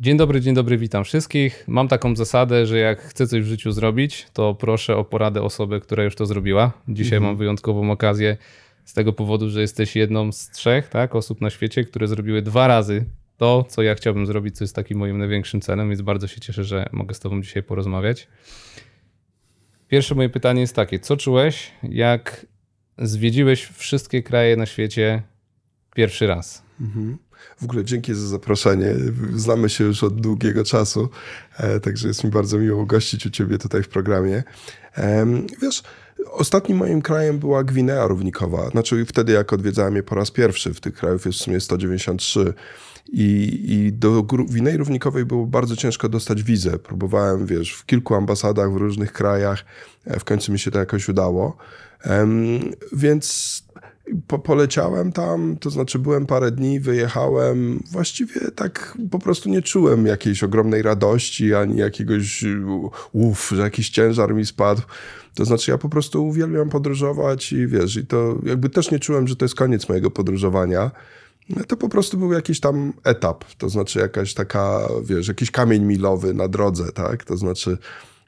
Dzień dobry, dzień dobry, witam wszystkich. Mam taką zasadę, że jak chcę coś w życiu zrobić, to proszę o poradę osoby, która już to zrobiła. Dzisiaj mhm. mam wyjątkową okazję z tego powodu, że jesteś jedną z trzech tak, osób na świecie, które zrobiły dwa razy to, co ja chciałbym zrobić, co jest takim moim największym celem, więc bardzo się cieszę, że mogę z Tobą dzisiaj porozmawiać. Pierwsze moje pytanie jest takie: co czułeś, jak zwiedziłeś wszystkie kraje na świecie Pierwszy raz. Mhm. W ogóle dzięki za zaproszenie. Znamy się już od długiego czasu, e, także jest mi bardzo miło gościć u Ciebie tutaj w programie. Wiesz, ostatnim moim krajem była Gwinea Równikowa. Znaczy wtedy, jak odwiedzałem je po raz pierwszy, w tych krajów jest w sumie 193. I, I, do Gwinei Równikowej było bardzo ciężko dostać wizę. Próbowałem, wiesz, w kilku ambasadach w różnych krajach. E, w końcu mi się to jakoś udało. Um, więc po, poleciałem tam, to znaczy byłem parę dni, wyjechałem. Właściwie tak po prostu nie czułem jakiejś ogromnej radości ani jakiegoś uff, że jakiś ciężar mi spadł. To znaczy ja po prostu uwielbiam podróżować i wiesz, i to jakby też nie czułem, że to jest koniec mojego podróżowania. No to po prostu był jakiś tam etap, to znaczy jakaś taka, wiesz, jakiś kamień milowy na drodze, tak? To znaczy,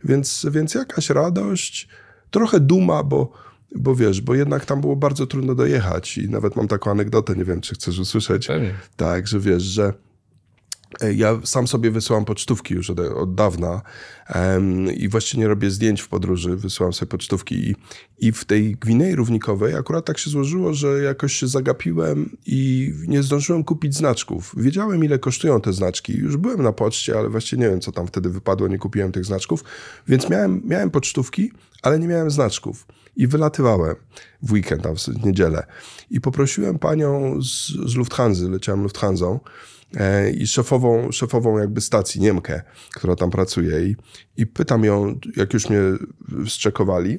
więc, więc jakaś radość, trochę duma, bo bo wiesz, bo jednak tam było bardzo trudno dojechać i nawet mam taką anegdotę, nie wiem, czy chcesz usłyszeć. Pewnie. Tak, że wiesz, że e, ja sam sobie wysyłam pocztówki już od, od dawna um, i właściwie nie robię zdjęć w podróży, wysyłam sobie pocztówki i, i w tej Gwinei Równikowej akurat tak się złożyło, że jakoś się zagapiłem i nie zdążyłem kupić znaczków. Wiedziałem ile kosztują te znaczki, już byłem na poczcie, ale właściwie nie wiem co tam wtedy wypadło, nie kupiłem tych znaczków, więc miałem, miałem pocztówki, ale nie miałem znaczków. I wylatywałem w weekend, tam w niedzielę. I poprosiłem panią z, z Lufthansa, leciałem Lufthansa e, i szefową, szefową jakby stacji, Niemkę, która tam pracuje. I, I pytam ją, jak już mnie zczekowali,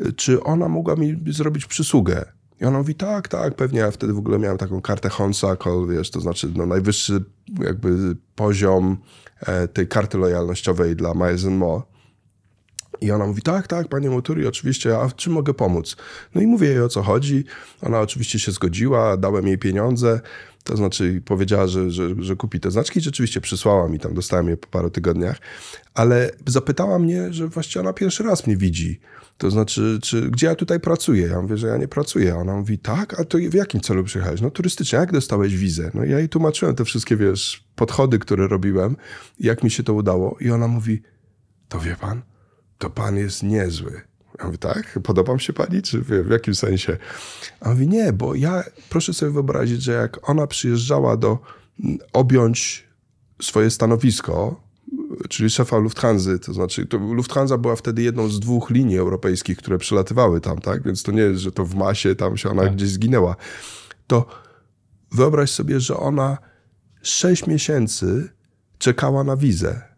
e, czy ona mogła mi zrobić przysługę. I ona mówi, tak, tak, pewnie. Ja wtedy w ogóle miałem taką kartę Honsa, call, wiesz, to znaczy no, najwyższy jakby poziom e, tej karty lojalnościowej dla Miles i ona mówi, tak, tak, panie Muturi, oczywiście, a czy mogę pomóc? No i mówię jej, o co chodzi. Ona oczywiście się zgodziła, dałem jej pieniądze, to znaczy powiedziała, że, że, że kupi te znaczki. Rzeczywiście przysłała mi tam, dostałem je po paru tygodniach, ale zapytała mnie, że właściwie ona pierwszy raz mnie widzi. To znaczy, czy, gdzie ja tutaj pracuję? Ja mówię, że ja nie pracuję. Ona mówi, tak, a to w jakim celu przyjechałeś? No turystycznie, jak dostałeś wizę? No ja jej tłumaczyłem te wszystkie, wiesz, podchody, które robiłem, jak mi się to udało. I ona mówi, to wie pan, to pan jest niezły. Ja mówię, tak? mi się pani? Czy w, jakim sensie? A on mówi, nie, bo ja, proszę sobie wyobrazić, że jak ona przyjeżdżała do objąć swoje stanowisko, czyli szefa Lufthansa, to znaczy to Lufthansa była wtedy jedną z dwóch linii europejskich, które przylatywały tam, tak? Więc to nie jest, że to w masie tam się ona tak. gdzieś zginęła. To wyobraź sobie, że ona sześć miesięcy czekała na wizę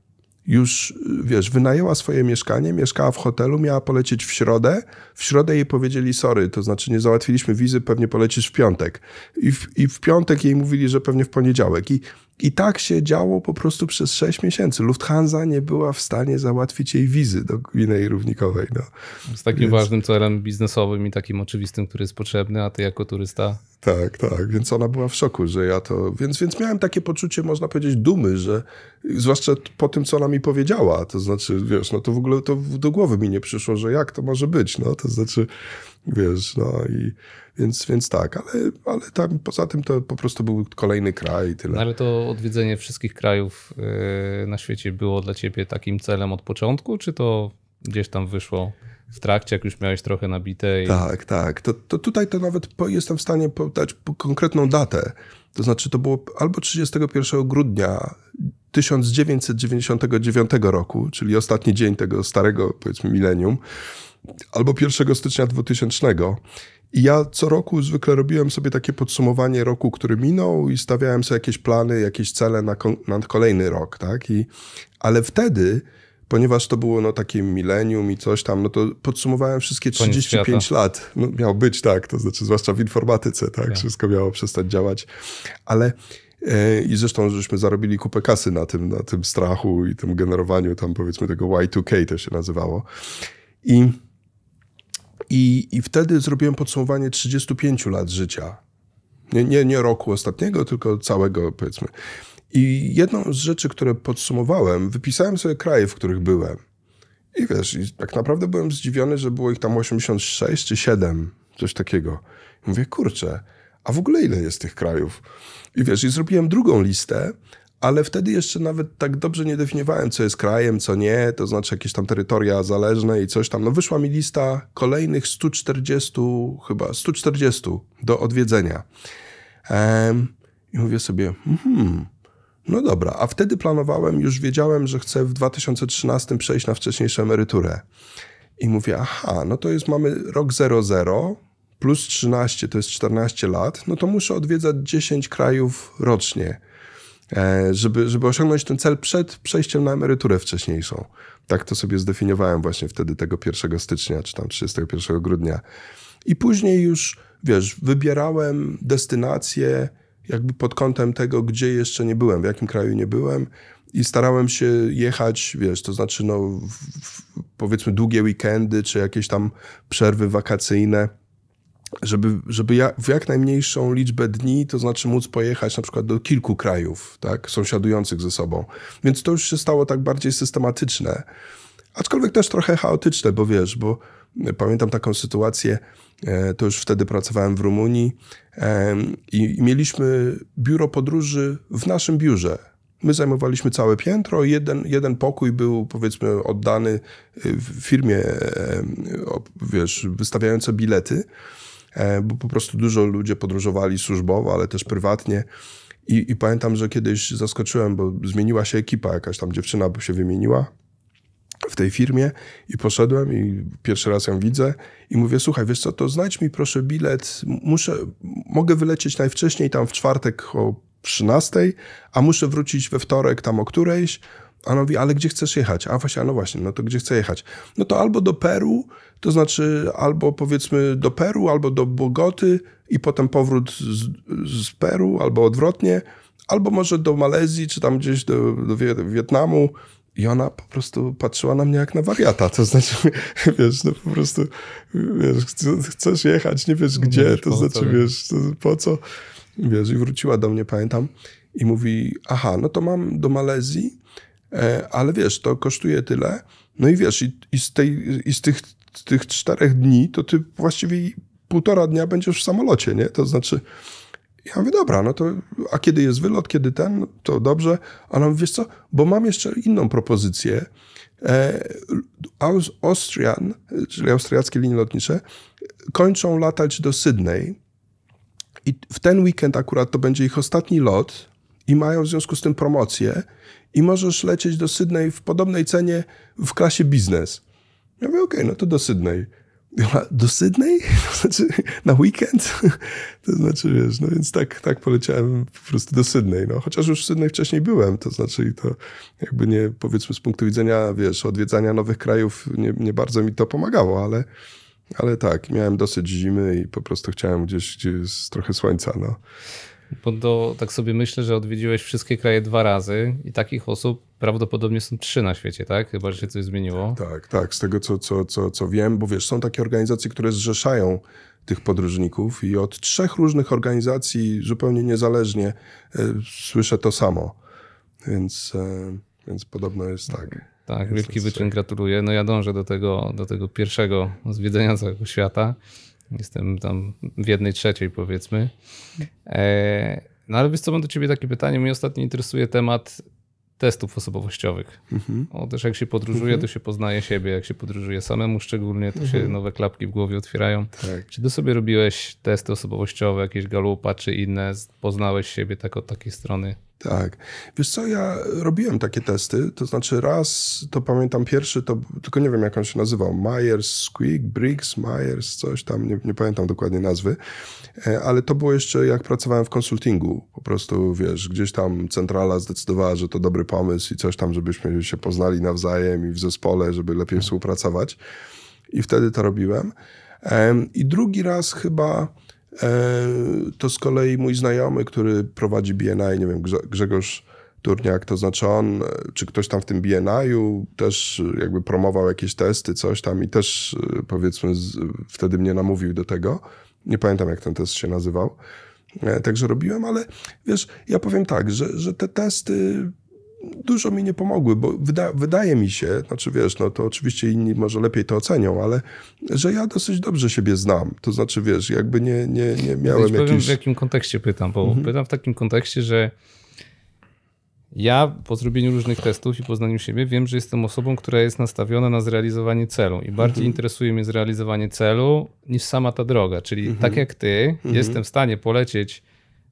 już, wiesz, wynajęła swoje mieszkanie, mieszkała w hotelu, miała polecieć w środę. W środę jej powiedzieli sorry, to znaczy nie załatwiliśmy wizy, pewnie polecisz w piątek. I w, i w piątek jej mówili, że pewnie w poniedziałek. I i tak się działo po prostu przez sześć miesięcy. Lufthansa nie była w stanie załatwić jej wizy do Gwinei Równikowej. No. Z takim Więc... ważnym celem biznesowym i takim oczywistym, który jest potrzebny, a ty jako turysta tak, tak. Więc ona była w szoku, że ja to. Więc, więc miałem takie poczucie, można powiedzieć, dumy, że zwłaszcza po tym, co ona mi powiedziała. To znaczy, wiesz, no to w ogóle to do głowy mi nie przyszło, że jak to może być. No to znaczy, wiesz, no i więc, więc tak, ale, ale tam poza tym to po prostu był kolejny kraj i tyle. No ale to odwiedzenie wszystkich krajów yy, na świecie było dla ciebie takim celem od początku, czy to gdzieś tam wyszło? w trakcie, jak już miałeś trochę nabite. I... Tak, tak. To, to tutaj to nawet po, jestem w stanie podać konkretną datę. To znaczy, to było albo 31 grudnia 1999 roku, czyli ostatni dzień tego starego, powiedzmy, milenium, albo 1 stycznia 2000. I ja co roku zwykle robiłem sobie takie podsumowanie roku, który minął i stawiałem sobie jakieś plany, jakieś cele na, na kolejny rok, tak? I, ale wtedy ponieważ to było no takie milenium i coś tam, no to podsumowałem wszystkie 35 lat. No, miał być tak, to znaczy zwłaszcza w informatyce, tak, ja. Tak. wszystko miało przestać działać, ale e, i zresztą żeśmy zarobili kupę kasy na tym, na tym strachu i tym generowaniu tam powiedzmy tego Y2K to się nazywało. I i, I wtedy zrobiłem podsumowanie 35 lat życia. Nie, nie, nie roku ostatniego, tylko całego, powiedzmy. I jedną z rzeczy, które podsumowałem, wypisałem sobie kraje, w których byłem. I wiesz, i tak naprawdę byłem zdziwiony, że było ich tam 86 czy 7, coś takiego. I mówię, kurczę, a w ogóle ile jest tych krajów? I wiesz, i zrobiłem drugą listę, ale wtedy jeszcze nawet tak dobrze nie definiowałem, co jest krajem, co nie, to znaczy jakieś tam terytoria zależne i coś tam. No wyszła mi lista kolejnych 140, chyba 140 do odwiedzenia. I mówię sobie, hmm, no dobra, a wtedy planowałem, już wiedziałem, że chcę w 2013 przejść na wcześniejszą emeryturę. I mówię, aha, no to jest, mamy rok 00, plus 13 to jest 14 lat, no to muszę odwiedzać 10 krajów rocznie. E, żeby, żeby osiągnąć ten cel przed przejściem na emeryturę wcześniejszą. Tak to sobie zdefiniowałem właśnie wtedy tego 1 stycznia, czy tam 31 grudnia. I później już, wiesz, wybierałem destynację jakby pod kątem tego, gdzie jeszcze nie byłem, w jakim kraju nie byłem i starałem się jechać, wiesz, to znaczy no w, w, powiedzmy długie weekendy, czy jakieś tam przerwy wakacyjne, żeby, żeby w jak najmniejszą liczbę dni, to znaczy móc pojechać na przykład do kilku krajów, tak, sąsiadujących ze sobą. Więc to już się stało tak bardziej systematyczne, aczkolwiek też trochę chaotyczne, bo wiesz, bo e, pamiętam taką sytuację, e, to już wtedy pracowałem w Rumunii i mieliśmy biuro podróży w naszym biurze. My zajmowaliśmy całe piętro, jeden, jeden pokój był powiedzmy oddany e, w firmie, wiesz, wystawiające bilety. E, bo po prostu dużo ludzie podróżowali służbowo, ale też prywatnie. I, I, pamiętam, że kiedyś zaskoczyłem, bo zmieniła się ekipa, jakaś tam dziewczyna się wymieniła w tej firmie i poszedłem i pierwszy raz ją widzę i mówię, słuchaj, wiesz co, to znajdź mi proszę bilet, muszę, mogę wylecieć najwcześniej tam w czwartek o 13, a muszę wrócić we wtorek tam o którejś, a on mówi, ale gdzie chcesz jechać? A właśnie, a no właśnie, no to gdzie chcę jechać? No to albo do Peru, to znaczy albo powiedzmy do Peru, albo do Bogoty i potem powrót z, z Peru, albo odwrotnie, albo może do Malezji, czy tam gdzieś do, do Wietnamu. I ona po prostu patrzyła na mnie jak na wariata. To znaczy, wiesz, no po prostu, wiesz, chcesz jechać, nie wiesz gdzie, wiesz, to znaczy, wiesz, to, po co. Wiesz, i wróciła do mnie, pamiętam, i mówi, aha, no to mam do Malezji, e, ale wiesz, to kosztuje tyle. No i wiesz, i, i z, tej, i z tych tych czterech dni, to ty właściwie półtora dnia będziesz w samolocie, nie? To znaczy, ja mówię, dobra, no to a kiedy jest wylot, kiedy ten, to dobrze. A ona mówi, wiesz co, bo mam jeszcze inną propozycję. E, Austrian, czyli austriackie linie lotnicze, kończą latać do Sydney i w ten weekend akurat to będzie ich ostatni lot i mają w związku z tym promocję i możesz lecieć do Sydney w podobnej cenie w klasie biznes. Ja mówię, okej, okay, no to do Sydney. Ja, do Sydney? To znaczy na weekend? To znaczy, wiesz, no więc tak, tak poleciałem po prostu do Sydney. No, chociaż już w Sydney wcześniej byłem, to znaczy i to jakby nie, powiedzmy z punktu widzenia, wiesz, odwiedzania nowych krajów nie, nie bardzo mi to pomagało, ale, ale tak, miałem dosyć zimy i po prostu chciałem gdzieś, gdzie jest trochę słońca, no. Bo do, tak sobie myślę, że odwiedziłeś wszystkie kraje dwa razy i takich osób prawdopodobnie są trzy na świecie, tak? Chyba, że się coś zmieniło. Tak, tak. Z tego, co, co, co, co wiem, bo wiesz, są takie organizacje, które zrzeszają tych podróżników i od trzech różnych organizacji zupełnie niezależnie e, słyszę to samo. Więc, e, więc podobno jest tak. Tak, wielki wyczyn gratuluję. No ja dążę do tego, do tego pierwszego zwiedzenia całego świata. Jestem tam w jednej trzeciej powiedzmy. E, no ale wiesz co, mam do ciebie takie pytanie. Mnie ostatnio interesuje temat testów osobowościowych. Mhm. O, też jak się podróżuje, mhm. to się poznaje siebie. Jak się podróżuje samemu szczególnie, to mhm. się nowe klapki w głowie otwierają. Tak. Czy ty sobie robiłeś testy osobowościowe, jakieś galupa czy inne? Poznałeś siebie tak od takiej strony? Tak. Wiesz co, ja robiłem takie testy, to znaczy raz, to pamiętam pierwszy, to tylko nie wiem jak on się nazywał, Myers, Squeak, Briggs, Myers, coś tam, nie, nie, pamiętam dokładnie nazwy, e, ale to było jeszcze jak pracowałem w konsultingu, po prostu wiesz, gdzieś tam centrala zdecydowała, że to dobry pomysł i coś tam, żebyśmy się poznali nawzajem i w zespole, żeby lepiej mhm. współpracować i wtedy to robiłem. I drugi raz chyba E, to z kolei mój znajomy, który prowadzi BNI, nie wiem, Grzegorz Turniak, to znaczy on, e, czy ktoś tam w tym BNI-u też e, jakby promował jakieś testy, coś tam i też powiedzmy z, wtedy mnie namówił do tego. Nie pamiętam, jak ten test się nazywał. Także robiłem, ale wiesz, ja powiem tak, że, że te testy dużo mi nie pomogły, bo wyda wydaje mi się, znaczy wiesz, no to oczywiście inni może lepiej to ocenią, ale że ja dosyć dobrze siebie znam. To znaczy, wiesz, jakby nie, nie, nie miałem ja jakichś... w jakim kontekście pytam, bo mhm. pytam w takim kontekście, że ja po zrobieniu różnych testów i poznaniu siebie wiem, że jestem osobą, która jest nastawiona na zrealizowanie celu i bardziej mhm. interesuje mnie zrealizowanie celu niż sama ta droga. Czyli tak mhm. tak jak ty, mhm. jestem w stanie polecieć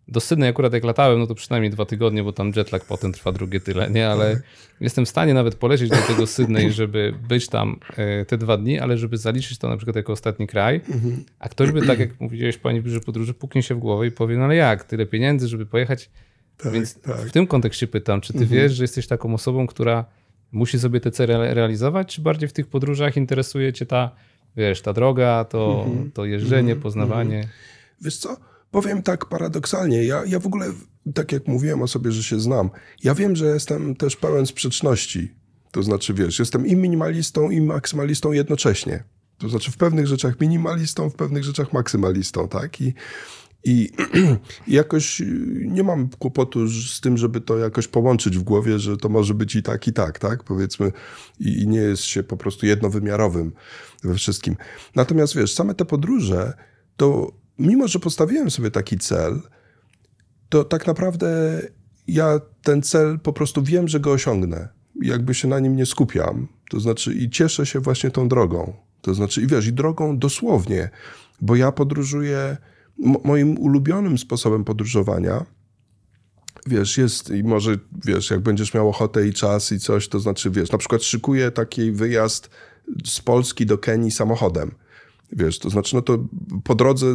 do Sydney akurat jak latałem, no to przynajmniej dwa tygodnie, bo tam jetlag potem trwa drugie tyle, nie? Ale tak. jestem w stanie nawet polecieć do tego Sydney, żeby być tam e, te dwa dni, ale żeby zaliczyć to na przykład jako ostatni kraj, mhm. a ktoś by tak jak mówiłeś pani że podróży, puknie się w głowę i powie, no ale jak, tyle pieniędzy, żeby pojechać. Tak, Więc tak. w tym kontekście pytam, czy ty mhm. wiesz, że jesteś taką osobą, która musi sobie te cele realizować, czy bardziej w tych podróżach interesuje cię ta, wiesz, ta droga, to, mhm. to jeżdżenie, poznawanie? Wiesz co, Powiem tak paradoksalnie, ja, ja w ogóle, tak jak mówiłem o sobie, że się znam, ja wiem, że jestem też pełen sprzeczności. To znaczy, wiesz, jestem i minimalistą, i maksymalistą jednocześnie. To znaczy w pewnych rzeczach minimalistą, w pewnych rzeczach maksymalistą, tak? I, i, jakoś y, nie mam kłopotu z tym, żeby to jakoś połączyć w głowie, że to może być i tak, i tak, tak? Powiedzmy, i, i nie jest się po prostu jednowymiarowym we wszystkim. Natomiast wiesz, same te podróże to mimo, że postawiłem sobie taki cel, to tak naprawdę ja ten cel po prostu wiem, że go osiągnę. Jakby się na nim nie skupiam. To znaczy i cieszę się właśnie tą drogą. To znaczy i wiesz, i drogą dosłownie, bo ja podróżuję moim ulubionym sposobem podróżowania wiesz, jest i może, wiesz, jak będziesz miał ochotę i czas i coś, to znaczy, wiesz, na przykład szykuję taki wyjazd z Polski do Kenii samochodem. Wiesz, to znaczy, no to po drodze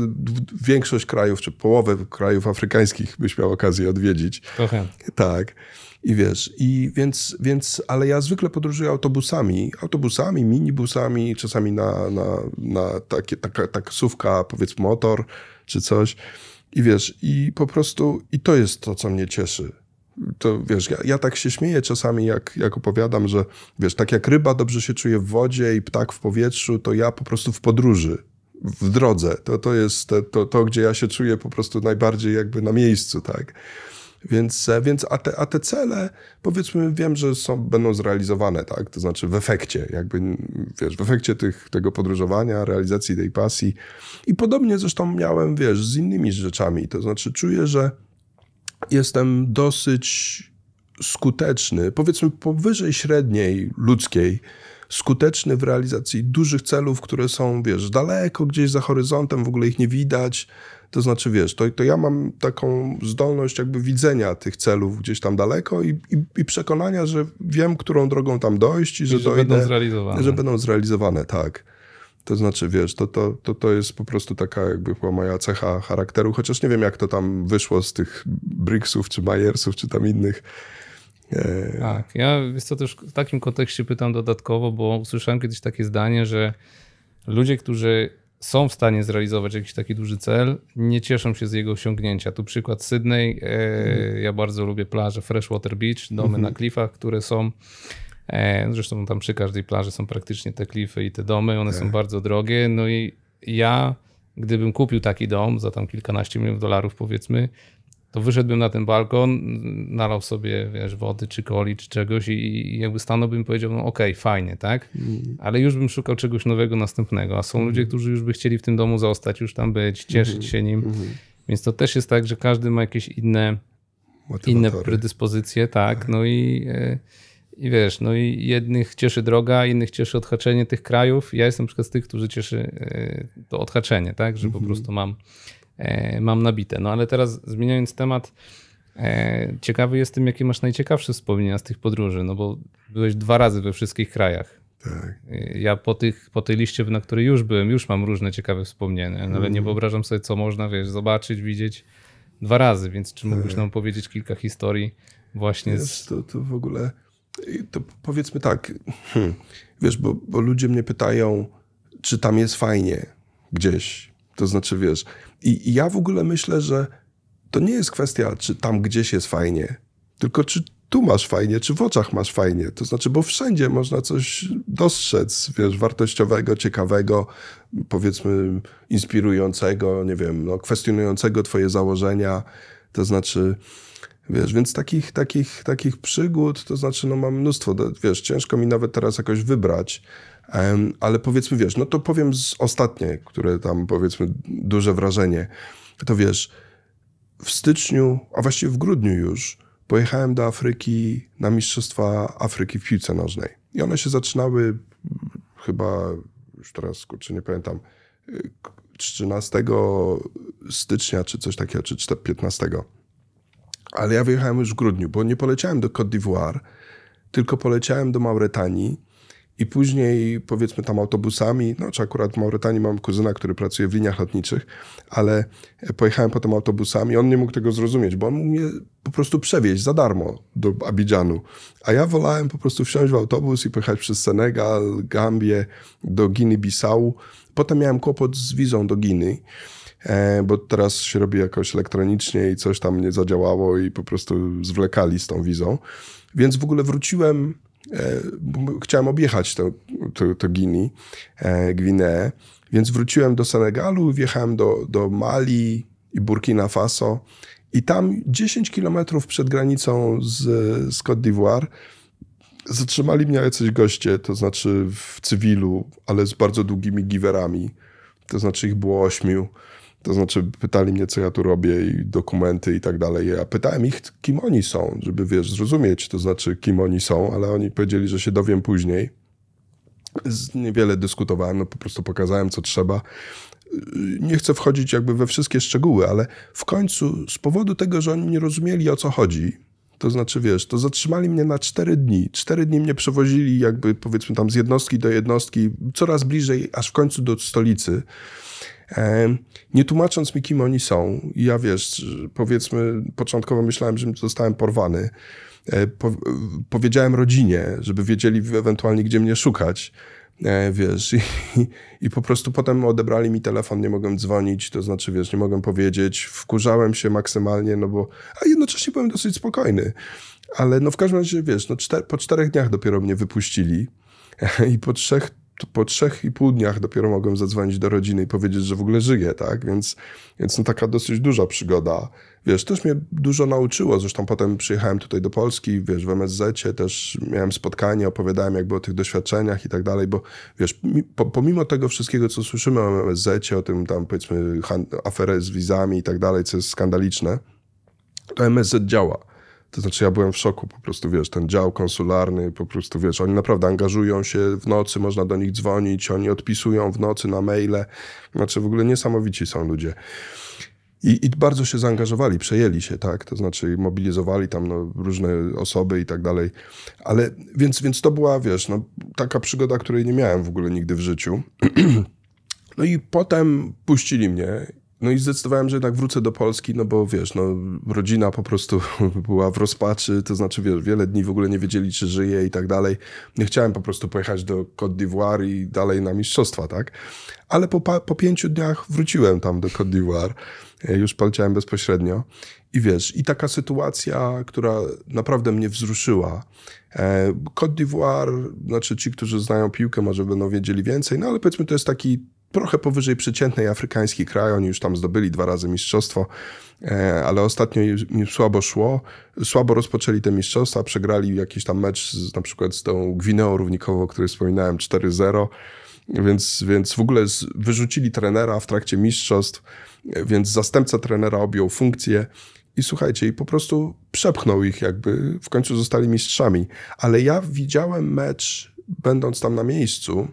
większość krajów, czy połowę krajów afrykańskich byś miał okazję odwiedzić. Trochę. Tak. I wiesz, i więc, więc, ale ja zwykle podróżuję autobusami, autobusami, minibusami, czasami na, na, na takie, taka, taksówka, powiedzmy motor czy coś. I wiesz, i po prostu, i to jest to, co mnie cieszy to wiesz, ja, ja tak się śmieję czasami, jak, jak opowiadam, że wiesz, tak jak ryba dobrze się czuje w wodzie i ptak w powietrzu, to ja po prostu w podróży w drodze. To, to jest to, to, gdzie ja się czuję po prostu najbardziej jakby na miejscu, tak. Więc, e, więc a, te, a te cele, powiedzmy, wiem, że są, będą zrealizowane, tak? To znaczy w efekcie, jakby, wiesz, w efekcie tych, tego podróżowania, realizacji tej pasji. I podobnie zresztą miałem, wiesz, z innymi rzeczami. To znaczy czuję, że jestem dosyć skuteczny, powiedzmy powyżej średniej ludzkiej, skuteczny w realizacji dużych celów, które są, wiesz, daleko gdzieś za horyzontem, w ogóle ich nie widać. To znaczy, wiesz, to, to ja mam taką zdolność jakby widzenia tych celów gdzieś tam daleko i, i, i przekonania, że wiem, którą drogą tam dojść i, I że, że dojdę, będą zrealizowane. Że będą zrealizowane, tak. To znaczy, wiesz, to, to, to, to jest po prostu taka jakby była moja cecha charakteru, chociaż nie wiem, jak to tam wyszło z tych Bricksów, czy Majersów, czy tam innych. E, tak, ja wiesz co też w takim kontekście pytam dodatkowo, bo usłyszałem kiedyś takie zdanie, że ludzie, którzy są w stanie zrealizować jakiś taki duży cel, nie cieszą się z jego osiągnięcia. Tu przykład Sydney. E, mhm. Ja bardzo lubię plaże Freshwater Beach, domy mhm. na klifach, które są E, zresztą tam przy każdej plaży są praktycznie te klify i te domy, one są tak. bardzo drogie. No i ja, gdybym kupił taki dom za tam kilkanaście milionów dolarów, powiedzmy, to wyszedłbym na ten balkon, nalał sobie wiesz, wody czy coli czy czegoś i, i jakby stanąłbym i powiedział, no okej, okay, fajnie, tak? Mm. Ale już bym szukał czegoś nowego, następnego. A są mm. ludzie, którzy już by chcieli w tym domu zostać, już tam być, cieszyć mm-hmm. się nim. Mm-hmm. Więc to też jest tak, że każdy ma jakieś inne, inne predyspozycje, tak? tak? No i... Yy, i wiesz, no i jednych cieszy droga, innych cieszy odhaczenie tych krajów. Ja jestem na przykład z tych, którzy cieszy e, to odhaczenie, tak, że mm -hmm. po mhm. prostu mam, e, mam nabite. No ale teraz zmieniając temat, e, ciekawy jestem, jakie masz najciekawsze wspomnienia z tych podróży, no bo byłeś dwa razy we wszystkich krajach. Tak. Ja po, tych, po tej liście, na której już byłem, już mam różne ciekawe wspomnienia, Nawet no mm. ale nie mhm. wyobrażam sobie, co można, wiesz, zobaczyć, widzieć dwa razy, więc czy mógłbyś tak. nam powiedzieć kilka historii właśnie z... To, to w ogóle to powiedzmy tak, hmm. wiesz, bo, bo ludzie mnie pytają, czy tam jest fajnie gdzieś. To znaczy, wiesz, i, i ja w ogóle myślę, że to nie jest kwestia, czy tam gdzieś jest fajnie, tylko czy tu masz fajnie, czy w oczach masz fajnie. To znaczy, bo wszędzie można coś dostrzec, wiesz, wartościowego, ciekawego, powiedzmy inspirującego, nie wiem, no, kwestionującego twoje założenia. To znaczy, Wiesz, więc takich, takich, takich przygód, to znaczy, no mam mnóstwo, wiesz, ciężko mi nawet teraz jakoś wybrać, um, ale powiedzmy, wiesz, no to powiem z ostatnie, które tam powiedzmy duże wrażenie, to wiesz, w styczniu, a właściwie w grudniu już, pojechałem do Afryki na Mistrzostwa Afryki w piłce nożnej. I one się zaczynały mm, chyba, już teraz kurczę, nie pamiętam, 13 y, stycznia czy coś takiego, czy 15. Ale ja wyjechałem już w grudniu, bo nie poleciałem do Côte d'Ivoire, tylko poleciałem do Mauretanii i później powiedzmy tam autobusami, no czy akurat w Mauretanii mam kuzyna, który pracuje w liniach lotniczych, ale e, pojechałem potem autobusami, on nie mógł tego zrozumieć, bo on mógł mnie po prostu przewieźć za darmo do Abidżanu, a ja wolałem po prostu wsiąść w autobus i pojechać przez Senegal, Gambię, do Giny Bissau. Potem miałem kłopot z wizą do Giny, E, bo teraz się robi jakoś elektronicznie i coś tam nie zadziałało i po prostu zwlekali z tą wizą. Więc w ogóle wróciłem, e, chciałem objechać to, to, to Gini, e, Gwineę, więc wróciłem do Senegalu, wjechałem do, do Mali i Burkina Faso i tam 10 kilometrów przed granicą z, z Côte d'Ivoire zatrzymali mnie jacyś goście, to znaczy w cywilu, ale z bardzo długimi giwerami. To znaczy ich było ośmiu. To znaczy pytali mnie, co ja tu robię i dokumenty i tak dalej. Ja pytałem ich, kim oni są, żeby, wiesz, zrozumieć, to znaczy, kim oni są, ale oni powiedzieli, że się dowiem później. Z niewiele dyskutowałem, no po prostu pokazałem, co trzeba. Nie chcę wchodzić jakby we wszystkie szczegóły, ale w końcu z powodu tego, że oni nie rozumieli, o co chodzi, to znaczy, wiesz, to zatrzymali mnie na cztery dni. Cztery dni mnie przewozili jakby, powiedzmy tam, z jednostki do jednostki, coraz bliżej, aż w końcu do stolicy. E, nie tłumacząc mi, kim oni są, ja wiesz, powiedzmy, początkowo myślałem, że zostałem porwany. E, po, powiedziałem rodzinie, żeby wiedzieli ewentualnie, gdzie mnie szukać. E, wiesz, i, i, po prostu potem odebrali mi telefon, nie mogłem dzwonić, to znaczy, wiesz, nie mogłem powiedzieć. Wkurzałem się maksymalnie, no bo, a jednocześnie byłem dosyć spokojny. Ale no w każdym razie, wiesz, no czter, po czterech dniach dopiero mnie wypuścili i po trzech to po trzech i pół dniach dopiero mogłem zadzwonić do rodziny i powiedzieć, że w ogóle żyję, tak? Więc, więc no taka dosyć duża przygoda. Wiesz, też mnie dużo nauczyło. Zresztą potem przyjechałem tutaj do Polski, wiesz, w MSZ-cie też miałem spotkanie, opowiadałem jakby o tych doświadczeniach i tak dalej, bo wiesz, pomimo tego wszystkiego, co słyszymy o MSZ-cie, o tym tam powiedzmy aferę z wizami i tak dalej, co jest skandaliczne, to MSZ działa. To znaczy ja byłem w szoku po prostu, wiesz, ten dział konsularny, po prostu, wiesz, oni naprawdę angażują się w nocy, można do nich dzwonić, oni odpisują w nocy na maile. Znaczy w ogóle niesamowici są ludzie. I, I, bardzo się zaangażowali, przejęli się, tak? To znaczy mobilizowali tam no, różne osoby i tak dalej. Ale więc, więc to była, wiesz, no, taka przygoda, której nie miałem w ogóle nigdy w życiu. No i potem puścili mnie no i zdecydowałem, że jednak wrócę do Polski, no bo wiesz, no, rodzina po prostu była w rozpaczy, to znaczy wiesz, wiele dni w ogóle nie wiedzieli, czy żyje i tak dalej. Nie chciałem po prostu pojechać do Côte d'Ivoire i dalej na mistrzostwa, tak? Ale po, po pięciu dniach wróciłem tam do Côte d'Ivoire, e, już poleciałem bezpośrednio. I wiesz, i taka sytuacja, która naprawdę mnie wzruszyła. E, Côte d'Ivoire, znaczy ci, którzy znają piłkę, może będą wiedzieli więcej, no ale powiedzmy to jest taki trochę powyżej przeciętnej afrykański kraj. Oni już tam zdobyli dwa razy mistrzostwo, e, ale ostatnio im słabo szło. Słabo rozpoczęli te mistrzostwa, przegrali jakiś tam mecz z, na przykład z tą Gwineą Równikową, o której wspominałem, 4-0. Więc, więc w ogóle wyrzucili trenera w trakcie mistrzostw, więc zastępca trenera objął funkcję. I słuchajcie, i po prostu przepchnął ich, jakby w końcu zostali mistrzami. Ale ja widziałem mecz, będąc tam na miejscu,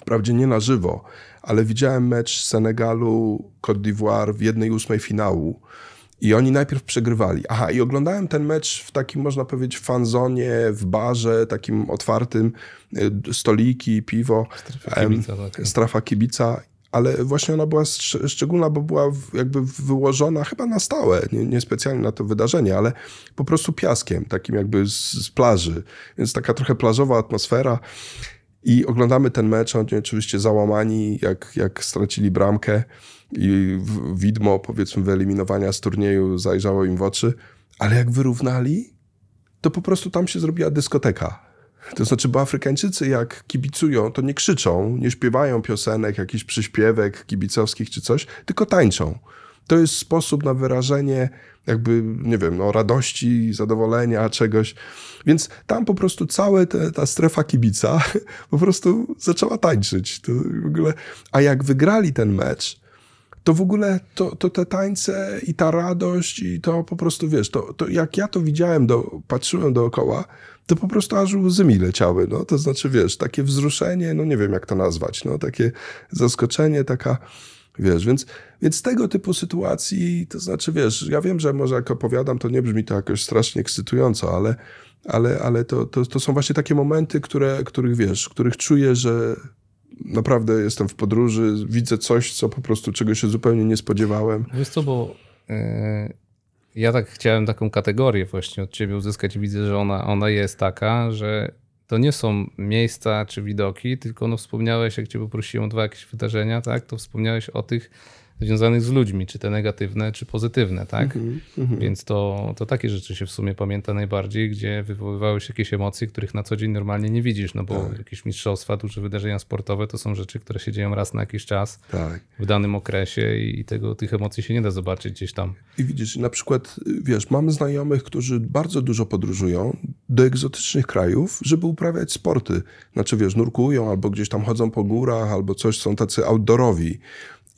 Wprawdzie nie na żywo, ale widziałem mecz Senegalu, Côte d'Ivoire w 1-8 finału. I oni najpierw przegrywali. Aha, i oglądałem ten mecz w takim, można powiedzieć, fanzonie, w barze, takim otwartym, y, stoliki, piwo, strafa kibica, tak, tak. strafa kibica. Ale właśnie ona była szczególna, bo była jakby wyłożona chyba na stałe, nie, nie specjalnie na to wydarzenie, ale po prostu piaskiem, takim jakby z, z plaży. Więc taka trochę plażowa atmosfera. I oglądamy ten mecz, oni oczywiście załamani, jak, jak stracili bramkę i widmo, powiedzmy, wyeliminowania z turnieju zajrzało im w oczy, ale jak wyrównali, to po prostu tam się zrobiła dyskoteka. To znaczy, bo Afrykańczycy jak kibicują, to nie krzyczą, nie śpiewają piosenek, jakichś przyśpiewek kibicowskich czy coś, tylko tańczą. To jest sposób na wyrażenie jakby, nie wiem, no, radości, zadowolenia, czegoś. Więc tam po prostu cała ta strefa kibica po prostu zaczęła tańczyć. To w ogóle... A jak wygrali ten mecz, to w ogóle to, to te tańce i ta radość i to po prostu, wiesz, to, to jak ja to widziałem, do, patrzyłem dookoła, to po prostu aż łzy mi leciały, no. To znaczy, wiesz, takie wzruszenie, no nie wiem jak to nazwać, no takie zaskoczenie, taka Wiesz, więc, więc tego typu sytuacji, to znaczy, wiesz, ja wiem, że może jak opowiadam, to nie brzmi to jakoś strasznie ekscytująco, ale, ale, ale to, to, to są właśnie takie momenty, które, których wiesz, których czuję, że naprawdę jestem w podróży, widzę coś, co po prostu czego się zupełnie nie spodziewałem. Wiesz co, bo yy, ja tak chciałem taką kategorię właśnie od ciebie uzyskać widzę, że ona, ona jest taka, że to nie są miejsca czy widoki, tylko no wspomniałeś, jak cię poprosiłem o dwa jakieś wydarzenia, tak, to wspomniałeś o tych związanych z ludźmi, czy te negatywne, czy pozytywne, tak? Mm -hmm. Więc to, to takie rzeczy się w sumie pamięta najbardziej, gdzie wywoływały się jakieś emocje, których na co dzień normalnie nie widzisz, no bo tak. jakieś mistrzostwa, duże wydarzenia sportowe to są rzeczy, które się dzieją raz na jakiś czas tak. w danym okresie i tego, tych emocji się nie da zobaczyć gdzieś tam. I widzisz, na przykład, wiesz, mam znajomych, którzy bardzo dużo podróżują do egzotycznych krajów, żeby uprawiać sporty. Znaczy, wiesz, nurkują albo gdzieś tam chodzą po górach, albo coś, są tacy outdoorowi.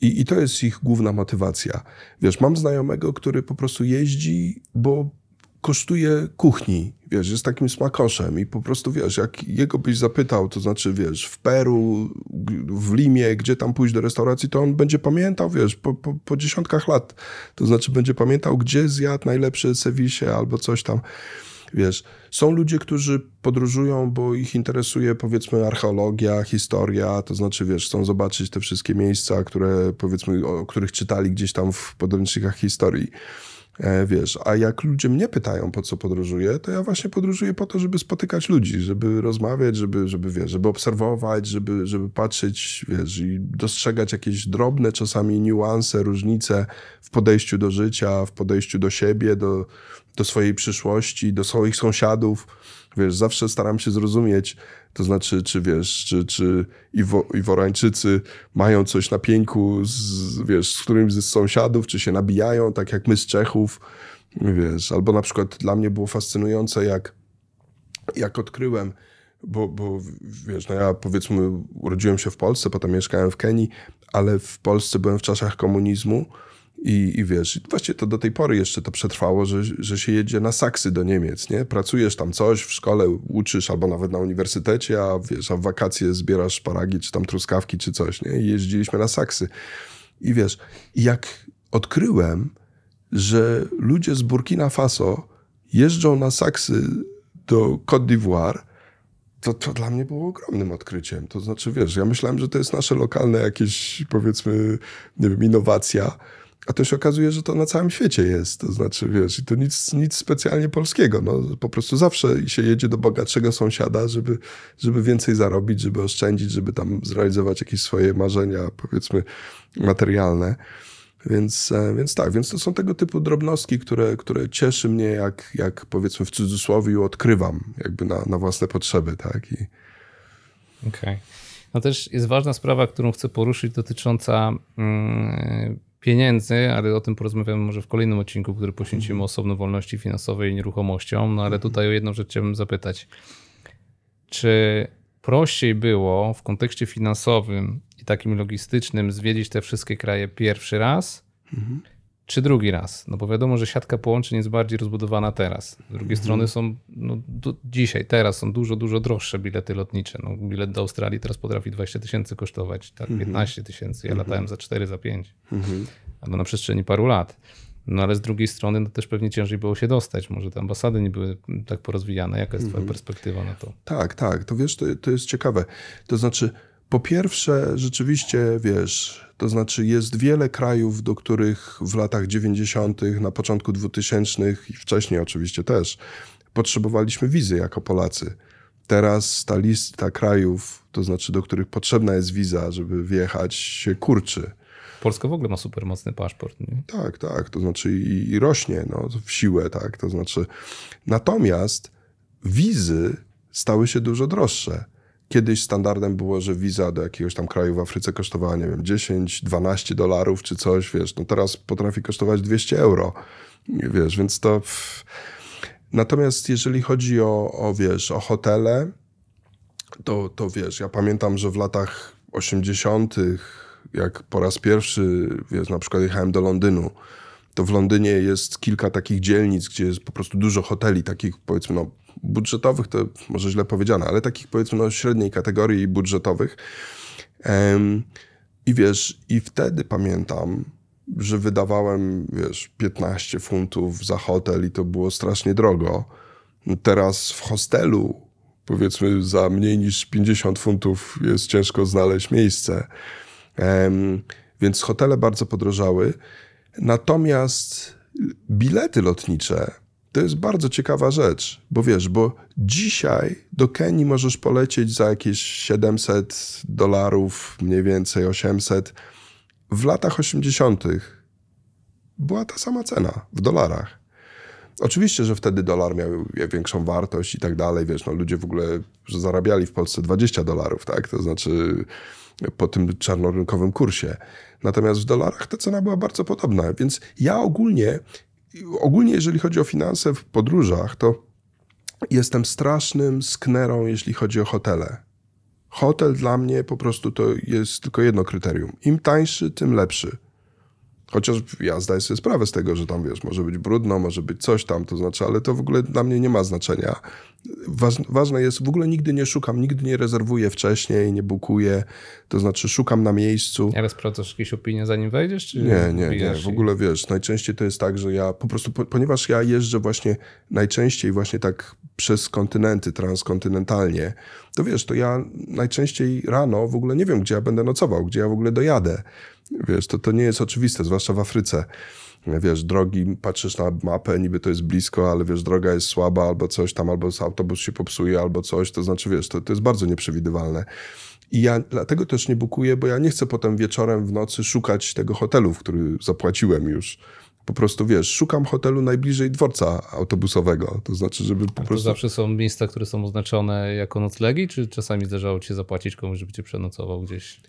I, I to jest ich główna motywacja. Wiesz, mam znajomego, który po prostu jeździ, bo kosztuje kuchni, wiesz, jest takim smakoszem i po prostu, wiesz, jak jego byś zapytał, to znaczy, wiesz, w Peru, w Limie, gdzie tam pójść do restauracji, to on będzie pamiętał, wiesz, po, po, po dziesiątkach lat, to znaczy będzie pamiętał, gdzie zjadł najlepsze sewisie albo coś tam. Wiesz, są ludzie, którzy podróżują, bo ich interesuje powiedzmy archeologia, historia, to znaczy wiesz, chcą zobaczyć te wszystkie miejsca, które powiedzmy, o których czytali gdzieś tam w podręcznikach historii. E, wiesz, a jak ludzie mnie pytają, po co podróżuję, to ja właśnie podróżuję po to, żeby spotykać ludzi, żeby rozmawiać, żeby, żeby wiesz, żeby obserwować, żeby, żeby patrzeć, wiesz, i dostrzegać jakieś drobne czasami niuanse, różnice w podejściu do życia, w podejściu do siebie, do, do swojej przyszłości, do swoich sąsiadów. Wiesz, zawsze staram się zrozumieć, to znaczy, czy wiesz, czy, czy Iwo, Iworańczycy mają coś na pięku z, wiesz, z którymś z sąsiadów, czy się nabijają, tak jak my z Czechów, wiesz. Albo na przykład dla mnie było fascynujące, jak, jak odkryłem, bo, bo wiesz, no ja powiedzmy urodziłem się w Polsce, potem mieszkałem w Kenii, ale w Polsce byłem w czasach komunizmu, i, I wiesz, właściwie to do tej pory jeszcze to przetrwało, że, że się jedzie na saksy do Niemiec, nie? Pracujesz tam coś, w szkole uczysz albo nawet na uniwersytecie, a wiesz, a w wakacje zbierasz szparagi czy tam truskawki czy coś, nie? I jeździliśmy na saksy. I wiesz, jak odkryłem, że ludzie z Burkina Faso jeżdżą na saksy do Côte d'Ivoire, to, to dla mnie było ogromnym odkryciem. To znaczy, wiesz, ja myślałem, że to jest nasze lokalne jakieś, powiedzmy, nie wiem, innowacja, a to się okazuje, że to na całym świecie jest. To znaczy, wiesz, i to nic, nic specjalnie polskiego. No, po prostu zawsze się jedzie do bogatszego sąsiada, żeby, żeby więcej zarobić, żeby oszczędzić, żeby tam zrealizować jakieś swoje marzenia, powiedzmy, materialne. Więc, e, więc tak, więc to są tego typu drobnostki, które, które cieszy mnie, jak, jak powiedzmy w cudzysłowie odkrywam jakby na, na własne potrzeby, tak? I... Okej. Okay. No też jest ważna sprawa, którą chcę poruszyć dotycząca mm, pieniędzy, ale o tym porozmawiamy może w kolejnym odcinku, który poświęcimy mhm. osobno wolności finansowej i nieruchomościom. No ale mhm. tutaj o jedną rzecz chciałbym zapytać. Czy prościej było w kontekście finansowym i takim logistycznym zwiedzić te wszystkie kraje pierwszy raz? Mhm czy drugi raz? No bo wiadomo, że siatka połączeń jest bardziej rozbudowana teraz. Z drugiej mhm. strony są, no, do, dzisiaj, teraz są dużo, dużo droższe bilety lotnicze. No, bilet do Australii teraz potrafi 20 tysięcy kosztować, tak, mhm. 15 tysięcy. Ja mhm. latałem za 4, za 5. Mhm. Albo na przestrzeni paru lat. No ale z drugiej strony no, też pewnie ciężej było się dostać. Może te ambasady nie były tak porozwijane. Jaka jest twoja mhm. perspektywa na to? Tak, tak. To wiesz, to, to jest ciekawe. To znaczy, po pierwsze, rzeczywiście, wiesz, to znaczy, jest wiele krajów, do których w latach 90., na początku 2000 i wcześniej oczywiście też potrzebowaliśmy wizy jako Polacy. Teraz ta lista krajów, to znaczy, do których potrzebna jest wiza, żeby wjechać, się kurczy. Polska w ogóle ma super mocny paszport. Nie? Tak, tak, to znaczy i, i rośnie no, w siłę, tak, to znaczy. Natomiast wizy stały się dużo droższe. Kiedyś standardem było, że wiza do jakiegoś tam kraju w Afryce kosztowała, nie wiem, 10, 12 dolarów czy coś, wiesz. No teraz potrafi kosztować 200 euro, wiesz, więc to... Natomiast jeżeli chodzi o, o wiesz, o hotele, to, to wiesz, ja pamiętam, że w latach 80., jak po raz pierwszy, wiesz, na przykład jechałem do Londynu, to w Londynie jest kilka takich dzielnic, gdzie jest po prostu dużo hoteli, takich powiedzmy, no, budżetowych, to może źle powiedziane, ale takich powiedzmy no, średniej kategorii budżetowych. I wiesz, i wtedy pamiętam, że wydawałem, wiesz, 15 funtów za hotel i to było strasznie drogo. Teraz w hostelu, powiedzmy, za mniej niż 50 funtów jest ciężko znaleźć miejsce. Więc hotele bardzo podrożały. Natomiast bilety lotnicze to jest bardzo ciekawa rzecz, bo wiesz, bo dzisiaj do Kenii możesz polecieć za jakieś 700 dolarów, mniej więcej 800. W latach 80. była ta sama cena w dolarach. Oczywiście, że wtedy dolar miał większą wartość i tak dalej, wiesz, no ludzie w ogóle zarabiali w Polsce 20 dolarów, tak? To znaczy po tym czarnorynkowym kursie. Natomiast w dolarach ta cena była bardzo podobna, więc ja ogólnie ogólnie jeżeli chodzi o finanse w podróżach, to jestem strasznym sknerą, jeśli chodzi o hotele. Hotel dla mnie po prostu to jest tylko jedno kryterium. Im tańszy, tym lepszy. Chociaż ja zdaję sobie sprawę z tego, że tam wiesz, może być brudno, może być coś tam, to znaczy, ale to w ogóle dla mnie nie ma znaczenia. ważne jest, w ogóle nigdy nie szukam, nigdy nie rezerwuję wcześniej, nie bukuję, to znaczy szukam na miejscu. Ale sprawdzasz jakieś opinie zanim wejdziesz? Czy nie, nie, nie, w ogóle wiesz, najczęściej to jest tak, że ja po prostu, ponieważ ja jeżdżę właśnie najczęściej właśnie tak przez kontynenty, transkontynentalnie, to wiesz, to ja najczęściej rano w ogóle nie wiem, gdzie ja będę nocował, gdzie ja w ogóle dojadę. Wiesz, to, to nie jest oczywiste, zwłaszcza w Afryce. Wiesz, drogi, patrzysz na mapę, niby to jest blisko, ale wiesz, droga jest słaba albo coś tam, albo autobus się popsuje, albo coś. To znaczy, wiesz, to, to jest bardzo nieprzewidywalne. I ja dlatego też nie bukuję, bo ja nie chcę potem wieczorem w nocy szukać tego hotelu, w który zapłaciłem już. Po prostu wiesz, szukam hotelu najbliżej dworca autobusowego. To znaczy, żeby po to prostu. zawsze są miejsca, które są oznaczone jako noclegi, czy czasami zdarzało ci się zapłacić komuś, żeby cię przenocował gdzieś?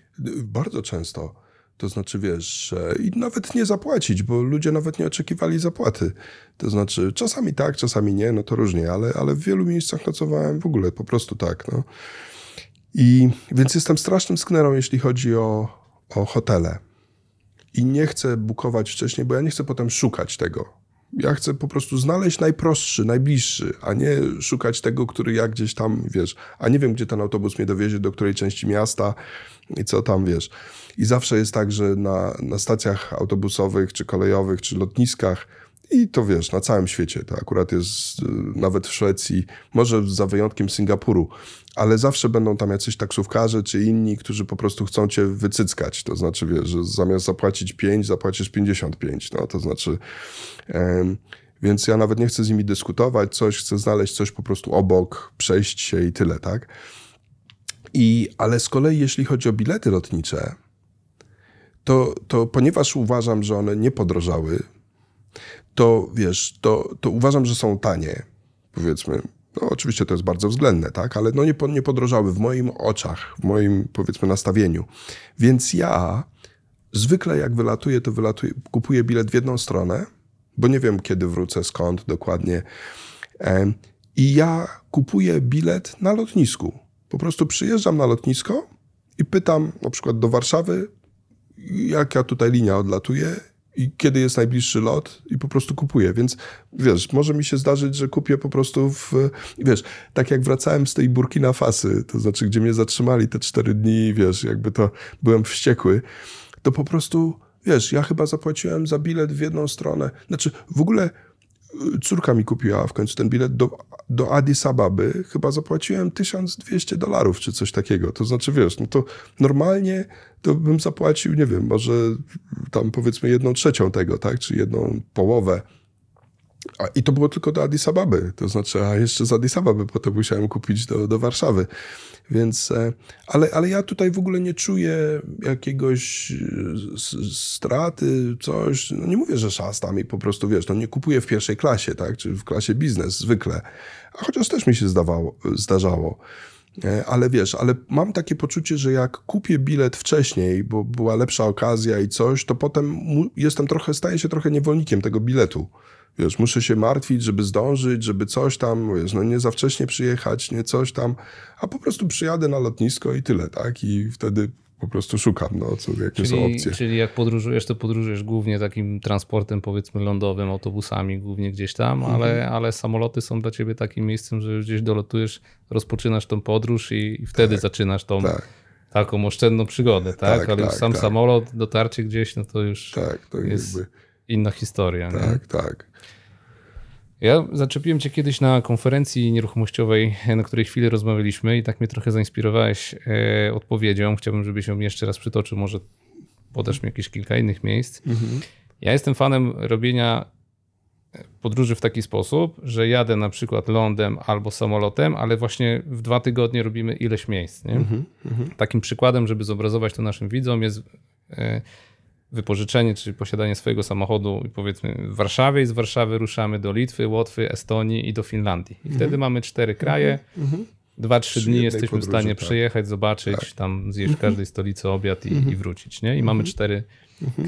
Bardzo często. To znaczy, wiesz, że i nawet nie zapłacić, bo ludzie nawet nie oczekiwali zapłaty. To znaczy, czasami tak, czasami nie, no to różnie, ale, ale w wielu miejscach nocowałem w ogóle po prostu tak, no. I więc jestem strasznym sknerą, jeśli chodzi o, o hotele. I nie chcę bukować wcześniej, bo ja nie chcę potem szukać tego. Ja chcę po prostu znaleźć najprostszy, najbliższy, a nie szukać tego, który ja gdzieś tam, wiesz, a nie wiem, gdzie ten autobus mnie dowiezie, do której części miasta i co tam, wiesz. I zawsze jest tak, że na, na stacjach autobusowych, czy kolejowych, czy lotniskach i to wiesz, na całym świecie. To akurat jest y, nawet w Szwecji, może za wyjątkiem Singapuru, ale zawsze będą tam jacyś taksówkarze czy inni, którzy po prostu chcą cię wycyckać. To znaczy, wiesz, że zamiast zapłacić 5, zapłacisz 55. No to znaczy. Em, więc ja nawet nie chcę z nimi dyskutować, coś, chcę znaleźć coś po prostu obok, przejść się i tyle, tak? I, ale z kolei, jeśli chodzi o bilety lotnicze, to, to ponieważ uważam, że one nie podrożały, to wiesz, to, to uważam, że są tanie, powiedzmy. No, oczywiście to jest bardzo względne, tak, ale no nie, nie podrożały w moim oczach, w moim, powiedzmy, nastawieniu. Więc ja zwykle jak wylatuję, to wylatuję, kupuję bilet w jedną stronę, bo nie wiem kiedy wrócę, skąd dokładnie. I ja kupuję bilet na lotnisku. Po prostu przyjeżdżam na lotnisko i pytam na przykład do Warszawy, jaka tutaj linia odlatuje i kiedy jest najbliższy lot i po prostu kupuję. Więc wiesz, może mi się zdarzyć, że kupię po prostu w, wiesz, tak jak wracałem z tej Burkina Fasy, to znaczy gdzie mnie zatrzymali te cztery dni, wiesz, jakby to byłem wściekły, to po prostu, wiesz, ja chyba zapłaciłem za bilet w jedną stronę. Znaczy w ogóle y, córka mi kupiła w końcu ten bilet do, do Addis Ababy, chyba zapłaciłem 1200 dolarów czy coś takiego. To znaczy, wiesz, no to normalnie to bym zapłacił, nie wiem, może tam powiedzmy jedną trzecią tego, tak? Czy jedną połowę. A, I to było tylko do Addis Ababy. To znaczy, a jeszcze z Addis Ababy potem musiałem kupić do, do Warszawy. Więc, e, ale, ale ja tutaj w ogóle nie czuję jakiegoś e, straty, coś. No nie mówię, że szastami po prostu, wiesz, no nie kupuję w pierwszej klasie, tak? Czy w klasie biznes zwykle. A chociaż też mi się zdawało, zdarzało. E, ale wiesz, ale mam takie poczucie, że jak kupię bilet wcześniej, bo była lepsza okazja i coś, to potem jestem trochę, staję się trochę niewolnikiem tego biletu. Wiesz, muszę się martwić, żeby zdążyć, żeby coś tam, wiesz, no nie za wcześnie przyjechać, nie coś tam, a po prostu przyjadę na lotnisko i tyle, tak? I wtedy po prostu szukam, no, co, jakie czyli, są opcje. Czyli jak podróżujesz, to podróżujesz głównie takim transportem powiedzmy lądowym, autobusami głównie gdzieś tam, mhm. ale, ale samoloty są dla ciebie takim miejscem, że gdzieś dolotujesz, rozpoczynasz tą podróż i, i wtedy tak, zaczynasz tą... Tak taką oszczędną przygodę, tak? tak, tak Ale tak, już sam tak. samolot, dotarcie gdzieś, no to już tak, to jest jakby... inna historia. Tak, nie? tak. tak. Ja zaczepiłem cię kiedyś na konferencji nieruchomościowej, na której chwilę rozmawialiśmy i tak mnie trochę zainspirowałeś e, odpowiedzią. Chciałbym, żebyś ją jeszcze raz przytoczył, może podasz mi jakieś kilka innych miejsc. Mhm. Ja jestem fanem robienia e, podróży w taki sposób, że jadę na przykład lądem albo samolotem, ale właśnie w dwa tygodnie robimy ileś miejsc. Nie? Mhm, mhm. Takim przykładem, żeby zobrazować to naszym widzom jest e, wypożyczenie, czyli posiadanie swojego samochodu, powiedzmy w Warszawie i z Warszawy ruszamy do Litwy, Łotwy, Estonii i do Finlandii. I mhm. wtedy mamy cztery mhm. kraje. Mhm. Dwa, trzy dni jesteśmy podróży, w stanie tak. przejechać, zobaczyć, tak. tam zjeść w mhm. każdej stolicy obiad i, mhm. i wrócić. Nie? I mamy cztery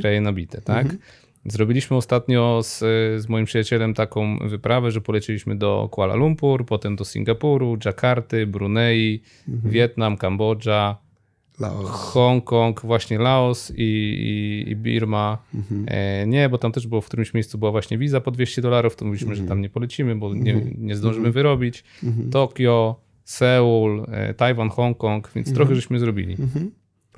kraje nabite, tak? Zrobiliśmy ostatnio z, z, moim przyjacielem taką wyprawę, że poleciliśmy do Kuala Lumpur, potem do Singapuru, Dżakarty, Brunei, Wietnam, Kambodża, Laos. Hongkong, właśnie Laos i, i, i Birma. Mhm. E, nie, bo tam też było w którymś miejscu była właśnie wiza po 200 dolarów, to mówiliśmy, mhm. że tam nie polecimy, bo nie, mhm. nie zdążymy mhm. wyrobić. Mhm. Tokio, Seul, e, Tajwan, Hongkong, więc trochę żeśmy zrobili.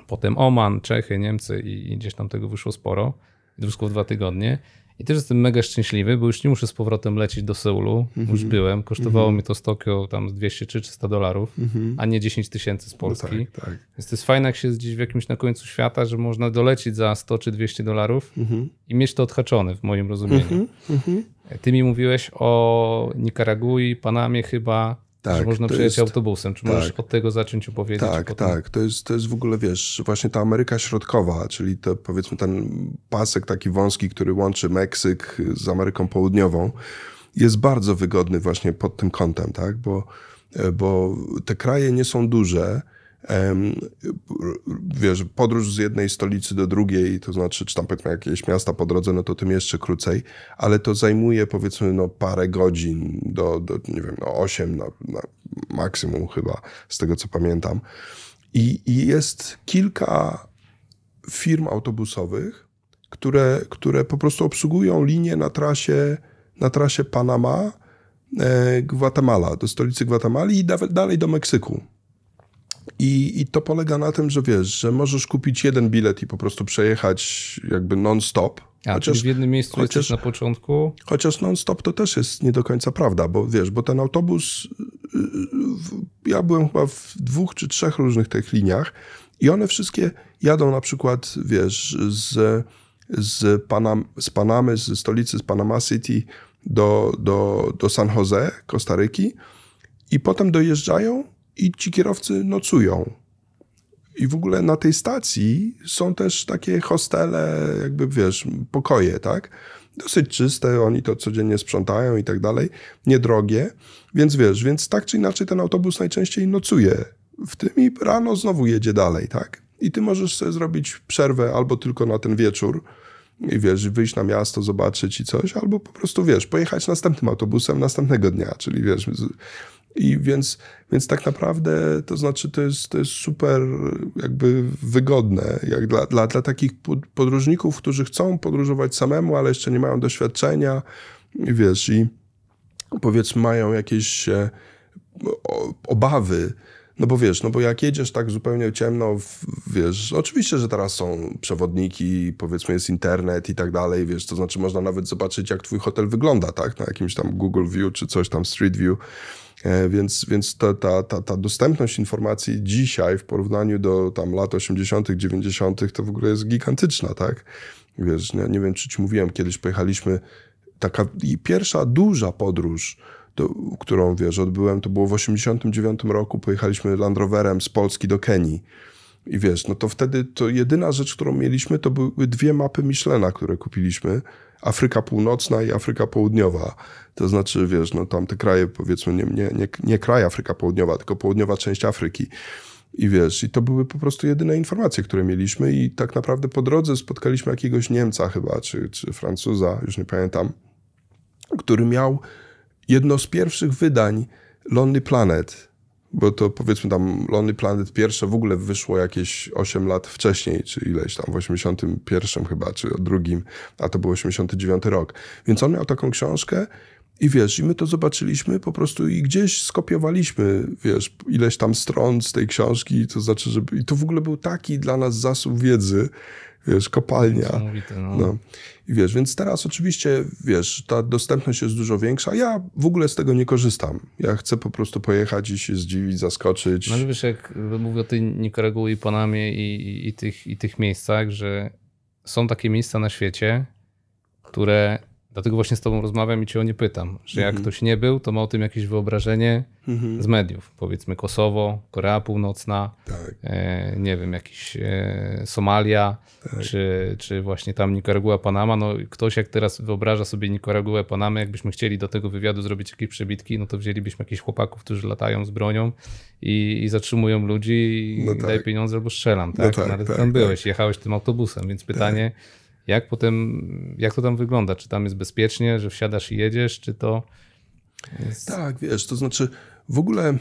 Potem Oman, Czechy, Niemcy i, i gdzieś tam tego wyszło sporo. Dwusko dwa tygodnie. I też jestem mega szczęśliwy, bo już nie muszę z powrotem lecieć do Seulu. Mhm. Już byłem. Kosztowało mhm. mi to z Tokio tam 200 czy 300 dolarów, mhm. a nie 10 tysięcy z no Polski. No tak, tak. Więc to jest fajne, jak się gdzieś w jakimś na końcu świata, że można dolecieć za 100 czy 200 dolarów i mieć to odhaczone w moim rozumieniu. Ty mi mówiłeś o Nikaragui, Panamie chyba tak, że można przejechać jest, autobusem. Czy tak, możesz od tego zacząć opowiedzieć? Tak, potem? tak. To jest, to jest w ogóle, wiesz, właśnie ta Ameryka Środkowa, czyli to powiedzmy ten pasek taki wąski, który łączy Meksyk z Ameryką Południową, jest bardzo wygodny właśnie pod tym kątem, tak? Bo, e, bo te kraje nie są duże, wiesz, podróż z jednej stolicy do drugiej, to znaczy, czy tam powiedzmy jakieś miasta po drodze, no to tym jeszcze krócej, ale to zajmuje powiedzmy no parę godzin do, do nie wiem, no 8 na, na maksimum chyba, z tego co pamiętam. I, I, jest kilka firm autobusowych, które, które po prostu obsługują linie na trasie, na trasie Panama, e, Gwatemala, do stolicy Gwatemali i nawet dalej do Meksyku. I, I to polega na tym, że wiesz, że możesz kupić jeden bilet i po prostu przejechać jakby non-stop. A, chociaż w jednym miejscu chociaż, jesteś na początku. Chociaż non-stop to też jest nie do końca prawda, bo wiesz, bo ten autobus, y, y, ja byłem chyba w dwóch czy trzech różnych tych liniach i one wszystkie jadą na przykład, wiesz, z, z, Panam, z Panamy, ze stolicy, z Panama City do, do, do San Jose, Kostaryki i potem dojeżdżają i ci kierowcy nocują. I w ogóle na tej stacji są też takie hostele, jakby wiesz, pokoje, tak? Dosyć czyste, oni to codziennie sprzątają i tak dalej, niedrogie. Więc wiesz, więc tak czy inaczej ten autobus najczęściej nocuje w tym i rano znowu jedzie dalej, tak? I ty możesz sobie zrobić przerwę albo tylko na ten wieczór i wiesz, wyjść na miasto, zobaczyć i coś, albo po prostu wiesz, pojechać następnym autobusem następnego dnia, czyli wiesz, i więc, więc tak naprawdę, to znaczy, to jest, to jest super jakby wygodne jak dla, dla, dla takich podróżników, którzy chcą podróżować samemu, ale jeszcze nie mają doświadczenia, wiesz, i powiedzmy mają jakieś e, obawy, no bo wiesz, no bo jak jedziesz tak zupełnie ciemno, wiesz, oczywiście, że teraz są przewodniki, powiedzmy jest internet i tak dalej, wiesz, to znaczy można nawet zobaczyć, jak twój hotel wygląda, tak, na jakimś tam Google View czy coś tam Street View, E, więc, więc ta, ta, ta, ta dostępność informacji dzisiaj w porównaniu do tam lat 80., 90., to w ogóle jest gigantyczna, tak? Wiesz, nie, nie wiem, czy ci mówiłem, kiedyś pojechaliśmy, taka pierwsza duża podróż, do, którą, wiesz, odbyłem, to było w 89 roku, pojechaliśmy Land Roverem z Polski do Kenii. I wiesz, no to wtedy to jedyna rzecz, którą mieliśmy, to były dwie mapy Michelina, które kupiliśmy Afryka Północna i Afryka Południowa. To znaczy, wiesz, no tam te kraje, powiedzmy, nie, nie, nie, nie kraj Afryka Południowa, tylko południowa część Afryki. I wiesz, i to były po prostu jedyne informacje, które mieliśmy, i tak naprawdę po drodze spotkaliśmy jakiegoś Niemca chyba, czy, czy Francuza, już nie pamiętam, który miał jedno z pierwszych wydań Lonely Planet bo to powiedzmy tam Lonely Planet pierwsze w ogóle wyszło jakieś 8 lat wcześniej, czy ileś tam, w 81 chyba, czy o drugim, a to był 89 rok. Więc on miał taką książkę i wiesz, i my to zobaczyliśmy po prostu i gdzieś skopiowaliśmy, wiesz, ileś tam stron z tej książki, to znaczy, że i to w ogóle był taki dla nas zasób wiedzy, wiesz, kopalnia. No. no. I wiesz, więc teraz oczywiście, wiesz, ta dostępność jest dużo większa. Ja w ogóle z tego nie korzystam. Ja chcę po prostu pojechać i się zdziwić, zaskoczyć. No wiesz, jak mówię o tej i Panamie i, i, i, tych, i tych miejscach, że są takie miejsca na świecie, które Dlatego właśnie z tobą rozmawiam i cię o nie pytam, że jak mhm. ktoś nie był, to ma o tym jakieś wyobrażenie mhm. z mediów. Powiedzmy Kosowo, Korea Północna, tak. e, nie wiem, jakiś e, Somalia, tak. czy, czy właśnie tam Nikaragua, Panama. No ktoś jak teraz wyobraża sobie Nikaraguę, Panamę, jakbyśmy chcieli do tego wywiadu zrobić jakieś przebitki, no to wzięlibyśmy jakichś chłopaków, którzy latają z bronią i, i zatrzymują ludzi i no tak. pieniądze albo strzelam, no tak? tak? No tak, ale tak, tam tak. byłeś, jechałeś tym autobusem, więc pytanie tak jak potem, jak to tam wygląda? Czy tam jest bezpiecznie, że wsiadasz i jedziesz, czy to. Jest... Tak, wiesz, to znaczy w ogóle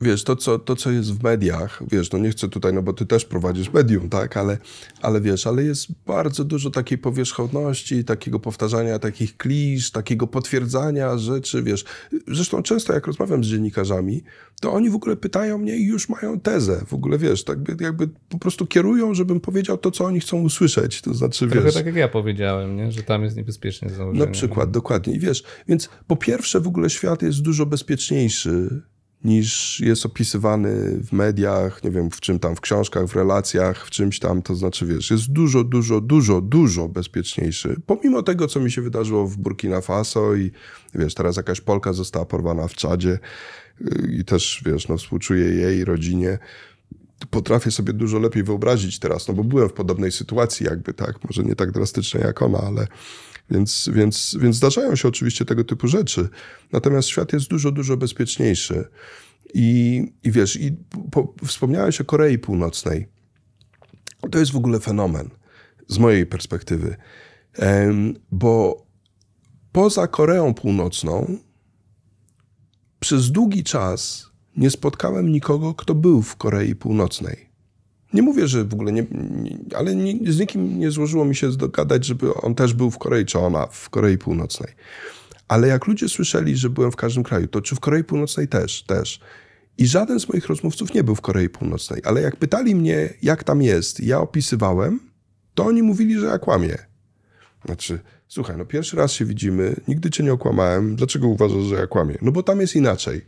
wiesz, to co, to co jest w mediach, wiesz, no nie chcę tutaj, no bo ty też prowadzisz medium, tak, ale, ale wiesz, ale jest bardzo dużo takiej powierzchowności, takiego powtarzania takich klisz, takiego potwierdzania rzeczy, wiesz. Zresztą często jak rozmawiam z dziennikarzami, to oni w ogóle pytają mnie i już mają tezę, w ogóle, wiesz, tak jakby po prostu kierują, żebym powiedział to, co oni chcą usłyszeć, to znaczy, Trochę wiesz. tak jak ja powiedziałem, nie? że tam jest niebezpiecznie założenie. Na przykład, dokładnie. I wiesz, więc po pierwsze w ogóle świat jest dużo bezpieczniejszy, niż jest opisywany w mediach, nie wiem, w czym tam, w książkach, w relacjach, w czymś tam, to znaczy, wiesz, jest dużo, dużo, dużo, dużo bezpieczniejszy. Pomimo tego, co mi się wydarzyło w Burkina Faso i, wiesz, teraz jakaś Polka została porwana w Czadzie yy, i też, wiesz, no współczuję jej rodzinie. Potrafię sobie dużo lepiej wyobrazić teraz, no bo byłem w podobnej sytuacji jakby, tak, może nie tak drastycznej jak ona, ale więc, więc, więc zdarzają się oczywiście tego typu rzeczy. Natomiast świat jest dużo, dużo bezpieczniejszy. I, i wiesz, i po, wspomniałeś o Korei Północnej. To jest w ogóle fenomen z mojej perspektywy, bo poza Koreą Północną przez długi czas nie spotkałem nikogo, kto był w Korei Północnej. Nie mówię, że w ogóle nie, nie ale nie, z nikim nie złożyło mi się dogadać, żeby on też był w Korei, czy ona w Korei Północnej. Ale jak ludzie słyszeli, że byłem w każdym kraju, to czy w Korei Północnej też, też. I żaden z moich rozmówców nie był w Korei Północnej, ale jak pytali mnie, jak tam jest, ja opisywałem, to oni mówili, że ja kłamię. Znaczy, słuchaj, no pierwszy raz się widzimy, nigdy cię nie okłamałem, dlaczego uważasz, że ja kłamię? No bo tam jest inaczej.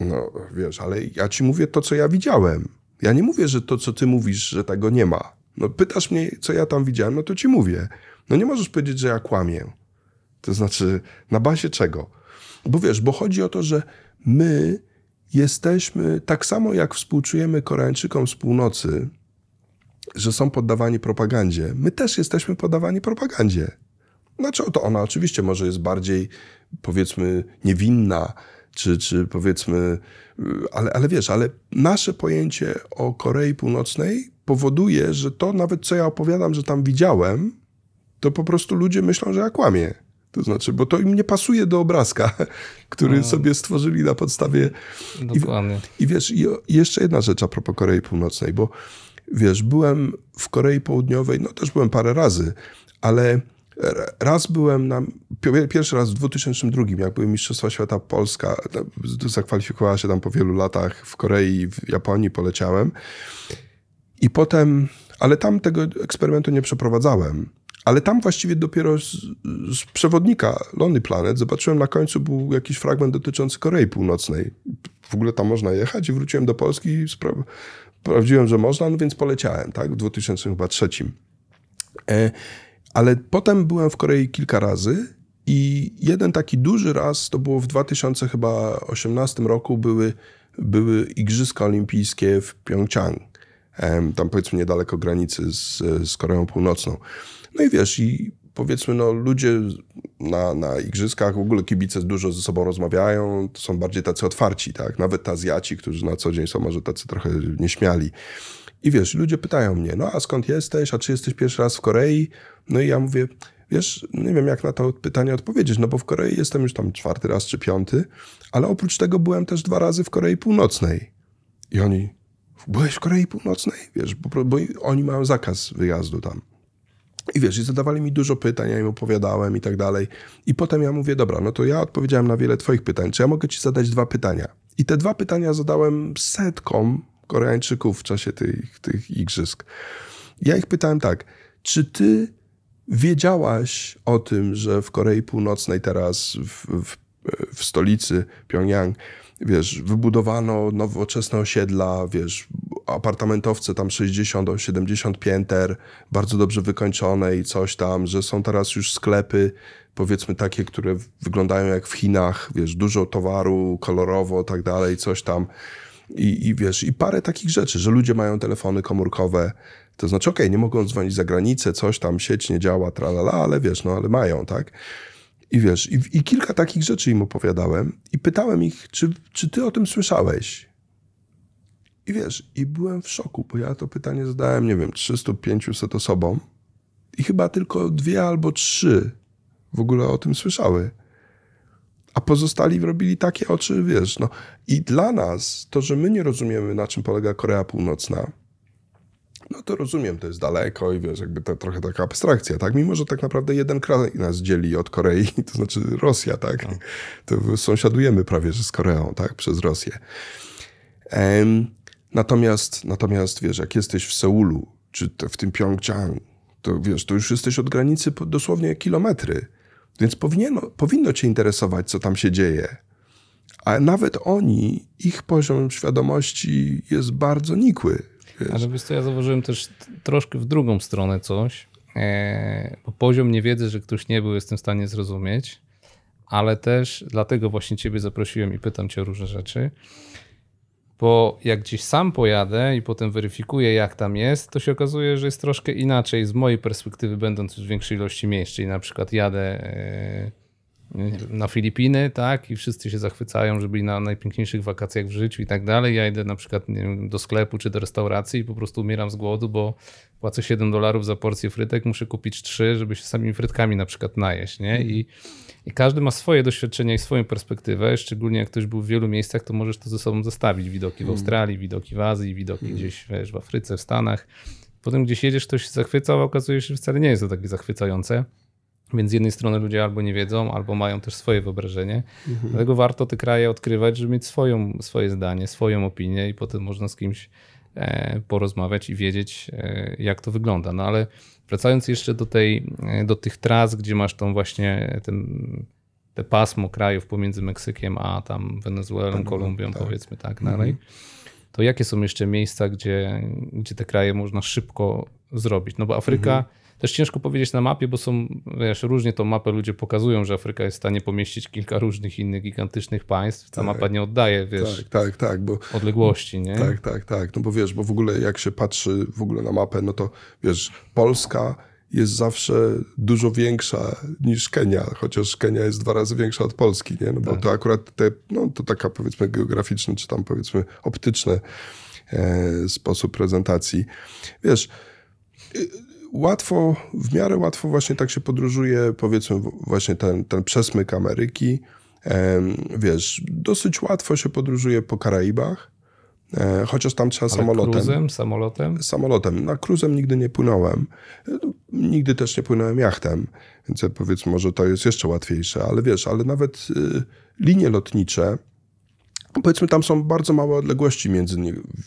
No wiesz, ale ja ci mówię to, co ja widziałem. Ja nie mówię, że to, co ty mówisz, że tego nie ma. No pytasz mnie, co ja tam widziałem, no to ci mówię. No nie możesz powiedzieć, że ja kłamię. To znaczy, na bazie czego? Bo wiesz, bo chodzi o to, że my jesteśmy tak samo jak współczujemy Koreańczykom z północy, że są poddawani propagandzie. My też jesteśmy poddawani propagandzie. Znaczy, to ona oczywiście może jest bardziej, powiedzmy, niewinna, czy, czy powiedzmy, y, ale, ale wiesz, ale nasze pojęcie o Korei Północnej powoduje, że to nawet co ja opowiadam, że tam widziałem, to po prostu ludzie myślą, że ja kłamię. To znaczy, bo to im nie pasuje do obrazka, który no. sobie stworzyli na podstawie. Dokładnie. I, I, wiesz, i jeszcze jedna rzecz a propos Korei Północnej, bo wiesz, byłem w Korei Południowej, no też byłem parę razy, ale Raz byłem na, pierwszy raz w 2002, jak były Mistrzostwa Świata Polska, zakwalifikowała się tam po wielu latach w Korei, w Japonii poleciałem. I potem, ale tam tego eksperymentu nie przeprowadzałem. Ale tam właściwie dopiero z, z, przewodnika Lonely Planet zobaczyłem na końcu był jakiś fragment dotyczący Korei Północnej. W ogóle tam można jechać i wróciłem do Polski i sprawdziłem, że można, no więc poleciałem, tak, w 2003. E, ale potem byłem w Korei kilka razy i jeden taki duży raz, to było w 2018 roku, były, były Igrzyska Olimpijskie w Pyeongchang, Tam powiedzmy niedaleko granicy z, z Koreą Północną. No i wiesz, i powiedzmy, no ludzie na, na igrzyskach, w ogóle kibice dużo ze sobą rozmawiają, to są bardziej tacy otwarci, tak? Nawet Azjaci, którzy na co dzień są może tacy trochę nieśmiali. I wiesz, ludzie pytają mnie, no a skąd jesteś, a czy jesteś pierwszy raz w Korei? No i ja mówię, wiesz, nie wiem jak na to pytanie odpowiedzieć, no bo w Korei jestem już tam czwarty raz czy piąty, ale oprócz tego byłem też dwa razy w Korei Północnej. I oni, byłeś w Korei Północnej? Wiesz, bo, bo oni mają zakaz wyjazdu tam. I wiesz, i zadawali mi dużo pytań, ja im opowiadałem i tak dalej. I potem ja mówię, dobra, no to ja odpowiedziałem na wiele twoich pytań, czy ja mogę ci zadać dwa pytania? I te dwa pytania zadałem setkom Koreańczyków w czasie tych, tych igrzysk. Ja ich pytałem tak, czy ty wiedziałaś o tym, że w Korei Północnej teraz w, w, w stolicy Pjongjang wiesz, wybudowano nowoczesne osiedla, wiesz, apartamentowce tam 60, 70 pięter, bardzo dobrze wykończone i coś tam, że są teraz już sklepy, powiedzmy takie, które wyglądają jak w Chinach, wiesz, dużo towaru, kolorowo, tak dalej, coś tam. I, I wiesz, i parę takich rzeczy, że ludzie mają telefony komórkowe, to znaczy, okej, okay, nie mogą dzwonić za granicę, coś tam, sieć nie działa, tralala, ale wiesz, no, ale mają, tak? I wiesz, i, i kilka takich rzeczy im opowiadałem i pytałem ich, czy, czy ty o tym słyszałeś? I wiesz, i byłem w szoku, bo ja to pytanie zadałem, nie wiem, 300-500 osobom i chyba tylko dwie albo trzy w ogóle o tym słyszały a pozostali robili takie oczy, wiesz, no. I dla nas to, że my nie rozumiemy, na czym polega Korea Północna, no to rozumiem, to jest daleko i wiesz, jakby to trochę taka abstrakcja, tak? Mimo, że tak naprawdę jeden kraj nas dzieli od Korei, to znaczy Rosja, tak? tak. To sąsiadujemy prawie, że z Koreą, tak? Przez Rosję. Um, natomiast, natomiast wiesz, jak jesteś w Seulu, czy w tym Pyeongchang, to wiesz, to już jesteś od granicy dosłownie kilometry. Więc powinno, powinno cię interesować, co tam się dzieje. A nawet oni, ich poziom świadomości jest bardzo nikły. Wiesz? Ale wiesz co, ja zauważyłem też troszkę w drugą stronę coś, e, bo poziom niewiedzy, że ktoś nie był, jestem w stanie zrozumieć, ale też dlatego właśnie ciebie zaprosiłem i pytam cię o różne rzeczy, bo jak gdzieś sam pojadę i potem weryfikuję, jak tam jest, to się okazuje, że jest troszkę inaczej z mojej perspektywy, będąc w większej ilości miejsc. Czyli na przykład jadę e, na Filipiny, tak, i wszyscy się zachwycają, że byli na najpiękniejszych wakacjach w życiu i tak dalej. Ja idę na przykład wiem, do sklepu czy do restauracji i po prostu umieram z głodu, bo płacę 7 dolarów za porcję frytek, muszę kupić 3, żeby się samymi frytkami na przykład najeść, nie? I i każdy ma swoje doświadczenia i swoją perspektywę, szczególnie jak ktoś był w wielu miejscach, to możesz to ze sobą zostawić. Widoki w mm. Australii, widoki w Azji, widoki mm. gdzieś wiesz, w Afryce, w Stanach. Potem gdzieś jedziesz, ktoś się zachwyca, a okazuje się, że wcale nie jest to takie zachwycające. Więc z jednej strony ludzie albo nie wiedzą, albo mają też swoje wyobrażenie. Mhm. Dlatego warto te kraje odkrywać, żeby mieć swoją, swoje zdanie, swoją opinię i potem można z kimś E, porozmawiać i wiedzieć, e, jak to wygląda. No ale wracając jeszcze do, tej, e, do tych tras, gdzie masz tą właśnie ten, te pasmo krajów pomiędzy Meksykiem a tam Wenezuelą, Kolumbią, tak. powiedzmy tak mhm. dalej, mhm. to jakie są jeszcze miejsca, gdzie, gdzie te kraje można szybko zrobić? No bo Afryka. Mhm też ciężko powiedzieć na mapie, bo są, wiesz, różnie tą mapę ludzie pokazują, że Afryka jest w stanie pomieścić kilka różnych innych gigantycznych państw. Ta tak, mapa nie oddaje, wiesz, tak, tak, tak, bo, odległości, nie? Tak, tak, tak. No bo wiesz, bo w ogóle jak się patrzy w ogóle na mapę, no to wiesz, Polska jest zawsze dużo większa niż Kenia, chociaż Kenia jest dwa razy większa od Polski, nie? No bo tak. to akurat te, no to taka powiedzmy geograficzny, czy tam powiedzmy optyczny e, sposób prezentacji. Wiesz, y, łatwo, w miarę łatwo właśnie tak się podróżuje, powiedzmy właśnie ten, ten przesmyk Ameryki. Wiesz, dosyć łatwo się podróżuje po Karaibach, e, chociaż tam trzeba Ale samolotem. Kruzem, samolotem? Samolotem. Na kruzem nigdy nie płynąłem. E, no, nigdy też nie płynąłem jachtem, więc powiedzmy, może to jest jeszcze łatwiejsze, ale wiesz, ale nawet e, linie lotnicze, Powiedzmy, tam są bardzo małe odległości między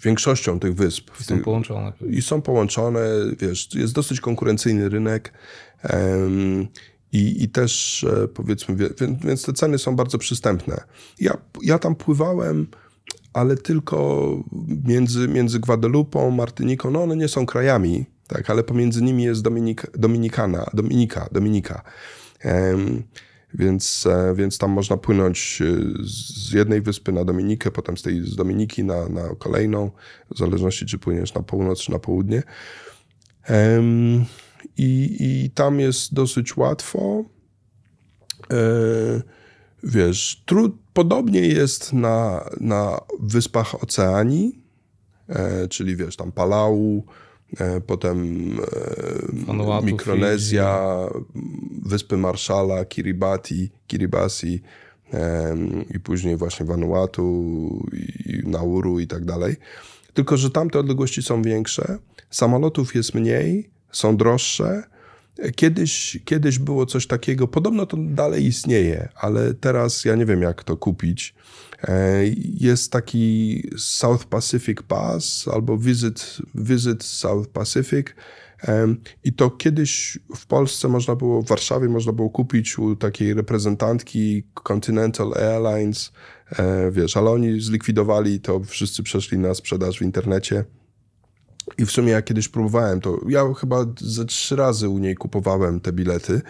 większością tych wysp. I są połączone. I są połączone, wiesz, jest dosyć konkurencyjny rynek. Um, i, I też e, powiedzmy, więc, więc te ceny są bardzo przystępne. Ja, ja tam pływałem, ale tylko między, między Guadalupą, Martyniką, no one nie są krajami, tak, ale pomiędzy nimi jest Dominik, Dominikana, Dominika, Dominika. Um, więc, e, więc tam można płynąć e, z jednej wyspy na Dominikę, potem z tej z Dominiki na, na kolejną, w zależności czy płyniesz na północ czy na południe. I, i tam jest dosyć łatwo. E, wiesz, trud, podobnie jest na, na wyspach Oceanii, czyli wiesz, tam Palau, E, potem e, Vanuatu, Mikronezja, Fiji. Wyspy Marszala, Kiribati, Kiribati e, i później właśnie Vanuatu i Nauru i tak dalej. Tylko, że tamte odległości są większe, samolotów jest mniej, są droższe. Kiedyś, kiedyś było coś takiego, podobno to dalej istnieje, ale teraz ja nie wiem, jak to kupić. E, jest taki South Pacific Pass albo Visit, Visit South Pacific. E, I to kiedyś w Polsce można było, w Warszawie można było kupić u takiej reprezentantki Continental Airlines, e, wiesz, ale oni zlikwidowali to, wszyscy przeszli na sprzedaż w internecie. I w sumie ja kiedyś próbowałem to. Ja chyba ze trzy razy u niej kupowałem te bilety.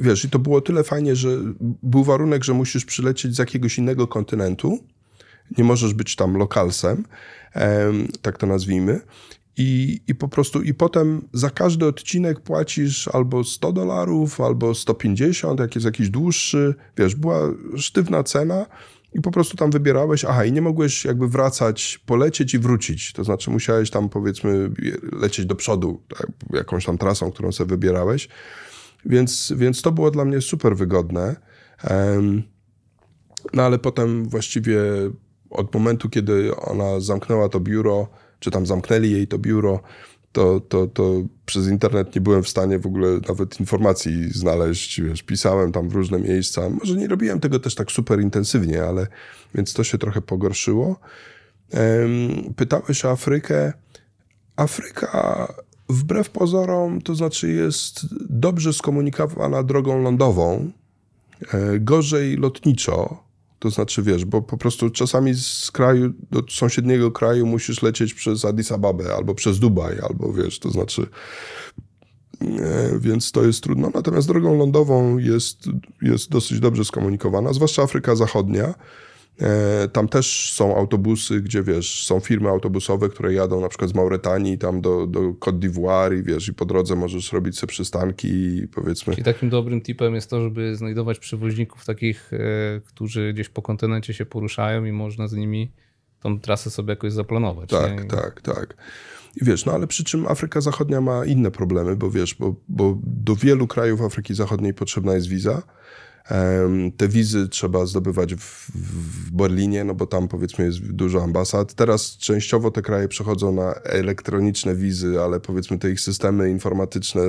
Wiesz, i to było tyle fajnie, że był warunek, że musisz przylecieć z jakiegoś innego kontynentu. Nie możesz być tam lokalsem, tak to nazwijmy. I, I po prostu, i potem za każdy odcinek płacisz albo 100 dolarów, albo 150, jak jest jakiś dłuższy. Wiesz, była sztywna cena i po prostu tam wybierałeś, aha, i nie mogłeś jakby wracać, polecieć i wrócić. To znaczy musiałeś tam powiedzmy lecieć do przodu tak, jakąś tam trasą, którą sobie wybierałeś. Więc, więc to było dla mnie super wygodne. No ale potem właściwie od momentu, kiedy ona zamknęła to biuro, czy tam zamknęli jej to biuro, to, to, to przez internet nie byłem w stanie w ogóle nawet informacji znaleźć. Wiesz, pisałem tam w różne miejsca. Może nie robiłem tego też tak super intensywnie, ale więc to się trochę pogorszyło. Pytałeś o Afrykę. Afryka wbrew pozorom, to znaczy jest dobrze skomunikowana drogą lądową, e, gorzej lotniczo. To znaczy, wiesz, bo po prostu czasami z kraju do sąsiedniego kraju musisz lecieć przez Addis Ababę albo przez Dubaj, albo wiesz, to znaczy. E, więc to jest trudno. Natomiast drogą lądową jest, jest dosyć dobrze skomunikowana, zwłaszcza Afryka Zachodnia E, tam też są autobusy, gdzie wiesz, są firmy autobusowe, które jadą na przykład z Mauretanii tam do, do Côte d'Ivoire i wiesz, i po drodze możesz robić sobie przystanki i powiedzmy. I takim dobrym tipem jest to, żeby znajdować przewoźników takich, e, którzy gdzieś po kontynencie się poruszają i można z nimi tą trasę sobie jakoś zaplanować. Tak, nie? tak, tak. I wiesz, no ale przy czym Afryka Zachodnia ma inne problemy, bo wiesz, bo, bo do wielu krajów Afryki Zachodniej potrzebna jest wiza. Te wizy trzeba zdobywać w, w Berlinie, no bo tam powiedzmy jest dużo ambasad. Teraz częściowo te kraje przechodzą na elektroniczne wizy, ale powiedzmy te ich systemy informatyczne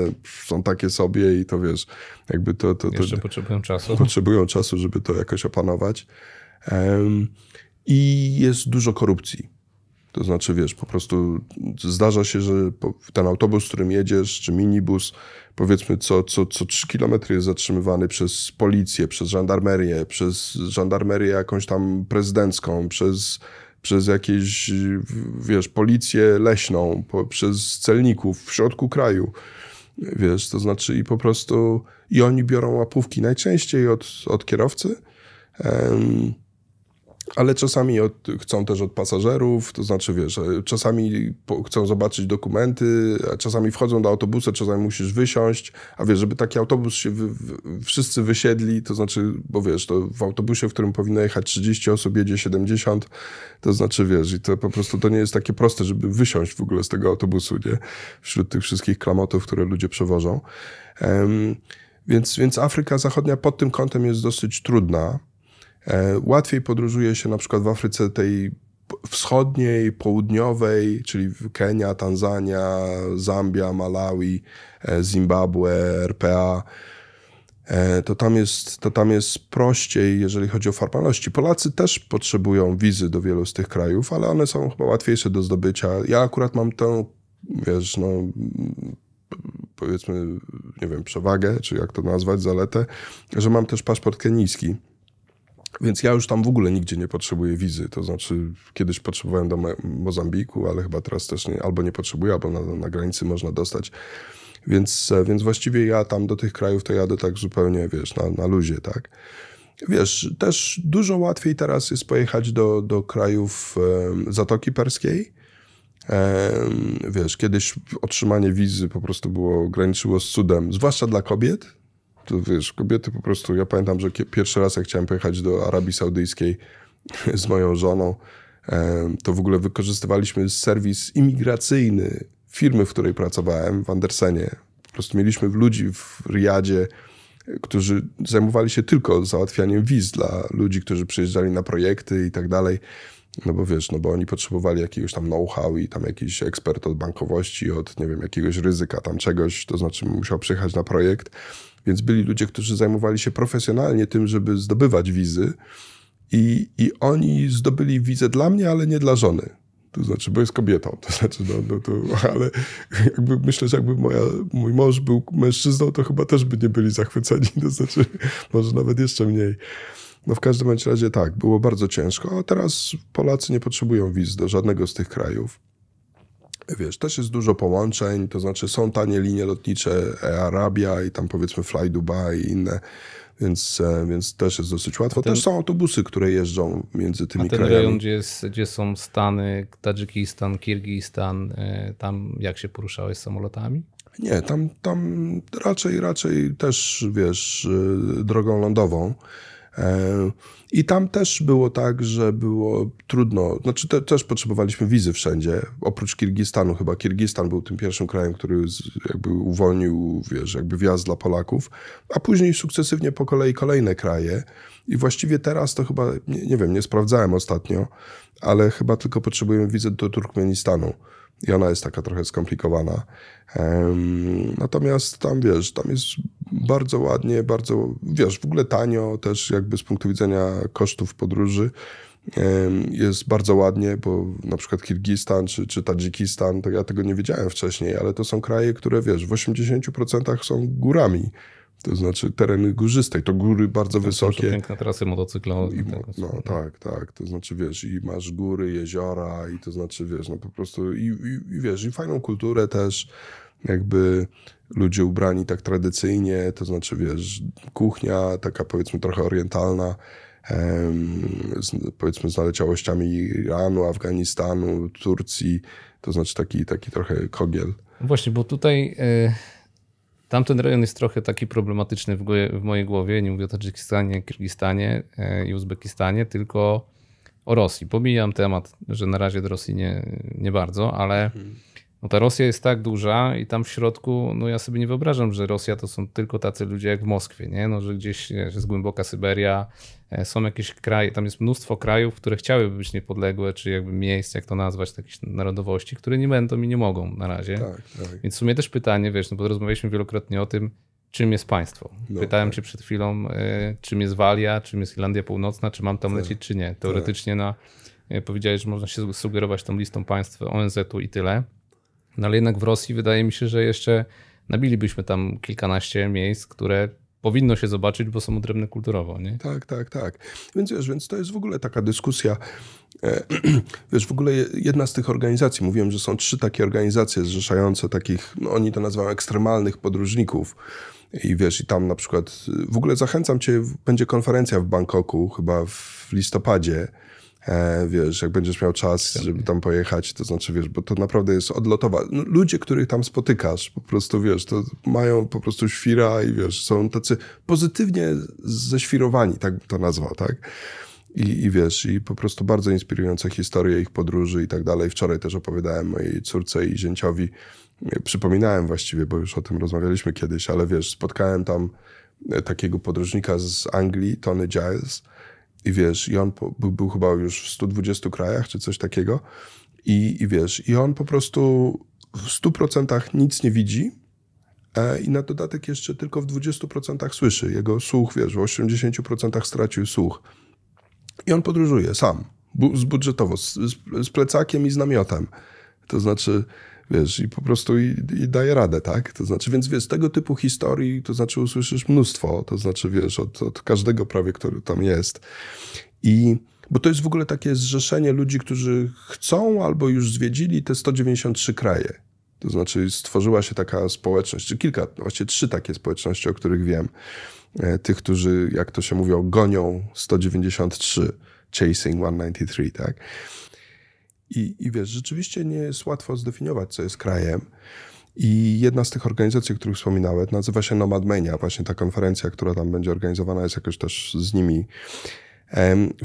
są takie sobie i to wiesz, jakby to... to, to Jeszcze to, potrzebują czasu. Potrzebują czasu, żeby to jakoś opanować. Um, I jest dużo korupcji to znaczy, wiesz, po prostu zdarza się, że ten autobus, którym jedziesz, czy minibus, powiedzmy co, co, co 3 kilometry jest zatrzymywany przez policję, przez żandarmerię, przez żandarmerię jakąś tam prezydencką, przez, przez jakieś, wiesz, policję leśną, po, przez celników w środku kraju. Wiesz, to znaczy i po prostu i oni biorą łapówki najczęściej od, od kierowcy. Um, ale czasami od, chcą też od pasażerów, to znaczy wiesz, e, czasami po, chcą zobaczyć dokumenty, a czasami wchodzą do autobusu, czasami musisz wysiąść, a wiesz, żeby taki autobus się wy, wy, wszyscy wysiedli, to znaczy, bo wiesz, to w autobusie, w którym powinno jechać 30 osób, jedzie 70, to znaczy wiesz, i to po prostu to nie jest takie proste, żeby wysiąść w ogóle z tego autobusu, nie? Wśród tych wszystkich klamotów, które ludzie przewożą. Um, więc, więc Afryka Zachodnia pod tym kątem jest dosyć trudna. E, łatwiej podróżuje się na przykład w Afryce tej wschodniej, południowej, czyli Kenia, Tanzania, Zambia, Malawi, e, Zimbabwe, RPA e, to tam jest, to tam jest prościej, jeżeli chodzi o formalności. Polacy też potrzebują wizy do wielu z tych krajów, ale one są chyba łatwiejsze do zdobycia. Ja akurat mam tę, wiesz, no powiedzmy, nie wiem, przewagę, czy jak to nazwać, zaletę, że mam też paszport kenijski. Więc ja już tam w ogóle nigdzie nie potrzebuję wizy. To znaczy, kiedyś potrzebowałem do Mozambiku, ale chyba teraz też nie, albo nie potrzebuję, albo na, na granicy można dostać. Więc, e, więc właściwie ja tam do tych krajów to jadę tak zupełnie, wiesz, na, na luzie, tak. Wiesz, też dużo łatwiej teraz jest pojechać do, do krajów Zatoki Perskiej. wiesz, kiedyś otrzymanie wizy po prostu było, graniczyło z cudem, zwłaszcza dla kobiet, to wiesz, kobiety po prostu, ja pamiętam, że pierwszy raz jak chciałem pojechać do Arabii Saudyjskiej z moją żoną, to w ogóle wykorzystywaliśmy serwis imigracyjny firmy, w której pracowałem, w Andersenie. Po prostu mieliśmy ludzi w Riyadzie, którzy zajmowali się tylko załatwianiem wiz dla ludzi, którzy przyjeżdżali na projekty i tak dalej. No bo wiesz, no bo oni potrzebowali jakiegoś tam know-how i tam jakiś ekspert od bankowości, od nie wiem, jakiegoś ryzyka tam czegoś, to znaczy musiał przyjechać na projekt więc byli ludzie, którzy zajmowali się profesjonalnie tym, żeby zdobywać wizy. I, i oni zdobyli wizę dla mnie, ale nie dla żony. To znaczy, bo jest kobietą. To znaczy, no, no to, ale jakby myślę, że jakby moja, mój mąż był mężczyzną, to chyba też by nie byli zachwyceni. To znaczy, może nawet jeszcze mniej. No w każdym razie tak, było bardzo ciężko, a teraz Polacy nie potrzebują wiz do żadnego z tych krajów wiesz, też jest dużo połączeń, to znaczy są tanie linie lotnicze, e Arabia i tam powiedzmy Fly Dubai i inne, więc, e, więc też jest dosyć łatwo. Ten, też są autobusy, które jeżdżą między tymi a ten krajami. A gdzie, gdzie są Stany, Tadżykistan, Kirgistan, e, tam jak się poruszałeś samolotami? Nie, tam, tam raczej, raczej też, wiesz, e, drogą lądową. I tam też było tak, że było trudno, znaczy te, też potrzebowaliśmy wizy wszędzie, oprócz Kirgistanu chyba. Kirgistan był tym pierwszym krajem, który jakby uwolnił, wiesz, jakby wjazd dla Polaków, a później sukcesywnie po kolei kolejne kraje. I właściwie teraz to chyba, nie, nie wiem, nie sprawdzałem ostatnio, ale chyba tylko potrzebujemy wizy do Turkmenistanu i ona jest taka trochę skomplikowana. Um, natomiast tam wiesz, tam jest bardzo ładnie, bardzo, wiesz, w ogóle tanio też jakby z punktu widzenia kosztów podróży jest bardzo ładnie, bo na przykład Kirgistan czy, czy Tadżykistan, to ja tego nie wiedziałem wcześniej, ale to są kraje, które wiesz, w 80% są górami. To znaczy tereny górzyste, to góry bardzo tak, to wysokie. Piękne trasy motocyklowe. I, tak no tak, tak. To znaczy wiesz, i masz góry, jeziora, i to znaczy wiesz, no po prostu, i, i, i wiesz, i fajną kulturę też, jakby ludzie ubrani tak tradycyjnie, to znaczy, wiesz, kuchnia taka powiedzmy trochę orientalna, z, powiedzmy z naleciałościami Iranu, Afganistanu, Turcji, to znaczy taki, taki trochę kogiel. Właśnie, bo tutaj y, tamten rejon jest trochę taki problematyczny w, w, mojej głowie, nie mówię o Tadżykistanie, Kirgistanie y, i Uzbekistanie, tylko o Rosji. Pomijam temat, że na razie do Rosji nie, nie bardzo, ale... Mhm. No ta Rosja jest tak duża i tam w środku, no ja sobie nie wyobrażam, że Rosja to są tylko tacy ludzie jak w Moskwie, nie? No, że gdzieś jest głęboka Syberia, e, są jakieś kraje, tam jest mnóstwo krajów, które chciałyby być niepodległe, czy jakby miejsc, jak to nazwać, takich narodowości, które nie będą i nie mogą na razie. Tak, tak. Więc w sumie też pytanie, wiesz, no bo rozmawialiśmy wielokrotnie o tym, czym jest państwo. No, Pytałem tak. cię przed chwilą, y, czym jest Walia, czym jest Irlandia Północna, czy mam tam tak, lecieć, czy nie. Tak. Teoretycznie tak. na, y, powiedziałeś, że można się sugerować tą listą państw ONZ-u i tyle. No ale jednak w Rosji wydaje mi się, że jeszcze nabilibyśmy tam kilkanaście miejsc, które powinno się zobaczyć, bo są odrębne kulturowo, nie? Tak, tak, tak. Więc wiesz, więc to jest w ogóle taka dyskusja. E, wiesz, w ogóle jedna z tych organizacji, mówiłem, że są trzy takie organizacje zrzeszające takich, no oni to nazywają ekstremalnych podróżników. I wiesz, i tam na przykład, w ogóle zachęcam cię, będzie konferencja w Bangkoku chyba w listopadzie E, wiesz, jak będziesz miał czas, żeby tam pojechać, to znaczy, wiesz, bo to naprawdę jest odlotowa. No, ludzie, których tam spotykasz, po prostu, wiesz, to mają po prostu świra i, wiesz, są tacy pozytywnie ześwirowani, tak bym to nazwał, tak? I, I wiesz, i po prostu bardzo inspirujące historie ich podróży i tak dalej. Wczoraj też opowiadałem mojej córce i zięciowi, przypominałem właściwie, bo już o tym rozmawialiśmy kiedyś, ale wiesz, spotkałem tam e, takiego podróżnika z Anglii, Tony Giles, i wiesz, i on był, był, chyba już w 120 krajach czy coś takiego. I, i wiesz, i on po prostu w 100% nic nie widzi. E, I na dodatek jeszcze tylko w 20% słyszy. Jego słuch, wiesz, w 80% stracił słuch. I on podróżuje sam, bu, budżetowo, z, z plecakiem i z namiotem. To znaczy, wiesz, i po prostu i, i daje radę, tak? To znaczy, więc wiesz, tego typu historii, to znaczy usłyszysz mnóstwo, to znaczy, wiesz, od, od każdego prawie, który tam jest. I bo to jest w ogóle takie zrzeszenie ludzi, którzy chcą albo już zwiedzili te 193 kraje. To znaczy stworzyła się taka społeczność, czy kilka, właściwie trzy takie społeczności, o których wiem. E, tych, którzy, jak to się mówią, gonią 193, chasing 193, tak? I, I wiesz, rzeczywiście nie jest łatwo zdefiniować, co jest krajem. I jedna z tych organizacji, o których wspominałem, nazywa się Nomad Mania. Właśnie ta konferencja, która tam będzie organizowana, jest jakoś też z nimi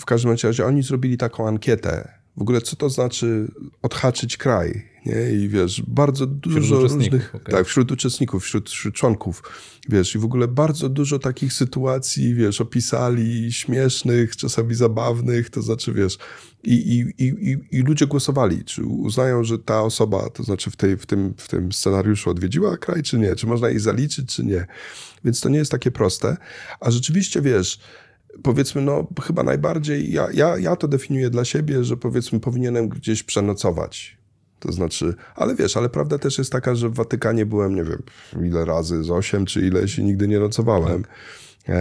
w każdym razie oni zrobili taką ankietę. W ogóle co to znaczy odhaczyć kraj? Nie? I wiesz, bardzo dużo różnych... Okay. Tak, wśród uczestników, wśród, wśród, członków. Wiesz, i w ogóle bardzo dużo takich sytuacji, wiesz, opisali, śmiesznych, czasami zabawnych, to znaczy, wiesz... I, i, i, i ludzie głosowali, czy uznają, że ta osoba, to znaczy w, tej, w, tym, w tym scenariuszu odwiedziła kraj, czy nie? Czy można jej zaliczyć, czy nie? Więc to nie jest takie proste. A rzeczywiście, wiesz powiedzmy, no chyba najbardziej, ja, ja, ja to definiuję dla siebie, że powiedzmy powinienem gdzieś przenocować. To znaczy, ale wiesz, ale prawda też jest taka, że w Watykanie byłem, nie wiem, ile razy, z osiem czy ileś i nigdy nie nocowałem. Tak.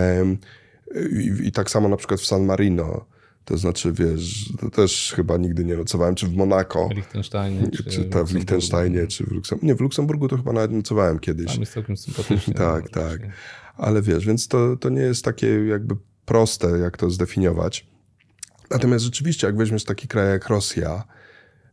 i, I, tak samo na przykład w San Marino. To znaczy, wiesz, to też chyba nigdy nie nocowałem, czy w Monako. W Liechtensteinie. Czy, czy ta, w Liechtensteinie, czy w Luksemburgu. Nie, w Luksemburgu to chyba nawet nocowałem kiedyś. Tam jest całkiem sympatycznie. tak, tak. Ale wiesz, więc to, to nie jest takie jakby proste, jak to zdefiniować. Natomiast rzeczywiście, jak weźmiesz taki kraj jak Rosja,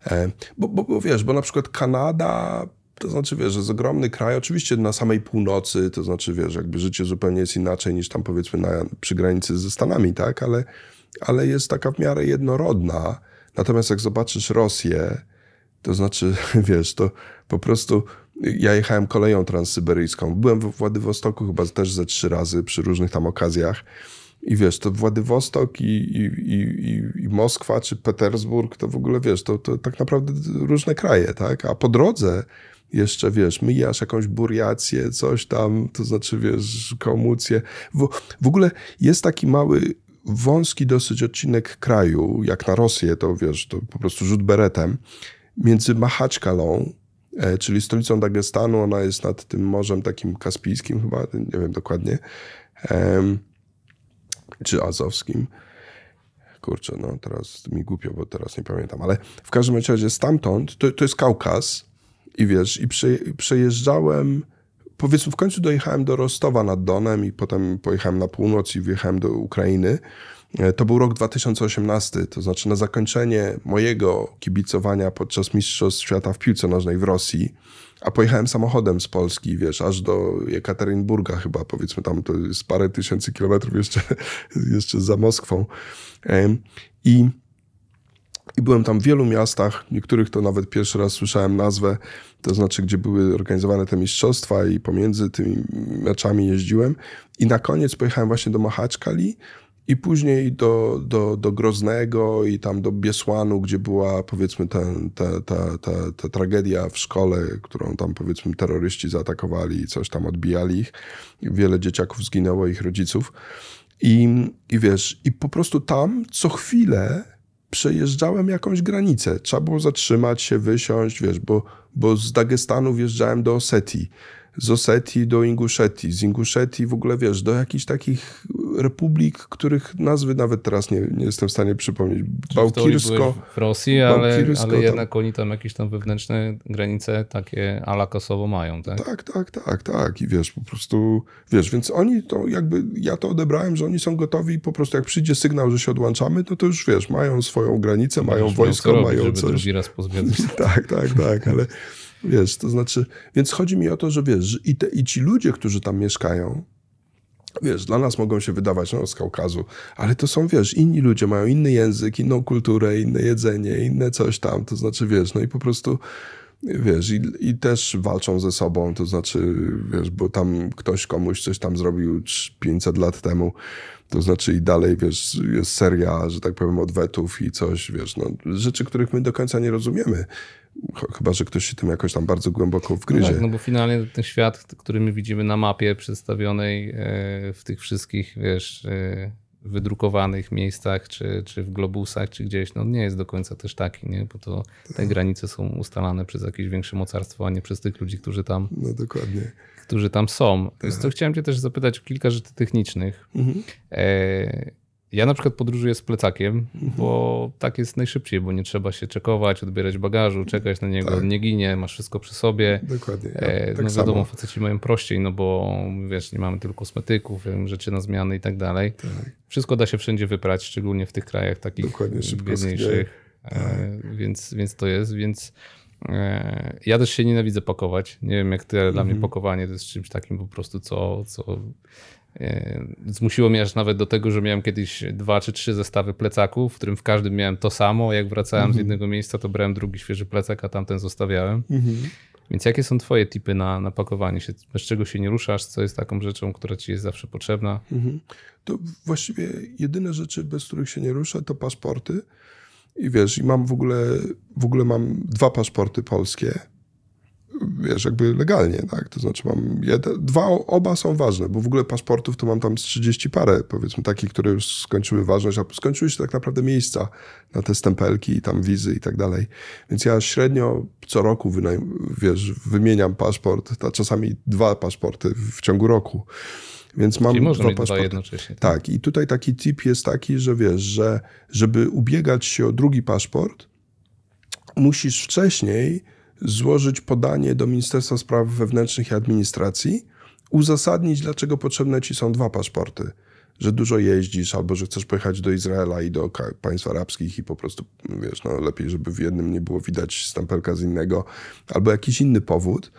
e, bo, bo, bo wiesz, bo na przykład Kanada to znaczy, wiesz, że jest ogromny kraj, oczywiście na samej północy, to znaczy, wiesz, jakby życie zupełnie jest inaczej niż tam powiedzmy na, przy granicy ze Stanami, tak? Ale, ale jest taka w miarę jednorodna. Natomiast jak zobaczysz Rosję, to znaczy, wiesz, to po prostu ja jechałem koleją transsyberyjską. Byłem w Władywostoku chyba też ze trzy razy przy różnych tam okazjach i wiesz, to Władywostok i, i, i, i Moskwa czy Petersburg, to w ogóle wiesz, to, to tak naprawdę różne kraje, tak? A po drodze jeszcze, wiesz, myjasz jakąś buriację, coś tam, to znaczy, wiesz, komucję. W, w ogóle jest taki mały, wąski dosyć odcinek kraju, jak na Rosję, to wiesz, to po prostu rzut beretem, między Machaczkalą, e, czyli stolicą Dagestanu, ona jest nad tym morzem takim kaspijskim chyba, nie wiem dokładnie, czy azowskim. Kurczę, no teraz mi głupio, bo teraz nie pamiętam, ale w każdym razie stamtąd, to, to jest Kaukaz i wiesz, i prze, przejeżdżałem, powiedzmy w końcu dojechałem do Rostowa nad Donem i potem pojechałem na północ i wjechałem do Ukrainy. E, to był rok 2018, to znaczy na zakończenie mojego kibicowania podczas Mistrzostw Świata w piłce nożnej w Rosji. A pojechałem samochodem z Polski, wiesz, aż do Jekaterynburga chyba, powiedzmy tam, to jest parę tysięcy kilometrów jeszcze, jeszcze za Moskwą. I, I byłem tam w wielu miastach, niektórych to nawet pierwszy raz słyszałem nazwę, to znaczy, gdzie były organizowane te mistrzostwa i pomiędzy tymi meczami jeździłem. I na koniec pojechałem właśnie do Machaczkali, i później do, do, do Groznego i tam do Biesłanu, gdzie była powiedzmy ta, ta, ta, ta tragedia w szkole, którą tam powiedzmy terroryści zaatakowali i coś tam odbijali ich. Wiele dzieciaków zginęło, ich rodziców. I, I wiesz, i po prostu tam co chwilę przejeżdżałem jakąś granicę. Trzeba było zatrzymać się, wysiąść, wiesz, bo, bo z Dagestanu wjeżdżałem do Osetii z Osetii do Inguszetii, z Inguszetii w ogóle, wiesz, do jakichś takich republik, których nazwy nawet teraz nie, nie jestem w stanie przypomnieć. Bałkirsko. W, w Rosji, ale, ale jednak tam. oni tam jakieś tam wewnętrzne granice takie ala Kosowo mają, tak? Tak, tak, tak, tak. I wiesz, po prostu, wiesz, więc oni to jakby, ja to odebrałem, że oni są gotowi po prostu jak przyjdzie sygnał, że się odłączamy, no to już wiesz, mają swoją granicę, no mają Będziesz wojsko, robić, mają żeby coś. drugi raz pozbierać. tak, tak, tak, ale... Wiesz, to znaczy, więc chodzi mi o to, że wiesz, i, te, i ci ludzie, którzy tam mieszkają, wiesz, dla nas mogą się wydawać, no, z Kaukazu, ale to są, wiesz, inni ludzie mają inny język, inną kulturę, inne jedzenie, inne coś tam, to znaczy, wiesz, no i po prostu wiesz, i, i, też walczą ze sobą, to znaczy, wiesz, bo tam ktoś komuś coś tam zrobił 500 lat temu, to znaczy i dalej, wiesz, jest seria, że tak powiem, odwetów i coś, wiesz, no, rzeczy, których my do końca nie rozumiemy, Chyba, że ktoś się tym jakoś tam bardzo głęboko wgryzie. No, tak, no bo finalnie ten świat, który my widzimy na mapie przedstawionej e, w tych wszystkich, wiesz, e, wydrukowanych miejscach, czy, czy w globusach, czy gdzieś, no nie jest do końca też taki, nie? bo to te tak. granice są ustalane przez jakieś większe mocarstwo, a nie przez tych ludzi, którzy tam. No dokładnie. Którzy tam są. Więc tak. to chciałem Cię też zapytać o kilka rzeczy technicznych. Mhm. E, ja na przykład podróżuję z plecakiem, mhm. bo tak jest najszybciej, bo nie trzeba się czekować, odbierać bagażu, czekać na niego, tak. nie ginie, masz wszystko przy sobie. Dokładnie. Ja, e, tak no wiadomo, samo. faceci mają prościej, no bo wiesz, nie mamy tylko kosmetyków, rzeczy na zmiany i tak dalej. Tak. Wszystko da się wszędzie wyprać, szczególnie w tych krajach takich Dokładnie, biedniejszych. E, tak. więc, więc to jest, więc e, ja też się nienawidzę pakować. Nie wiem jak ty, ale dla mnie mhm. pakowanie to jest czymś takim po prostu, co, co Yy, zmusiło mnie aż nawet do tego, że miałem kiedyś dwa czy trzy zestawy plecaków, w którym w każdym miałem to samo. Jak wracałem z mhm. jednego miejsca, to brałem drugi świeży plecak, a tamten zostawiałem. Mhm. Więc jakie są Twoje tipy na, na pakowanie się? Bez czego się nie ruszasz? Co jest taką rzeczą, która Ci jest zawsze potrzebna? Mhm. To właściwie jedyne rzeczy, bez których się nie ruszę, to paszporty. I wiesz, i mam w ogóle, w ogóle mam dwa paszporty polskie wiesz, jakby legalnie, tak? To znaczy mam jeden, dwa, oba są ważne, bo w ogóle paszportów to mam tam z 30 parę, powiedzmy, takich, które już skończyły ważność, a skończyły się tak naprawdę miejsca na te stempelki i tam wizy i tak dalej. Więc ja średnio co roku wynajm, wiesz, wymieniam paszport, a czasami dwa paszporty w ciągu roku. Więc mam Czyli można mieć Dwa jednocześnie. Tak. tak, i tutaj taki tip jest taki, że wiesz, że żeby ubiegać się o drugi paszport, musisz wcześniej złożyć podanie do Ministerstwa Spraw Wewnętrznych i Administracji, uzasadnić, dlaczego potrzebne ci są dwa paszporty. Że dużo jeździsz, albo że chcesz pojechać do Izraela i do państw arabskich i po prostu, wiesz, no lepiej, żeby w jednym nie było widać stempelka z innego, albo jakiś inny powód.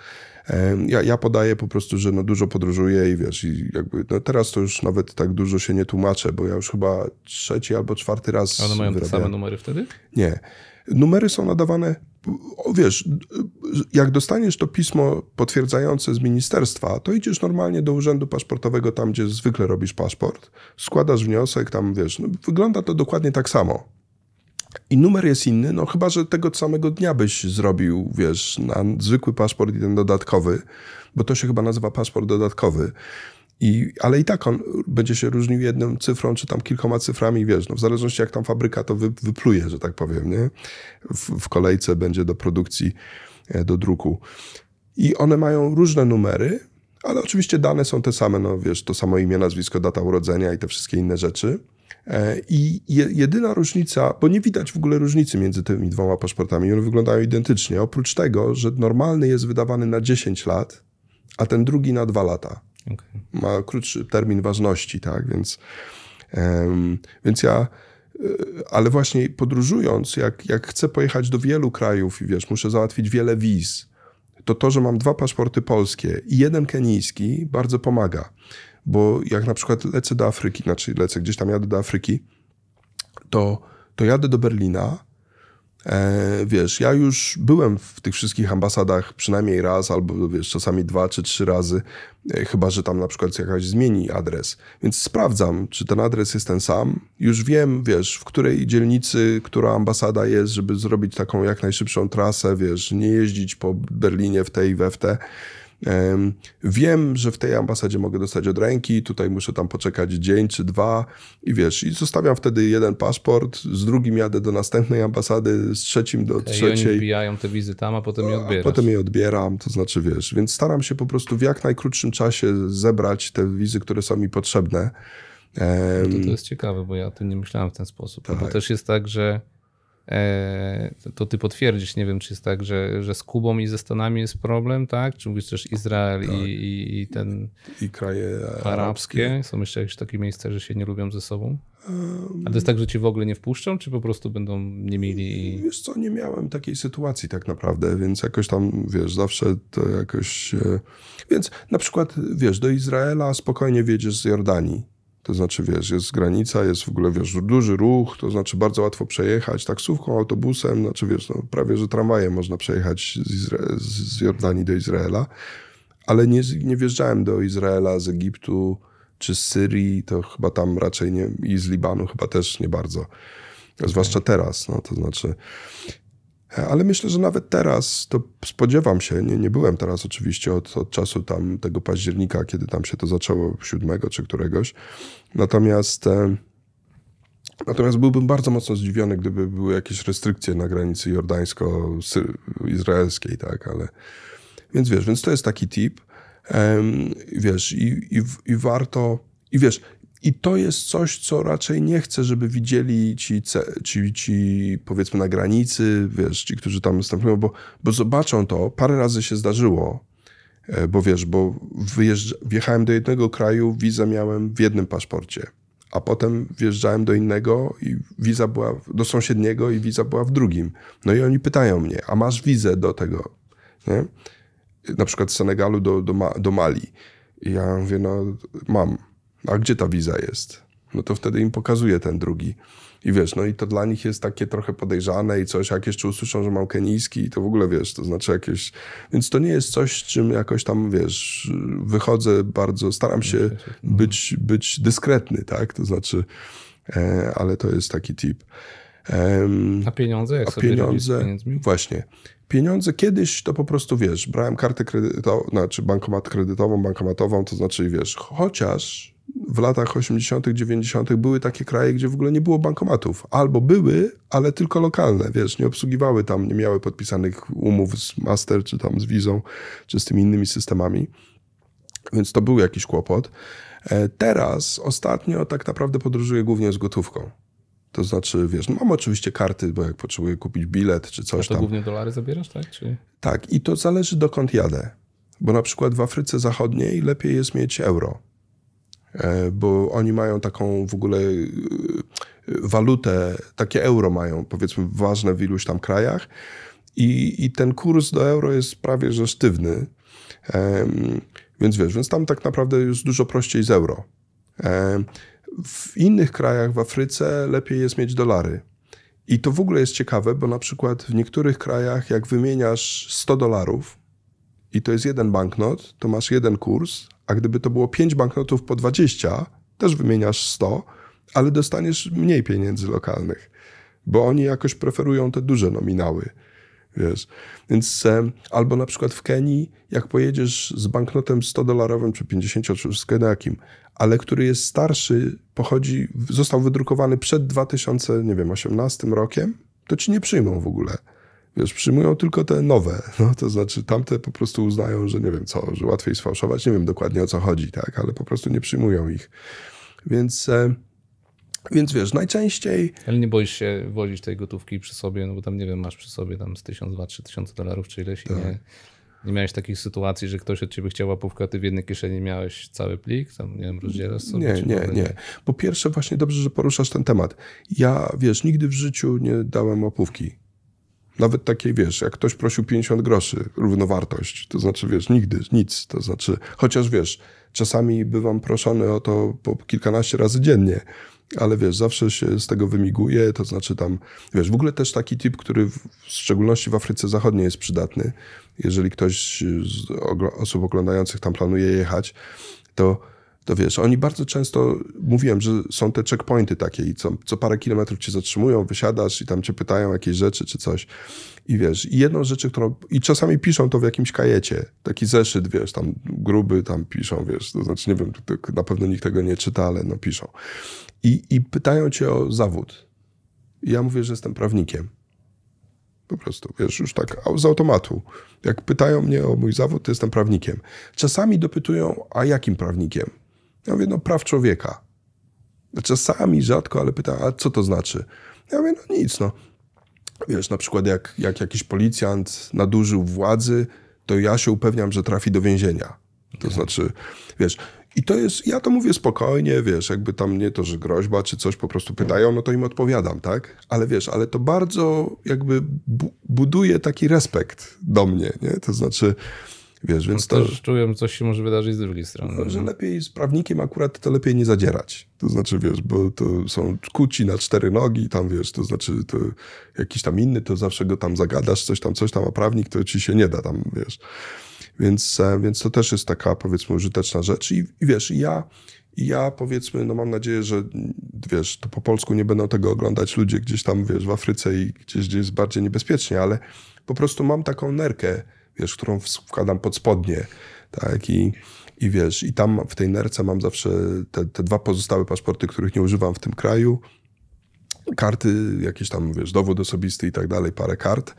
Ja, ja podaję po prostu, że no dużo podróżuję i wiesz, i jakby, no teraz to już nawet tak dużo się nie tłumaczę, bo ja już chyba trzeci albo czwarty raz. Ale mają wyrabiam. te same numery wtedy? Nie. Numery są nadawane, wiesz, jak dostaniesz to pismo potwierdzające z ministerstwa, to idziesz normalnie do urzędu paszportowego, tam gdzie zwykle robisz paszport, składasz wniosek, tam wiesz, no, wygląda to dokładnie tak samo. I numer jest inny, no chyba, że tego samego dnia byś zrobił, wiesz, na zwykły paszport i ten dodatkowy, bo to się chyba nazywa paszport dodatkowy. I, ale i tak on będzie się różnił jedną cyfrą, czy tam kilkoma cyframi, wiesz, no w zależności jak tam fabryka to wy, wypluje, że tak powiem, nie? W, w kolejce będzie do produkcji, e, do druku. I one mają różne numery, ale oczywiście dane są te same, no wiesz, to samo imię, nazwisko, data urodzenia i te wszystkie inne rzeczy. E, I jedyna różnica, bo nie widać w ogóle różnicy między tymi dwoma paszportami, one wyglądają identycznie, oprócz tego, że normalny jest wydawany na 10 lat, a ten drugi na 2 lata. Okay. Ma krótszy termin ważności, tak, więc, um, więc ja e, ale właśnie podróżując, jak, jak chcę pojechać do wielu krajów i wiesz, muszę załatwić wiele wiz, to to, że mam dwa paszporty polskie i jeden kenijski bardzo pomaga. Bo jak na przykład lecę do Afryki, znaczy lecę gdzieś tam, jadę do Afryki, to, to jadę do Berlina E, wiesz, ja już byłem w tych wszystkich ambasadach przynajmniej raz, albo wiesz, czasami dwa czy trzy razy, e, chyba że tam na przykład jakaś zmieni adres. Więc sprawdzam, czy ten adres jest ten sam. Już wiem, wiesz, w której dzielnicy, która ambasada jest, żeby zrobić taką jak najszybszą trasę, wiesz, nie jeździć po Berlinie w tej i we w te. Wiem, że w tej ambasadzie mogę dostać od ręki, tutaj muszę tam poczekać dzień czy dwa i wiesz, i zostawiam wtedy jeden paszport, z drugim jadę do następnej ambasady, z trzecim do okay, trzeciej. I oni te wizy tam, a potem je odbieram. Potem je odbieram, to znaczy wiesz, więc staram się po prostu w jak najkrótszym czasie zebrać te wizy, które są mi potrzebne. No to, to jest ciekawe, bo ja o tym nie myślałem w ten sposób. Tak. Bo też jest tak, że E, to ty potwierdzisz, nie wiem, czy jest tak, że, że z Kubą i ze Stanami jest problem, tak? Czy mówisz też Izrael tak. i, i, i, ten... I kraje arabskie. arabskie. Są jeszcze jakieś takie miejsca, że się nie lubią ze sobą? A to jest tak, że ci w ogóle nie wpuszczą, czy po prostu będą nie mieli... I... Wiesz co, nie miałem takiej sytuacji tak naprawdę, więc jakoś tam, wiesz, zawsze to jakoś... E, więc na przykład, wiesz, do Izraela spokojnie wjedziesz z Jordanii, to znaczy, wiesz, jest granica, jest w ogóle, wiesz, duży ruch, to znaczy bardzo łatwo przejechać taksówką, autobusem, znaczy, wiesz, no, prawie, że tramwajem można przejechać z, Izra z Jordanii do Izraela. Ale nie, nie wjeżdżałem do Izraela z Egiptu czy z Syrii, to chyba tam raczej nie, i z Libanu chyba też nie bardzo. Zwłaszcza teraz, no to znaczy. Ale myślę, że nawet teraz, to spodziewam się, nie, nie byłem teraz oczywiście od, od czasu tam tego października, kiedy tam się to zaczęło, siódmego czy któregoś. Natomiast, e, natomiast byłbym bardzo mocno zdziwiony, gdyby były jakieś restrykcje na granicy jordańsko-izraelskiej, tak, ale... Więc wiesz, więc to jest taki tip, wiesz, i, i, i warto... I wiesz, i to jest coś, co raczej nie chcę, żeby widzieli ci, ci, ci powiedzmy na granicy, wiesz, ci, którzy tam występują, bo, bo zobaczą to. Parę razy się zdarzyło, e, bo wiesz, bo wjechałem do jednego kraju, wiza miałem w jednym paszporcie, a potem wjeżdżałem do innego i wiza była, do sąsiedniego i wiza była w drugim. No i oni pytają mnie, a masz wizę do tego, nie? Na przykład z Senegalu do, do, do Mali. I ja mówię, no mam a gdzie ta wiza jest? No to wtedy im pokazuje ten drugi. I wiesz, no i to dla nich jest takie trochę podejrzane i coś, jak jeszcze usłyszą, że mam kenijski i to w ogóle, wiesz, to znaczy jakieś... Więc to nie jest coś, czym jakoś tam, wiesz, wychodzę bardzo, staram się no. być, być dyskretny, tak? To znaczy, e, ale to jest taki tip. a pieniądze? Jak a pieniądze, Właśnie. Pieniądze kiedyś to po prostu wiesz, brałem kartę kredytową, znaczy bankomat kredytową, bankomatową, to znaczy wiesz, chociaż w latach 80., 90. były takie kraje, gdzie w ogóle nie było bankomatów. Albo były, ale tylko lokalne, wiesz, nie obsługiwały tam, nie miały podpisanych umów z Master, czy tam z Wizą, czy z tymi innymi systemami. Więc to był jakiś kłopot. E, teraz ostatnio tak naprawdę podróżuję głównie z gotówką. To znaczy, wiesz, no mam oczywiście karty, bo jak potrzebuję kupić bilet czy coś A to tam. głównie dolary zabierasz, tak? Czy... Tak, i to zależy dokąd jadę. Bo na przykład w Afryce Zachodniej lepiej jest mieć euro E, bo oni mają taką w ogóle e, walutę, takie euro mają, powiedzmy, ważne w iluś tam krajach. I, i ten kurs do euro jest prawie że sztywny. więc wiesz, więc tam tak naprawdę jest dużo prościej z euro. w innych krajach w Afryce lepiej jest mieć dolary. I to w ogóle jest ciekawe, bo na przykład w niektórych krajach, jak wymieniasz 100 dolarów i to jest jeden banknot, to masz jeden kurs, a gdyby to było 5 banknotów po 20, też wymieniasz 100, ale dostaniesz mniej pieniędzy lokalnych, bo oni jakoś preferują te duże nominały. Wiesz. Więc albo na przykład w Kenii, jak pojedziesz z banknotem 100-dolarowym czy 50 czy ale który jest starszy, pochodzi, został wydrukowany przed 2018 rokiem, to ci nie przyjmą w ogóle wiesz, przyjmują tylko te nowe. No, to znaczy tamte po prostu uznają, że nie wiem co, że łatwiej sfałszować, nie wiem dokładnie o co chodzi, tak, ale po prostu nie przyjmują ich. Więc... E, więc wiesz, najczęściej. Ale nie boisz się wozić tej gotówki przy sobie, no bo tam nie wiem, masz przy sobie tam z 1000, trzy 3000 dolarów czy ileś tak. i nie, nie miałeś takich sytuacji, że ktoś od ciebie chciał łapówkę, a ty w jednej kieszeni miałeś cały plik, tam nie wiem, rozdzielasz sobie? Nie, nie, nie, nie. Po pierwsze właśnie dobrze, że poruszasz ten temat. Ja, wiesz, nigdy w życiu nie dałem łapówki nawet takiej, wiesz, jak ktoś prosił 50 groszy, równowartość, to znaczy, wiesz, nigdy, nic, to znaczy, chociaż, wiesz, czasami bywam proszony o to po kilkanaście razy dziennie, ale wiesz, zawsze się z tego wymiguje, to znaczy tam, wiesz, w ogóle też taki typ, który w, w szczególności w Afryce Zachodniej jest przydatny, jeżeli ktoś z ogl osób oglądających tam planuje jechać, to to wiesz, oni bardzo często, mówiłem, że są te checkpointy takie i co, co parę kilometrów cię zatrzymują, wysiadasz i tam cię pytają jakieś rzeczy czy coś. I wiesz, i jedną rzecz, którą, i czasami piszą to w jakimś kajecie, taki zeszyt, wiesz, tam gruby, tam piszą, wiesz, to znaczy nie wiem, na pewno nikt tego nie czyta, ale no piszą. I, i pytają cię o zawód. I ja mówię, że jestem prawnikiem. Po prostu, wiesz, już tak z automatu. Jak pytają mnie o mój zawód, to jestem prawnikiem. Czasami dopytują, a jakim prawnikiem? Ja mówię, no praw człowieka. Czasami znaczy, rzadko, ale pyta, a co to znaczy? Ja mówię, no nic, no. Wiesz, na przykład jak, jak jakiś policjant nadużył władzy, to ja się upewniam, że trafi do więzienia. To okay. Mhm. znaczy, wiesz, i to jest, ja to mówię spokojnie, wiesz, jakby tam nie to, że groźba czy coś, po prostu mhm. pytają, no to im odpowiadam, tak? Ale wiesz, ale to bardzo jakby bu buduje taki respekt do mnie, nie? To znaczy, Wiesz, no więc no też to, czułem, coś się może wydarzyć z drugiej strony. No, że lepiej z prawnikiem akurat to lepiej nie zadzierać. To znaczy, wiesz, bo to są kuci na cztery nogi, tam wiesz, to znaczy to jakiś tam inny, to zawsze go tam zagadasz, coś tam, coś tam, a prawnik to ci się nie da tam, wiesz. Więc, e, więc to też jest taka, powiedzmy, użyteczna rzecz. I, i wiesz, ja, ja powiedzmy, no mam nadzieję, że wiesz, to po polsku nie będą tego oglądać ludzie gdzieś tam, wiesz, w Afryce i gdzieś, gdzieś jest bardziej niebezpiecznie, ale po prostu mam taką nerkę, wiesz, którą wkładam pod spodnie, tak, i, i wiesz, i tam w tej nerce mam zawsze te, te dwa pozostałe paszporty, których nie używam w tym kraju, karty, jakieś tam, wiesz, dowód osobisty i tak dalej, parę kart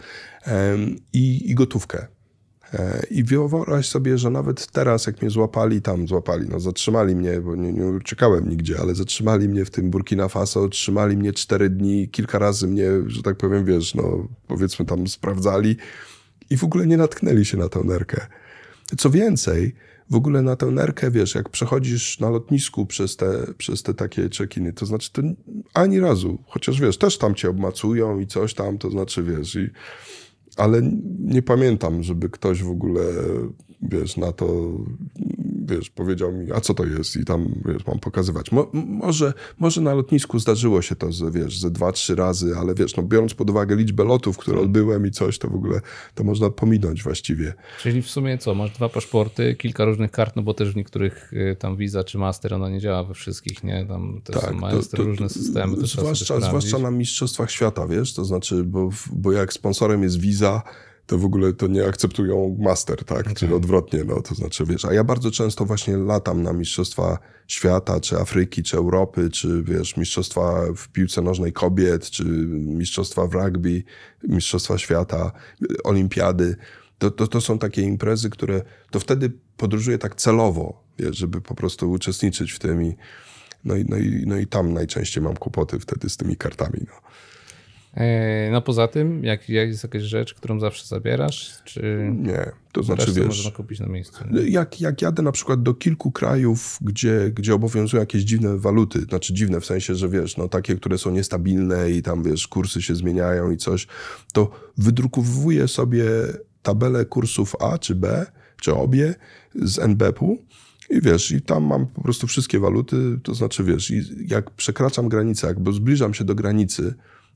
i, i gotówkę. E, I wyobraź sobie, że nawet teraz, jak mnie złapali, tam złapali, no zatrzymali mnie, bo nie, nie uciekałem nigdzie, ale zatrzymali mnie w tym Burkina Faso, trzymali mnie cztery dni, kilka razy mnie, że tak powiem, wiesz, no powiedzmy tam sprawdzali i w ogóle nie natknęli się na tę nerkę. Co więcej, w ogóle na tę nerkę, wiesz, jak przechodzisz na lotnisku przez te, przez te takie czekiny, to znaczy to ani razu, chociaż wiesz, też tam cię obmacują i coś tam, to znaczy wiesz, i, ale nie pamiętam, żeby ktoś w ogóle, wiesz, na to wiesz, powiedział mi, a co to jest i tam, wiesz, mam pokazywać. Mo może, może na lotnisku zdarzyło się to, że wiesz, ze dwa, trzy razy, ale wiesz, no biorąc pod uwagę liczbę lotów, które tak. odbyłem i coś, to w ogóle to można pominąć właściwie. Czyli w sumie co, masz dwa paszporty, kilka różnych kart, no bo też w niektórych y, tam Visa czy Master, ona nie działa we wszystkich, nie? Tam też tak, mają różne systemy. To zwłaszcza, zwłaszcza na Mistrzostwach Świata, wiesz, to znaczy, bo, bo jak sponsorem jest Visa, to w ogóle to nie akceptują master, tak? Okay. Czyli odwrotnie, no to znaczy, wiesz, a ja bardzo często właśnie latam na Mistrzostwa Świata, czy Afryki, czy Europy, czy wiesz, Mistrzostwa w piłce nożnej kobiet, czy Mistrzostwa w rugby, Mistrzostwa Świata, Olimpiady. To, to, to są takie imprezy, które, to wtedy podróżuję tak celowo, wiesz, żeby po prostu uczestniczyć w tym i no i, no, i, no i tam najczęściej mam kłopoty wtedy z tymi kartami. No. E, no poza tym, jak, jak jest jakaś rzecz, którą zawsze zabierasz, czy nie, to znaczy wiesz, można kupić na miejscu? Nie? Jak, jak jadę na przykład do kilku krajów, gdzie, gdzie obowiązują jakieś dziwne waluty, znaczy dziwne w sensie, że wiesz, no takie, które są niestabilne i tam wiesz, kursy się zmieniają i coś, to wydrukowuję sobie tabelę kursów A czy B, czy obie z NBP-u i wiesz, i tam mam po prostu wszystkie waluty, to znaczy wiesz, i jak przekraczam granicę, jakby zbliżam się do granicy,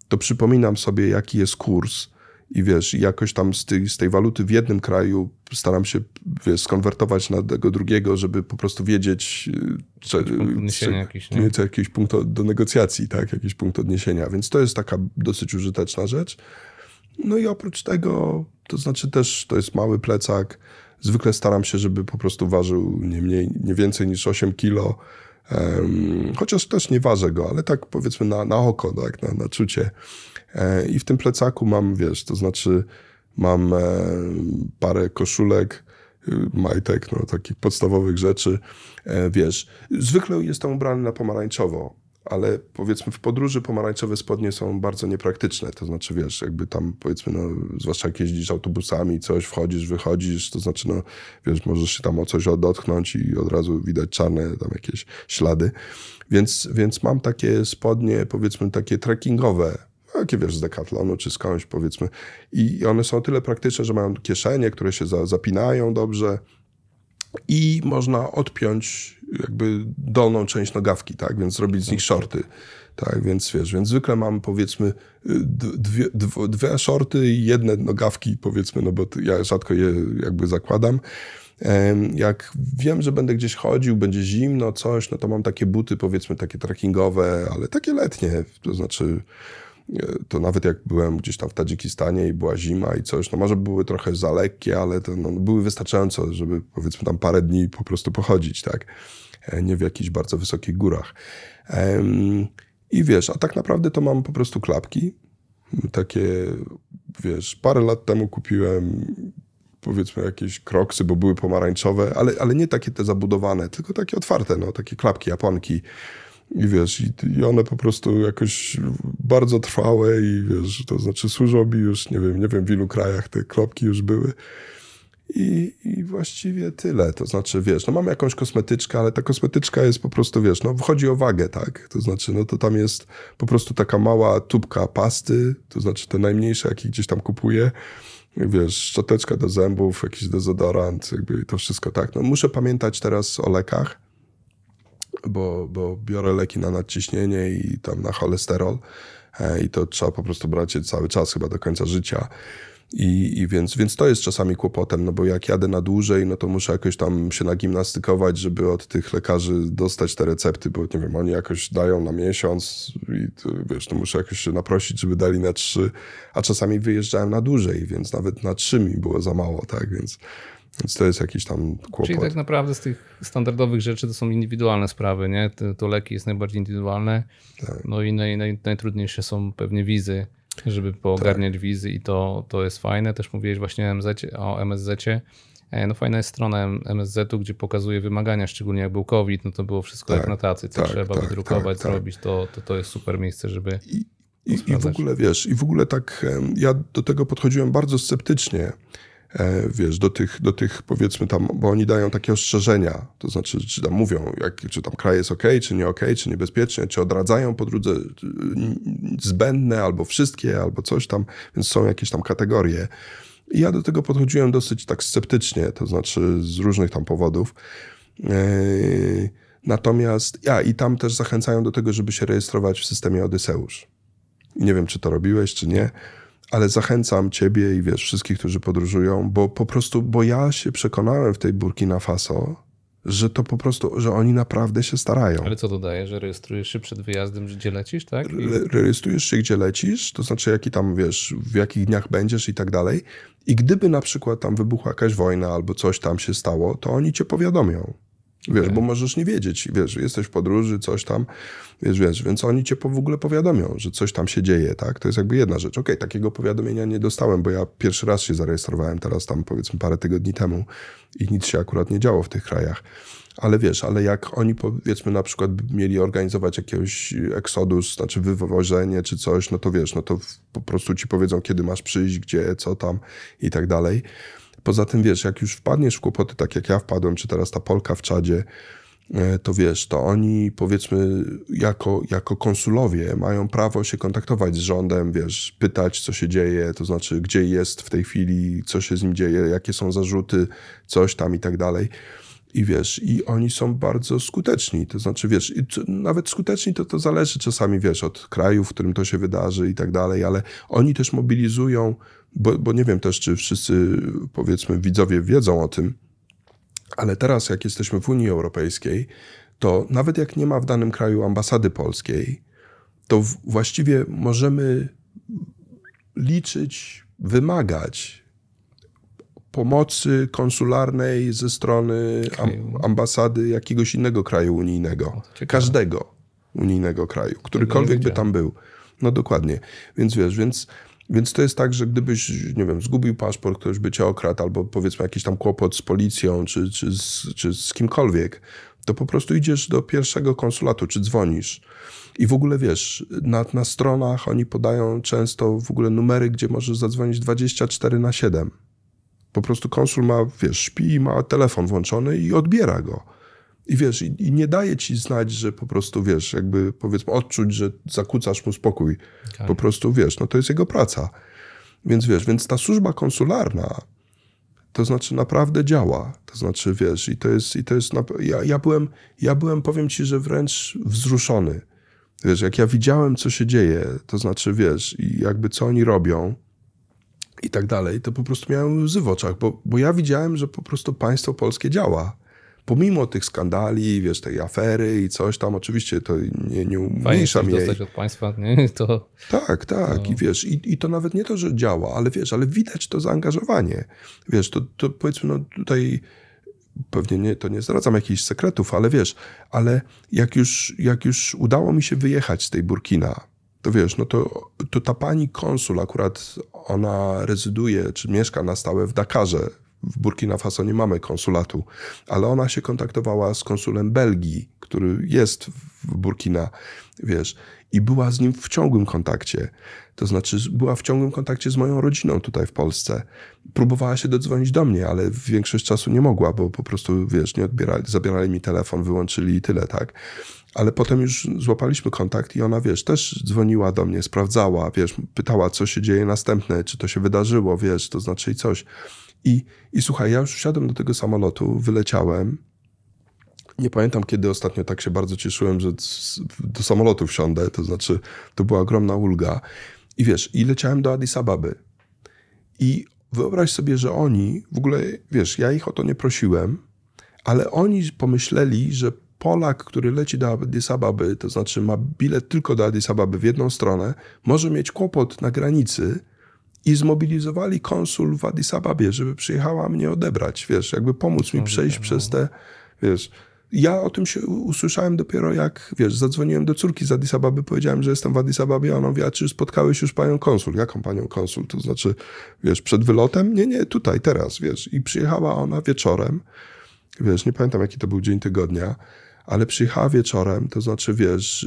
to przypominam sobie, jaki jest kurs i wiesz, jakoś tam z tej, z tej waluty w jednym kraju staram się wiesz, skonwertować na tego drugiego, żeby po prostu wiedzieć, y, co, co jakiś, nie? co jakiś punkt do negocjacji, tak, jakiś punkt odniesienia. Więc to jest taka dosyć użyteczna rzecz. No i oprócz tego, to znaczy też to jest mały plecak. Zwykle staram się, żeby po prostu ważył nie mniej, nie więcej niż 8 kilo chociaż też nie ważę go, ale tak powiedzmy na, na oko, tak, na, na czucie. E, I w tym plecaku mam, wiesz, to znaczy mam e, parę koszulek, y, majtek, no takich podstawowych rzeczy, e, wiesz. Zwykle jestem ubrany na pomarańczowo, ale powiedzmy w podróży pomarańczowe spodnie są bardzo niepraktyczne. To znaczy, wiesz, jakby tam powiedzmy, no, zwłaszcza jak jeździsz autobusami, coś, wchodzisz, wychodzisz, to znaczy, no, wiesz, możesz się tam o coś dotknąć i od razu widać czarne tam jakieś ślady. Więc, więc mam takie spodnie, powiedzmy, takie trekkingowe, Jakie wiesz, z dekatlonu czy skądś powiedzmy. I one są tyle praktyczne, że mają kieszenie, które się za, zapinają dobrze i można odpiąć jakby dolną część nogawki, tak? Więc robić z nich tak. shorty. Tak, więc wiesz, więc zwykle mam powiedzmy y, dwie, dwie, dwie shorty i jedne nogawki, powiedzmy, no bo ja rzadko je jakby zakładam. Jak wiem, że będę gdzieś chodził, będzie zimno, coś, no to mam takie buty, powiedzmy, takie trekkingowe, ale takie letnie, to znaczy e, to nawet jak byłem gdzieś tam w Tadżykistanie i była zima i coś, no może były trochę za lekkie, ale to, no, były wystarczająco, żeby powiedzmy tam parę dni po prostu pochodzić, tak. E, nie w jakichś bardzo wysokich górach. I wiesz, a tak naprawdę to mam po prostu klapki, takie, wiesz, parę lat temu kupiłem powiedzmy jakieś kroksy, bo były pomarańczowe, ale, ale nie takie te zabudowane, tylko takie otwarte, no, takie klapki, japonki. I wiesz, i, i one po prostu jakoś bardzo trwałe i wiesz, to znaczy służą mi już, nie wiem, nie wiem w ilu krajach te klapki już były. I, I, właściwie tyle. To znaczy, wiesz, no mam jakąś kosmetyczkę, ale ta kosmetyczka jest po prostu, wiesz, no wchodzi o wagę, tak? To znaczy, no to tam jest po prostu taka mała tubka pasty, to znaczy te najmniejsze, jakie gdzieś tam kupuję. Wiesz, szczoteczka do zębów, jakiś dezodorant, jakby to wszystko, tak? No muszę pamiętać teraz o lekach, bo, bo biorę leki na nadciśnienie i tam na cholesterol e, i to trzeba po prostu brać je cały czas, chyba do końca życia. I, I, więc, więc to jest czasami kłopotem, no bo jak jadę na dłużej, no to muszę jakoś tam się nagimnastykować, żeby od tych lekarzy dostać te recepty, bo nie wiem, oni jakoś dają na miesiąc i to, wiesz, to muszę jakoś się naprosić, żeby dali na trzy, a czasami wyjeżdżałem na dłużej, więc nawet na trzy mi było za mało, tak, więc, więc to jest jakiś tam kłopot. Czyli tak naprawdę z tych standardowych rzeczy to są indywidualne sprawy, nie? To, to leki jest najbardziej indywidualne, tak. no i naj, naj, najtrudniejsze są pewnie wizy żeby poogarniać tak. wizy i to, to jest fajne. Też mówiłeś właśnie o MSZ-cie. No fajna jest strona MSZ-u, gdzie pokazuje wymagania, szczególnie jak był COVID, no to było wszystko tak, jak na tacy, co tak, trzeba tak, wydrukować, tak, tak. zrobić, to, to, to jest super miejsce, żeby I, i, I w ogóle wiesz, i w ogóle tak ja do tego podchodziłem bardzo sceptycznie, E, wiesz, do tych, do tych powiedzmy tam, bo oni dają takie ostrzeżenia, to znaczy, czy tam mówią, jak, czy tam kraj jest ok, czy nie ok, czy niebezpiecznie, czy odradzają drodze y, y, zbędne, albo wszystkie, albo coś tam, więc są jakieś tam kategorie. I ja do tego podchodziłem dosyć tak sceptycznie, to znaczy z różnych tam powodów. E, natomiast, ja i tam też zachęcają do tego, żeby się rejestrować w systemie Odyseusz. Nie wiem, czy to robiłeś, czy nie ale zachęcam ciebie i wiesz, wszystkich, którzy podróżują, bo po prostu, bo ja się przekonałem w tej Burkina Faso, że to po prostu, że oni naprawdę się starają. Ale co dodaje, że rejestrujesz się przed wyjazdem, gdzie lecisz, tak? I... rejestrujesz się, gdzie lecisz, to znaczy jaki tam, wiesz, w jakich dniach będziesz i tak dalej. I gdyby na przykład tam wybuchła jakaś wojna albo coś tam się stało, to oni cię powiadomią. Wiesz, okay. bo możesz nie wiedzieć, wiesz, jesteś w podróży, coś tam. Wiesz, wiesz, więc oni cię w ogóle powiadomią, że coś tam się dzieje, tak? To jest jakby jedna rzecz. Okej, okay, takiego powiadomienia nie dostałem, bo ja pierwszy raz się zarejestrowałem teraz tam powiedzmy parę tygodni temu i nic się akurat nie działo w tych krajach. Ale wiesz, ale jak oni powiedzmy na przykład mieli organizować jakiegoś eksodus, znaczy wywożenie czy coś, no to wiesz, no to po prostu ci powiedzą, kiedy masz przyjść, gdzie, co tam i tak dalej. Poza tym wiesz, jak już wpadniesz w kłopoty, tak jak ja wpadłem, czy teraz ta Polka w czadzie, E, to wiesz, to oni powiedzmy jako, jako konsulowie mają prawo się kontaktować z rządem, wiesz, pytać co się dzieje, to znaczy gdzie jest w tej chwili, co się z nim dzieje, jakie są zarzuty, coś tam i tak dalej. I wiesz, i oni są bardzo skuteczni. To znaczy, wiesz, nawet skuteczni to to zależy czasami, wiesz, od kraju, w którym to się wydarzy i tak dalej, ale oni też mobilizują, bo, bo nie wiem też, czy wszyscy, powiedzmy, widzowie wiedzą o tym, ale teraz, jak jesteśmy w Unii Europejskiej, to nawet jak nie ma w danym kraju ambasady polskiej, to właściwie możemy liczyć, wymagać pomocy konsularnej ze strony ambasady jakiegoś innego kraju unijnego. Każdego unijnego kraju, którykolwiek by tam był. No dokładnie. Więc wiesz, więc więc to jest tak, że gdybyś, nie wiem, zgubił paszport, ktoś by cię okradł, albo powiedzmy jakiś tam kłopot z policją, czy, czy, z, czy z kimkolwiek, to po prostu idziesz do pierwszego konsulatu, czy dzwonisz. I w ogóle wiesz, na, na stronach oni podają często w ogóle numery, gdzie możesz zadzwonić 24 na 7. Po prostu konsul ma, wiesz, śpi, ma telefon włączony i odbiera go. I wiesz, i, i, nie daje ci znać, że po prostu wiesz, jakby powiedzmy, odczuć, że zakłócasz mu spokój. Okay. Tak. Po prostu wiesz, no to jest jego praca. Więc wiesz, więc ta służba konsularna to znaczy naprawdę działa. To znaczy, wiesz, i to jest, i to jest, ja, ja byłem, ja byłem, powiem ci, że wręcz wzruszony. Wiesz, jak ja widziałem, co się dzieje, to znaczy, wiesz, i jakby co oni robią i tak dalej, to po prostu miałem łzy w oczach, bo, bo ja widziałem, że po prostu państwo polskie działa pomimo tych skandali, wiesz, tej afery i coś tam, oczywiście to nie, nie umniejszam jej. dostać od państwa, nie? To... Tak, tak. No. I wiesz, i, i to nawet nie to, że działa, ale wiesz, ale widać to zaangażowanie. Wiesz, to, to powiedzmy, no tutaj pewnie nie, to nie zdradzam jakichś sekretów, ale wiesz, ale jak już, jak już udało mi się wyjechać z tej Burkina, to wiesz, no to, to ta pani konsul akurat, ona rezyduje, czy mieszka na stałe w Dakarze, w Burkina Faso nie mamy konsulatu, ale ona się kontaktowała z konsulem Belgii, który jest w Burkina, wiesz, i była z nim w ciągłym kontakcie. To znaczy, była w ciągłym kontakcie z moją rodziną tutaj w Polsce. Próbowała się dodzwonić do mnie, ale większość czasu nie mogła, bo po prostu, wiesz, nie odbierali, zabierali mi telefon, wyłączyli i tyle, tak? Ale potem już złapaliśmy kontakt i ona, wiesz, też dzwoniła do mnie, sprawdzała, wiesz, pytała, co się dzieje następne, czy to się wydarzyło, wiesz, to znaczy i coś. I, I słuchaj, ja już wsiadłem do tego samolotu, wyleciałem. Nie pamiętam, kiedy ostatnio tak się bardzo cieszyłem, że do samolotu wsiądę. To znaczy, to była ogromna ulga. I wiesz, i leciałem do Addis Ababy. I wyobraź sobie, że oni, w ogóle, wiesz, ja ich o to nie prosiłem, ale oni pomyśleli, że Polak, który leci do Addis Ababy, to znaczy ma bilet tylko do Addis Ababy w jedną stronę, może mieć kłopot na granicy, i zmobilizowali konsul w Addis Ababie, żeby przyjechała mnie odebrać, wiesz, jakby pomóc mi przejść no. przez te, wiesz... Ja o tym się usłyszałem dopiero jak, wiesz, zadzwoniłem do córki z Addis Ababy, powiedziałem, że jestem w Addis Ababie, a ona mówiła, czy spotkałeś już panią konsul? Jaką panią konsul? To znaczy, wiesz, przed wylotem? Nie, nie, tutaj, teraz, wiesz. I przyjechała ona wieczorem, wiesz, nie pamiętam jaki to był dzień tygodnia, ale przyjechała wieczorem, to znaczy, wiesz,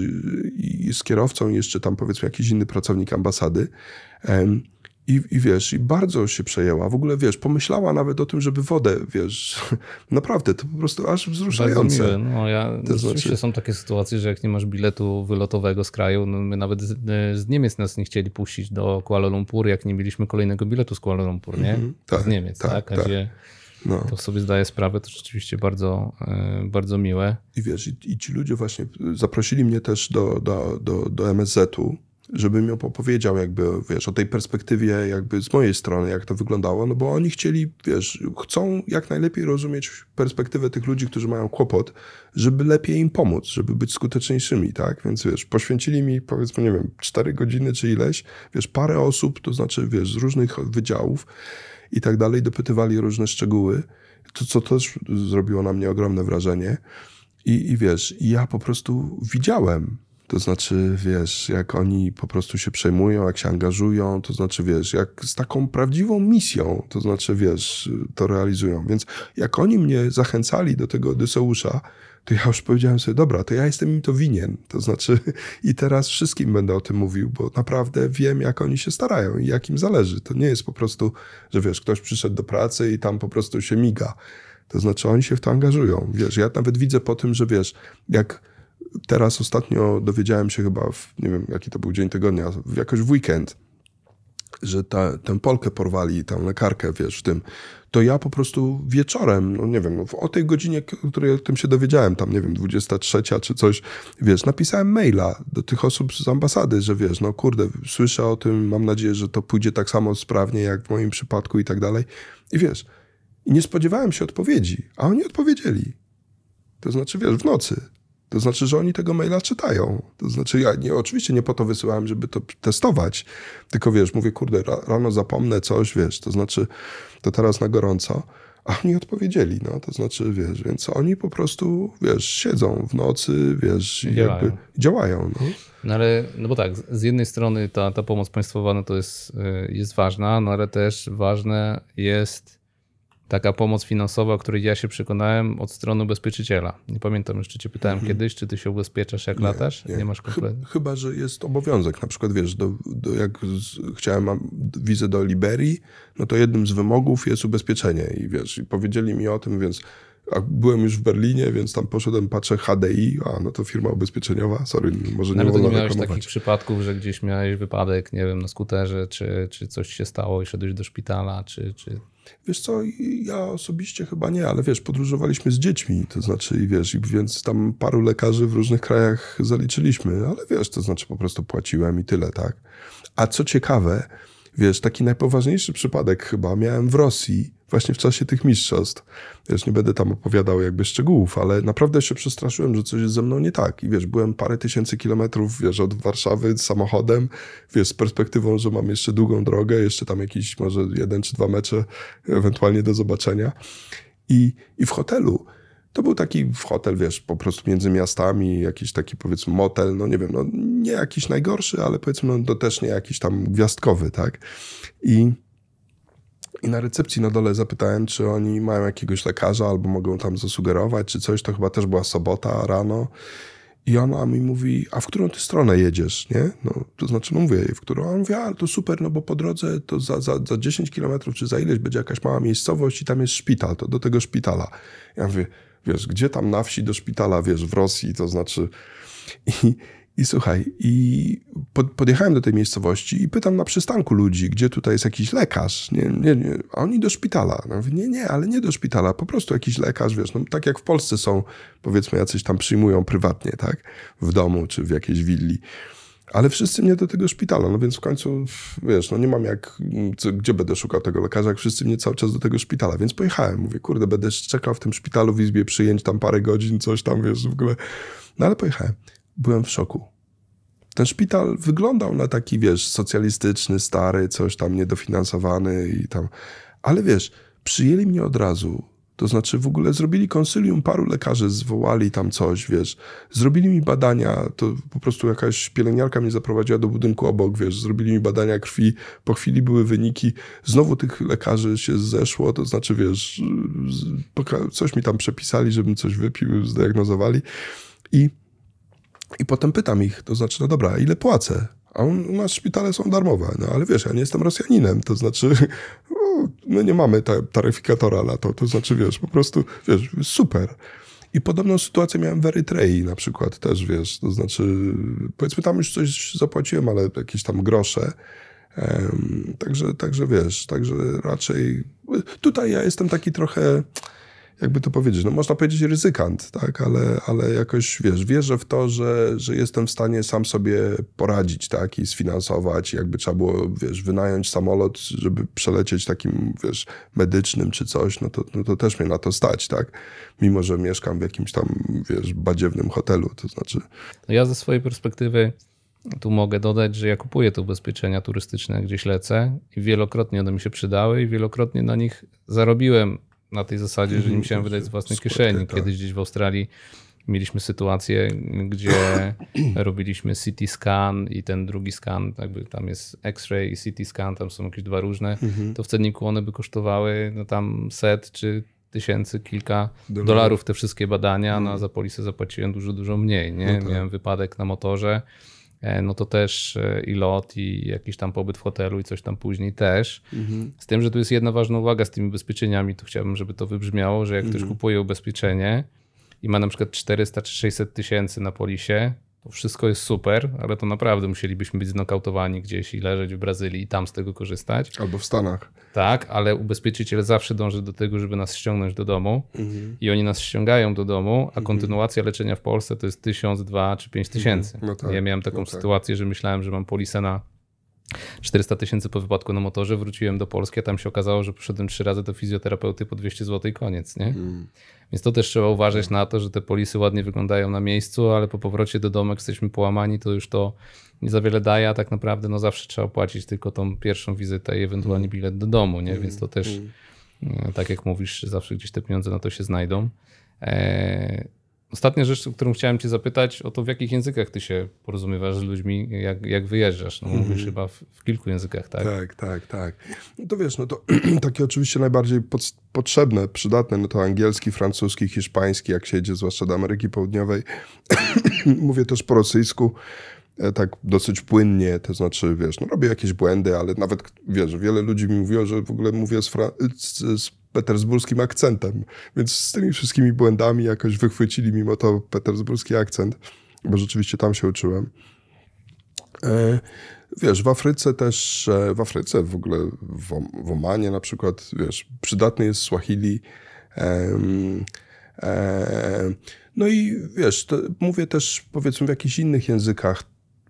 i z kierowcą jeszcze tam, powiedzmy, jakiś inny pracownik ambasady, em, i, I wiesz, i bardzo się przejęła. W ogóle, wiesz, pomyślała nawet o tym, żeby wodę, wiesz, naprawdę, to po prostu aż wzruszające. Miłe. No ja, znaczy... są takie sytuacje, że jak nie masz biletu wylotowego z kraju, no, my nawet z, z, Niemiec nas nie chcieli puścić do Kuala Lumpur, jak nie mieliśmy kolejnego biletu z Kuala Lumpur, nie? Mm -hmm. tak, z Niemiec, tak? tak, tak. Gdzie... No. To sobie zdaję sprawę, to rzeczywiście bardzo, e, bardzo miłe. I wiesz, i, i ci ludzie właśnie zaprosili mnie też do, do, do, do MSZ-u żeby mi opowiedział jakby, wiesz, o tej perspektywie jakby z mojej strony, jak to wyglądało, no bo oni chcieli, wiesz, chcą jak najlepiej rozumieć perspektywę tych ludzi, którzy mają kłopot, żeby lepiej im pomóc, żeby być skuteczniejszymi, tak? Więc, wiesz, poświęcili mi, powiedzmy, nie wiem, cztery godziny czy ileś, wiesz, parę osób, to znaczy, wiesz, z różnych wydziałów i tak dalej, dopytywali różne szczegóły, to, co też zrobiło na mnie ogromne wrażenie. I, I wiesz, ja po prostu widziałem, to znaczy, wiesz, jak oni po prostu się przejmują, jak się angażują, to znaczy, wiesz, jak z taką prawdziwą misją, to znaczy, wiesz, to realizują. Więc jak oni mnie zachęcali do tego Odyseusza, to ja już powiedziałem sobie, dobra, to ja jestem im to winien. To znaczy, i teraz wszystkim będę o tym mówił, bo naprawdę wiem, jak oni się starają i jak im zależy. To nie jest po prostu, że wiesz, ktoś przyszedł do pracy i tam po prostu się miga. To znaczy, oni się w to angażują. Wiesz, ja nawet widzę po tym, że wiesz, jak teraz ostatnio dowiedziałem się chyba, w, nie wiem jaki to był dzień tygodnia, jakoś w weekend, że ta, tę Polkę porwali, tę lekarkę, wiesz, w tym, to ja po prostu wieczorem, no nie wiem, no o tej godzinie, o której o tym się dowiedziałem, tam nie wiem, 23 czy coś, wiesz, napisałem maila do tych osób z ambasady, że wiesz, no kurde, słyszę o tym, mam nadzieję, że to pójdzie tak samo sprawnie jak w moim przypadku i tak dalej. I wiesz, i nie spodziewałem się odpowiedzi, a oni odpowiedzieli. To znaczy, wiesz, w nocy. To znaczy, że oni tego maila czytają. To znaczy, ja nie, oczywiście nie po to wysyłałem, żeby to testować, tylko wiesz, mówię, kurde, rano zapomnę coś, wiesz, to znaczy, to teraz na gorąco. A oni odpowiedzieli, no, to znaczy, wiesz, więc oni po prostu, wiesz, siedzą w nocy, wiesz, i działają. Jakby działają no. no. ale, no bo tak, z jednej strony ta, ta pomoc państwowa, no to jest, y, jest ważna, no ale też ważne jest taka pomoc finansowa, o której ja się przekonałem od strony ubezpieczyciela. Nie pamiętam jeszcze, cię pytałem mhm. kiedyś, czy ty się ubezpieczasz, jak nie, latasz? Nie, nie masz kompletnie. Chyba, że jest obowiązek. Na przykład, wiesz, do, do, jak z, chciałem wizę do Liberii, no to jednym z wymogów jest ubezpieczenie. I wiesz, i powiedzieli mi o tym, więc a byłem już w Berlinie, więc tam poszedłem, patrzę HDI, a no to firma ubezpieczeniowa, sorry, może nie Nawet wolno nie miałeś takich przypadków, że gdzieś miałeś wypadek, nie wiem, na skuterze, czy, czy coś się stało i szedłeś do szpitala, czy, czy Wiesz co, ja osobiście chyba nie, ale wiesz, podróżowaliśmy z dziećmi, to znaczy, i wiesz, więc tam paru lekarzy w różnych krajach zaliczyliśmy, ale wiesz, to znaczy po prostu płaciłem i tyle, tak? A co ciekawe, Wiesz, taki najpoważniejszy przypadek chyba miałem w Rosji, właśnie w czasie tych mistrzostw. Wiesz, nie będę tam opowiadał jakby szczegółów, ale naprawdę się przestraszyłem, że coś jest ze mną nie tak. I wiesz, byłem parę tysięcy kilometrów, wiesz, od Warszawy samochodem, wiesz, z perspektywą, że mam jeszcze długą drogę, jeszcze tam jakieś może jeden czy dwa mecze ewentualnie do zobaczenia. I, i w hotelu to był taki hotel, wiesz, po prostu między miastami, jakiś taki powiedzmy motel, no nie wiem, no nie jakiś najgorszy, ale powiedzmy no, to też nie jakiś tam gwiazdkowy, tak? I, I na recepcji na dole zapytałem, czy oni mają jakiegoś lekarza albo mogą tam zasugerować, czy coś. To chyba też była sobota rano. I ona mi mówi, a w którą ty stronę jedziesz, nie? No, to znaczy, no mówię jej, w którą. A on mówi, a to super, no bo po drodze to za, za, za 10 kilometrów czy za ileś będzie jakaś mała miejscowość i tam jest szpital, to do tego szpitala. Ja mówię, wiesz, gdzie tam na wsi do szpitala, wiesz, w Rosji, to znaczy... I, i słuchaj, i podjechałem do tej miejscowości i pytam na przystanku ludzi, gdzie tutaj jest jakiś lekarz. Nie, nie, nie. A oni do szpitala. No, nie, nie, ale nie do szpitala, po prostu jakiś lekarz, wiesz, no, tak jak w Polsce są, powiedzmy, jacyś tam przyjmują prywatnie, tak, w domu czy w jakiejś willi. Ale wszyscy mnie do tego szpitala, no więc w końcu, wiesz, no nie mam jak, co, gdzie będę szukał tego lekarza, jak wszyscy mnie cały czas do tego szpitala, więc pojechałem. Mówię, kurde, będę czekał w tym szpitalu, w izbie przyjęć tam parę godzin, coś tam, wiesz, w ogóle. No ale pojechałem. Byłem w szoku. Ten szpital wyglądał na taki, wiesz, socjalistyczny, stary, coś tam niedofinansowany i tam. Ale wiesz, przyjęli mnie od razu to znaczy w ogóle zrobili konsylium, paru lekarzy zwołali tam coś, wiesz. Zrobili mi badania, to po prostu jakaś pielęgniarka mnie zaprowadziła do budynku obok, wiesz. Zrobili mi badania krwi, po chwili były wyniki. Znowu tych lekarzy się zeszło, to znaczy, wiesz, coś mi tam przepisali, żebym coś wypił, zdiagnozowali. I, i potem pytam ich, to znaczy, no dobra, ile płacę? A u nas szpitale są darmowe, no ale wiesz, ja nie jestem Rosjaninem, to znaczy my no nie mamy taryfikatora na to, to znaczy, wiesz, po prostu, wiesz, super. I podobną sytuację miałem w Erytrei na przykład też, wiesz, to znaczy, powiedzmy tam już coś zapłaciłem, ale jakieś tam grosze, um, także, także wiesz, także raczej tutaj ja jestem taki trochę jakby to powiedzieć, no można powiedzieć ryzykant, tak, ale, ale jakoś, wiesz, wierzę w to, że, że jestem w stanie sam sobie poradzić, tak, i sfinansować, jakby trzeba było, wiesz, wynająć samolot, żeby przelecieć takim, wiesz, medycznym czy coś, no to, no to też mnie na to stać, tak, mimo, że mieszkam w jakimś tam, wiesz, badziewnym hotelu, to znaczy... No ja ze swojej perspektywy tu mogę dodać, że ja kupuję te ubezpieczenia turystyczne, gdzieś lecę i wielokrotnie one mi się przydały i wielokrotnie na nich zarobiłem na tej zasadzie, że nie mhm. musiałem wydać z własnej kieszeni. Tak. Kiedyś gdzieś w Australii mieliśmy sytuację, gdzie robiliśmy CT scan i ten drugi scan, jakby tam jest X-ray i CT scan, tam są jakieś dwa różne, mhm. to w cenniku one by kosztowały no tam set czy tysięcy, kilka dolarów te wszystkie badania, no a mhm. za polisę zapłaciłem dużo, dużo mniej. Nie? No tak. Miałem wypadek na motorze, E, no to też e, i lot, i jakiś tam pobyt w hotelu, i coś tam później też. Mhm. Z tym, że tu jest jedna ważna uwaga z tymi ubezpieczeniami, to chciałbym, żeby to wybrzmiało, że jak mhm. ktoś kupuje ubezpieczenie i ma na przykład 400 czy 600 tysięcy na polisie, wszystko jest super, ale to naprawdę musielibyśmy być znokautowani gdzieś i leżeć w Brazylii i tam z tego korzystać. Albo w Stanach. Tak, ale ubezpieczyciel zawsze dąży do tego, żeby nas ściągnąć do domu mhm. i oni nas ściągają do domu, a mhm. kontynuacja mhm. leczenia w Polsce to jest 1000, 2 czy 5000. Mhm. No tak. Ja miałem no taką no tak. sytuację, że myślałem, że mam polisę na 400 tysięcy po wypadku na motorze, wróciłem do Polski, a tam się okazało, że poszedłem trzy razy do fizjoterapeuty po 200 zł i koniec, nie? Mm. Więc to też trzeba uważać na to, że te polisy ładnie wyglądają na miejscu, ale po powrocie do domu, jak jesteśmy połamani, to już to nie za wiele daje, a tak naprawdę no zawsze trzeba płacić tylko tą pierwszą wizytę i ewentualnie mm. bilet do domu, nie? Mm. Więc to też, mm. e, tak jak mówisz, zawsze gdzieś te pieniądze na to się znajdą. Eee, Ostatnia rzecz, o którą chciałem Cię zapytać, o to w jakich językach Ty się porozumiewasz z ludźmi, jak, jak wyjeżdżasz? No, mhm. mówisz mm. chyba w, w, kilku językach, tak? Tak, tak, tak. No to wiesz, no to takie oczywiście najbardziej pod, potrzebne, przydatne, no to angielski, francuski, hiszpański, jak się jedzie zwłaszcza do Ameryki Południowej. Mówię też po rosyjsku e, tak dosyć płynnie, to znaczy, wiesz, no robię jakieś błędy, ale nawet, wiesz, wiele ludzi mi mówiło, że w ogóle mówię z, z, z petersburskim akcentem. Więc z tymi wszystkimi błędami jakoś wychwycili mimo to petersburski akcent, bo rzeczywiście tam się uczyłem. E, wiesz, w Afryce też, e, w Afryce w ogóle, w, Omanie na przykład, wiesz, przydatny jest Swahili. E, no i wiesz, mówię też powiedzmy w jakichś innych językach,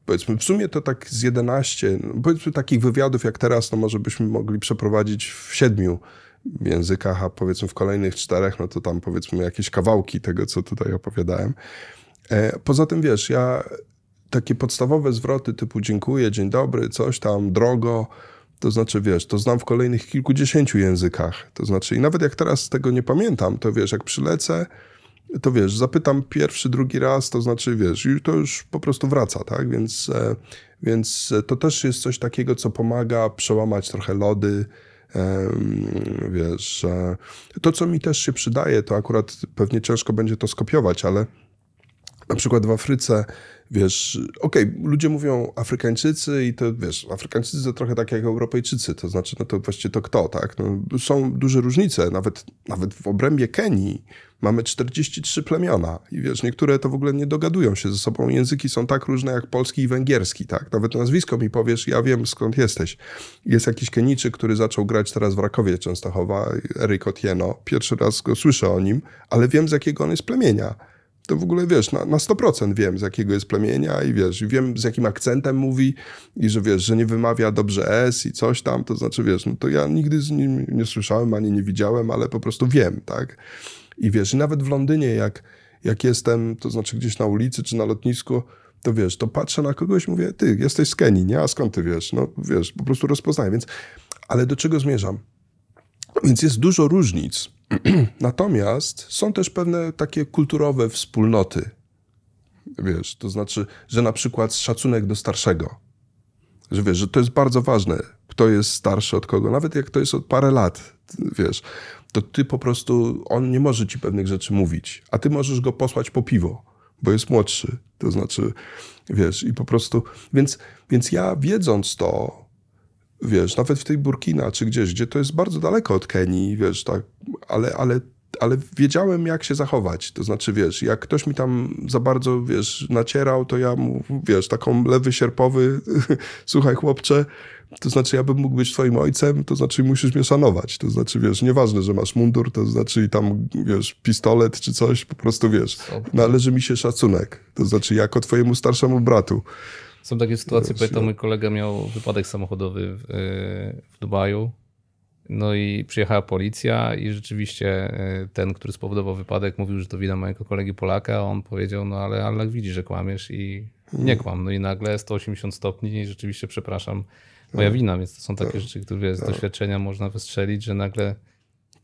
powiedzmy, w sumie to tak z 11, no, powiedzmy takich wywiadów jak teraz, no może byśmy mogli przeprowadzić w siedmiu językach, a powiedzmy w kolejnych czterech, no to tam powiedzmy jakieś kawałki tego, co tutaj opowiadałem. E, poza tym wiesz, ja takie podstawowe zwroty typu dziękuję, dzień dobry, coś tam, drogo, to znaczy, wiesz, to znam w kolejnych kilkudziesięciu językach. To znaczy, i nawet jak teraz tego nie pamiętam, to wiesz, jak przylecę, to wiesz, zapytam pierwszy, drugi raz, to znaczy, wiesz, i to już po prostu wraca, tak? Więc, e, więc to też jest coś takiego, co pomaga przełamać trochę lody, Wiesz, to co mi też się przydaje, to akurat pewnie ciężko będzie to skopiować, ale na przykład w Afryce wiesz, okej, okay, ludzie mówią Afrykańczycy i to, wiesz, Afrykańczycy to trochę tak jak Europejczycy, to znaczy, no to właściwie to kto, tak? No, są duże różnice, nawet, nawet w obrębie Kenii mamy 43 plemiona i wiesz, niektóre to w ogóle nie dogadują się ze sobą, języki są tak różne jak polski i węgierski, tak? Nawet nazwisko mi powiesz, ja wiem skąd jesteś. Jest jakiś Kenijczyk, który zaczął grać teraz w Rakowie Częstochowa, Eric Otieno, pierwszy raz go słyszę o nim, ale wiem z jakiego on jest plemienia to w ogóle wiesz, na, na 100% wiem z jakiego jest plemienia i wiesz, wiem z jakim akcentem mówi i że wiesz, że nie wymawia dobrze S i coś tam, to znaczy wiesz, no to ja nigdy z nim nie słyszałem ani nie widziałem, ale po prostu wiem, tak? I wiesz, i nawet w Londynie jak, jak jestem, to znaczy gdzieś na ulicy czy na lotnisku, to wiesz, to patrzę na kogoś, mówię, ty jesteś z Kenii, nie? A skąd ty wiesz? No wiesz, po prostu rozpoznaję, więc, ale do czego zmierzam? Więc jest dużo różnic. Natomiast są też pewne takie kulturowe wspólnoty. Wiesz, to znaczy, że na przykład szacunek do starszego. Że wiesz, że to jest bardzo ważne, kto jest starszy od kogo. Nawet jak to jest od parę lat, wiesz, to ty po prostu, on nie może ci pewnych rzeczy mówić, a ty możesz go posłać po piwo, bo jest młodszy. To znaczy, wiesz, i po prostu, więc, więc ja wiedząc to, wiesz, nawet w tej Burkina czy gdzieś, gdzie to jest bardzo daleko od Kenii, wiesz, tak, ale, ale, ale wiedziałem, jak się zachować. To znaczy, wiesz, jak ktoś mi tam za bardzo, wiesz, nacierał, to ja mu, wiesz, taką lewy sierpowy, słuchaj chłopcze, to znaczy ja bym mógł być twoim ojcem, to znaczy musisz mnie szanować. To znaczy, wiesz, nieważne, że masz mundur, to znaczy i tam, wiesz, pistolet czy coś, po prostu, wiesz, należy mi się szacunek. To znaczy jako twojemu starszemu bratu. Są takie sytuacje, Wiesz, pamiętam, mój kolega miał wypadek samochodowy w, e, w Dubaju. No i przyjechała policja i rzeczywiście e, ten, który spowodował wypadek, mówił, że to wina mojego kolegi Polaka, a on powiedział, no ale Allah widzi, że kłamiesz i hmm. nie kłam. No i nagle 180 stopni i rzeczywiście przepraszam, moja hmm. wina, więc to są takie rzeczy, które z doświadczenia można wystrzelić, że nagle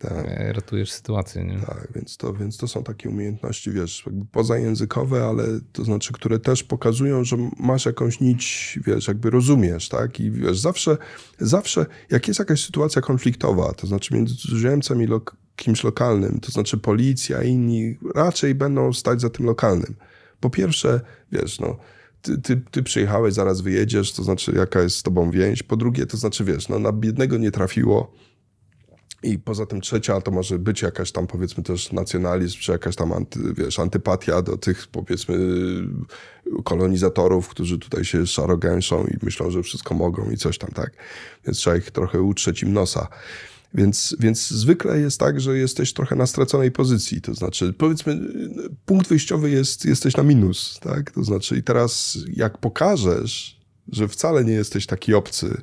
rotujesz tak. ratujesz sytuację. Nie? Tak, więc to, więc to są takie umiejętności, wiesz, jakby pozajęzykowe, ale to znaczy, które też pokazują, że masz jakąś nić, wiesz, jakby rozumiesz, tak? I wiesz, zawsze, zawsze jak jest jakaś sytuacja konfliktowa, to znaczy między cudzoziemcem i kimś lokalnym, to znaczy policja i inni raczej będą stać za tym lokalnym. Po pierwsze, wiesz, no, ty, ty, ty, przyjechałeś, zaraz wyjedziesz, to znaczy jaka jest z tobą więź. Po drugie, to znaczy wiesz, no, na biednego nie trafiło, i poza tym trzecia to może być jakaś tam powiedzmy też nacjonalizm, czy jakaś tam anty, wiesz, antypatia do tych powiedzmy kolonizatorów, którzy tutaj się szaro gęszą i myślą, że wszystko mogą i coś tam, tak? Więc trzeba ich trochę utrzeć im nosa. Więc, więc zwykle jest tak, że jesteś trochę na straconej pozycji. To znaczy, powiedzmy, punkt wyjściowy jest, jesteś na minus, tak? To znaczy, i teraz jak pokażesz, że wcale nie jesteś taki obcy,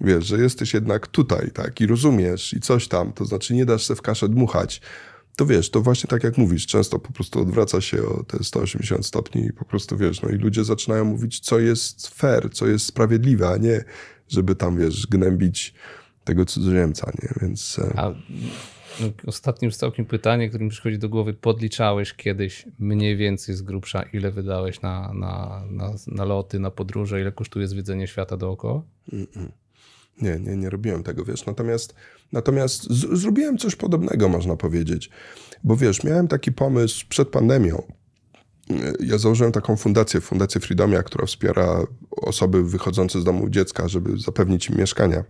Wiesz, że jesteś jednak tutaj, tak, i rozumiesz, i coś tam, to znaczy nie dasz się w kaszę dmuchać. To wiesz, to właśnie tak jak mówisz, często po prostu odwraca się o te 180 stopni i po prostu wiesz, no i ludzie zaczynają mówić, co jest fair, co jest sprawiedliwe, a nie, żeby tam, wiesz, gnębić tego cudzoziemca, nie? Więc... E, a no, ostatnim całkiem pytanie, które mi przychodzi do głowy, podliczałeś kiedyś mniej więcej z grubsza, ile wydałeś na, na, na, na loty, na podróże, ile kosztuje zwiedzenie świata dookoła? Mm -mm. Nie, nie, nie robiłem tego, wiesz. Natomiast, natomiast z, zrobiłem coś podobnego, można powiedzieć. Bo wiesz, miałem taki pomysł przed pandemią. Ja założyłem taką fundację, Fundację Freedomia, która wspiera osoby wychodzące z domu dziecka, żeby zapewnić im mieszkania.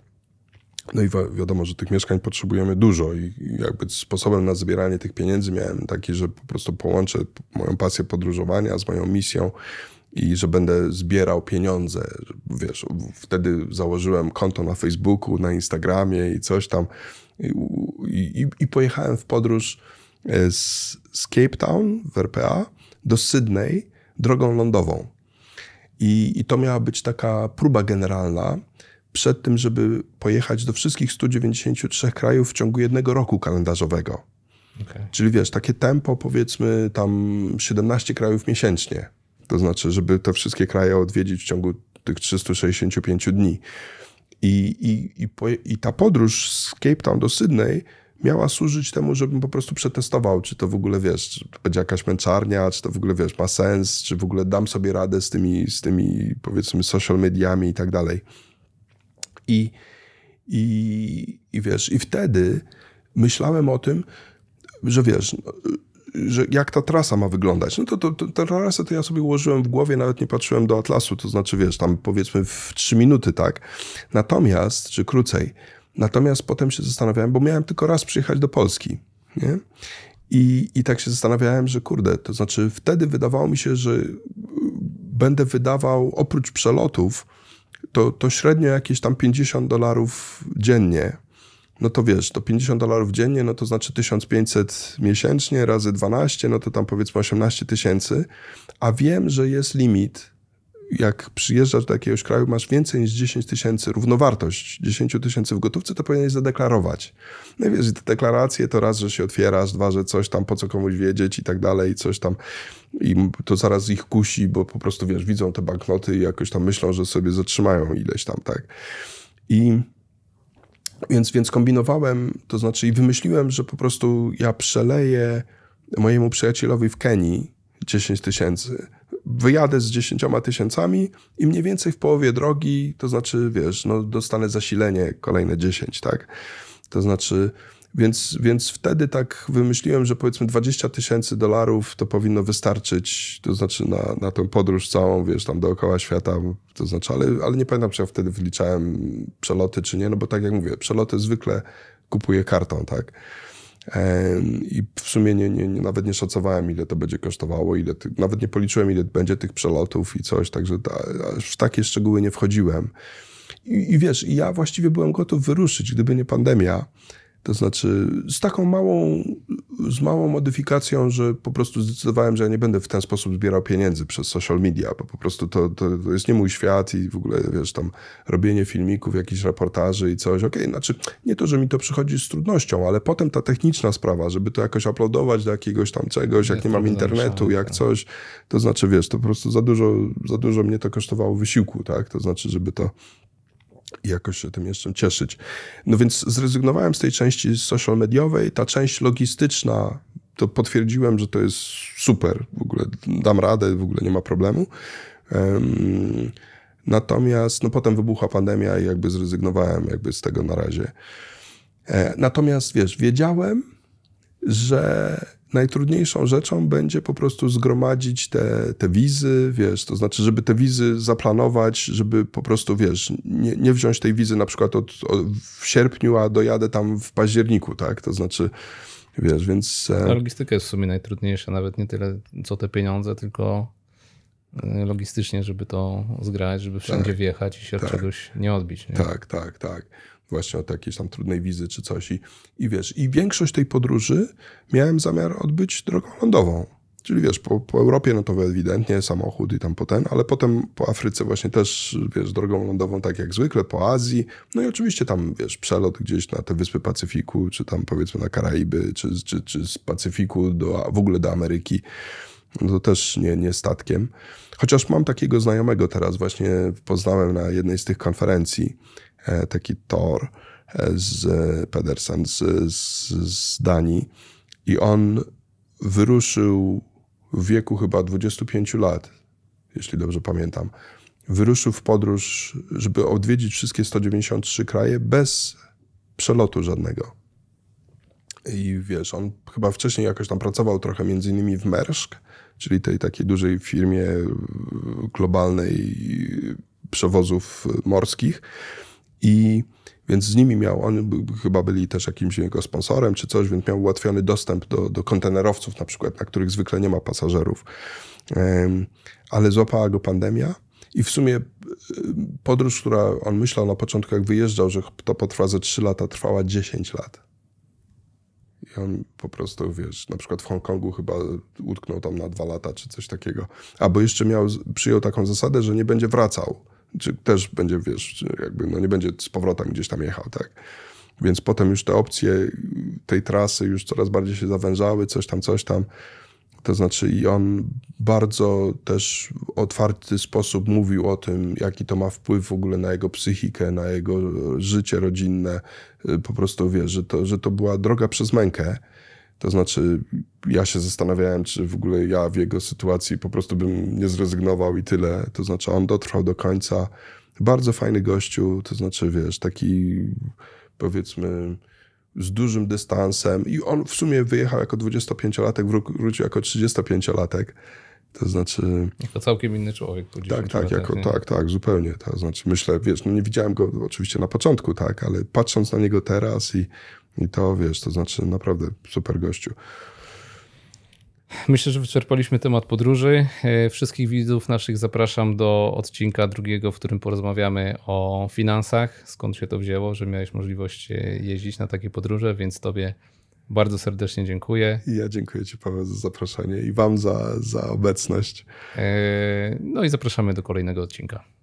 No i wi wiadomo, że tych mieszkań potrzebujemy dużo i jakby sposobem na zbieranie tych pieniędzy miałem taki, że po prostu połączę moją pasję podróżowania z moją misją i że będę zbierał pieniądze. Wiesz, wtedy założyłem konto na Facebooku, na Instagramie i coś tam. I, i, i pojechałem w podróż e, z, z Cape Town w RPA do Sydney drogą lądową. I, I to miała być taka próba generalna przed tym, żeby pojechać do wszystkich 193 krajów w ciągu jednego roku kalendarzowego. Okay. Czyli wiesz, takie tempo powiedzmy tam 17 krajów miesięcznie. To znaczy, żeby te wszystkie kraje odwiedzić w ciągu tych 365 dni. I, i, i, i ta podróż z Cape Town do Sydney miała służyć temu, żebym po prostu przetestował, czy to w ogóle, wiesz, czy będzie jakaś męczarnia, czy to w ogóle, wiesz, ma sens, czy w ogóle dam sobie radę z tymi, z tymi powiedzmy, social mediami i tak dalej. I, i, i wiesz, i wtedy myślałem o tym, że wiesz, no, że jak ta trasa ma wyglądać. No to, to, to, to trasę to ja sobie ułożyłem w głowie, nawet nie patrzyłem do atlasu, to znaczy wiesz, tam powiedzmy w trzy minuty, tak? Natomiast, czy krócej, natomiast potem się zastanawiałem, bo miałem tylko raz przyjechać do Polski, nie? I, I tak się zastanawiałem, że kurde, to znaczy wtedy wydawało mi się, że y, będę wydawał oprócz przelotów, to, to średnio jakieś tam 50 dolarów dziennie no to wiesz, to 50 dolarów dziennie, no to znaczy 1500 miesięcznie razy 12, no to tam powiedzmy 18 tysięcy, a wiem, że jest limit, jak przyjeżdżasz do jakiegoś kraju, masz więcej niż 10 tysięcy, równowartość 10 tysięcy w gotówce, to powinieneś zadeklarować. No i wiesz, te deklaracje to raz, że się otwierasz, dwa, że coś tam, po co komuś wiedzieć i tak dalej, coś tam. I to zaraz ich kusi, bo po prostu, wiesz, widzą te banknoty i jakoś tam myślą, że sobie zatrzymają ileś tam, tak. I więc, więc kombinowałem, to znaczy i wymyśliłem, że po prostu ja przeleję mojemu przyjacielowi w Kenii 10 tysięcy. Wyjadę z 10 tysięcami i mniej więcej w połowie drogi, to znaczy, wiesz, no, dostanę zasilenie kolejne 10, tak? To znaczy, więc, więc wtedy tak wymyśliłem, że powiedzmy 20 tysięcy dolarów to powinno wystarczyć, to znaczy na, na tę podróż całą, wiesz, tam dookoła świata, to znaczy, ale, ale nie pamiętam, czy ja wtedy wyliczałem przeloty, czy nie, no bo tak jak mówię, przeloty zwykle kupuję kartą, tak? I w sumie nie, nie, nawet nie szacowałem, ile to będzie kosztowało, ile ty, nawet nie policzyłem, ile będzie tych przelotów i coś, także ta, aż w takie szczegóły nie wchodziłem. I, I wiesz, ja właściwie byłem gotów wyruszyć, gdyby nie pandemia. To znaczy, z taką małą, z małą modyfikacją, że po prostu zdecydowałem, że ja nie będę w ten sposób zbierał pieniędzy przez social media, bo po prostu to, to, to jest nie mój świat i w ogóle, wiesz, tam robienie filmików, jakichś reportaży i coś. Okej, okay, znaczy, nie to, że mi to przychodzi z trudnością, ale potem ta techniczna sprawa, żeby to jakoś uploadować do jakiegoś tam czegoś, jak nie mam internetu, jak tak. coś, to znaczy, wiesz, to po prostu za dużo, za dużo mnie to kosztowało wysiłku, tak? To znaczy, żeby to i jakoś się tym jeszcze cieszyć. No więc zrezygnowałem z tej części social mediowej. Ta część logistyczna to potwierdziłem, że to jest super, w ogóle dam radę, w ogóle nie ma problemu. Um, natomiast no potem wybuchła pandemia i jakby zrezygnowałem jakby z tego na razie. E, natomiast wiesz, wiedziałem, że najtrudniejszą rzeczą będzie po prostu zgromadzić te, te wizy, wiesz, to znaczy, żeby te wizy zaplanować, żeby po prostu, wiesz, nie, nie wziąć tej wizy na przykład od, od, w sierpniu, a dojadę tam w październiku, tak? To znaczy, wiesz, więc... E, logistyka jest w sumie najtrudniejsza, nawet nie tyle co te pieniądze, tylko e, logistycznie, żeby to zgrać, żeby wszędzie tak, wjechać i się tak, od czegoś nie odbić. Nie? Tak, tak, tak właśnie od jakiejś tam trudnej wizy czy coś. I, i wiesz, i większość tej podróży miałem zamiar odbyć drogą lądową. Czyli wiesz, po, po Europie no to ewidentnie samochód i tam potem, ale potem po Afryce właśnie też, wiesz, drogą lądową tak jak zwykle, po Azji, no i oczywiście tam, wiesz, przelot gdzieś na te wyspy Pacyfiku, czy tam powiedzmy na Karaiby, czy, czy, czy z Pacyfiku do, w ogóle do Ameryki, no to też nie, nie statkiem. Chociaż mam takiego znajomego teraz właśnie, poznałem na jednej z tych konferencji, E, taki Thor e, z Pedersen z, z, z Danii i on wyruszył w wieku chyba 25 lat, jeśli dobrze pamiętam. Wyruszył w podróż, żeby odwiedzić wszystkie 193 kraje bez przelotu żadnego. I wiesz, on chyba wcześniej jakoś tam pracował trochę między innymi w Mersk, czyli tej takiej dużej firmie globalnej przewozów morskich. I więc z nimi miał, oni by, chyba byli też jakimś jego sponsorem czy coś, więc miał ułatwiony dostęp do, do kontenerowców na przykład, na których zwykle nie ma pasażerów. Ale złapała go pandemia i w sumie e, podróż, która on myślał na początku, jak wyjeżdżał, że to potrwa ze 3 lata, trwała 10 lat. I on po prostu, wiesz, na przykład w Hongkongu chyba utknął tam na 2 lata czy coś takiego. Albo jeszcze miał, przyjął taką zasadę, że nie będzie wracał czy też będzie, wiesz, jakby no nie będzie z powrotem gdzieś tam jechał, tak? Więc potem już te opcje tej trasy już coraz bardziej się zawężały, coś tam, coś tam. To znaczy, i on bardzo też otwarty sposób mówił o tym, jaki to ma wpływ w ogóle na jego psychikę, na jego życie rodzinne. Y, po prostu wie, że to, że to była droga przez mękę, to znaczy, ja się zastanawiałem, czy w ogóle ja w jego sytuacji po prostu bym nie zrezygnował i tyle. To znaczy, on dotrwał do końca. Bardzo fajny gościu, to znaczy, wiesz, taki powiedzmy z dużym dystansem. I on w sumie wyjechał jako 25-latek, wrócił jako 35-latek. To znaczy. Jako całkiem inny człowiek. Po tak, tak, jako, tak, tak, zupełnie. To znaczy, myślę, wiesz, no nie widziałem go oczywiście na początku, tak, ale patrząc na niego teraz i i to wiesz, to znaczy naprawdę super gościu. Myślę, że wyczerpaliśmy temat podróży. E, wszystkich widzów naszych zapraszam do odcinka drugiego, w którym porozmawiamy o finansach. Skąd się to wzięło, że miałeś możliwość e, jeździć na takie podróże, więc tobie bardzo serdecznie dziękuję. I Ja dziękuję Ci, Paweł, za zaproszenie i Wam za, za obecność. E, no i zapraszamy do kolejnego odcinka.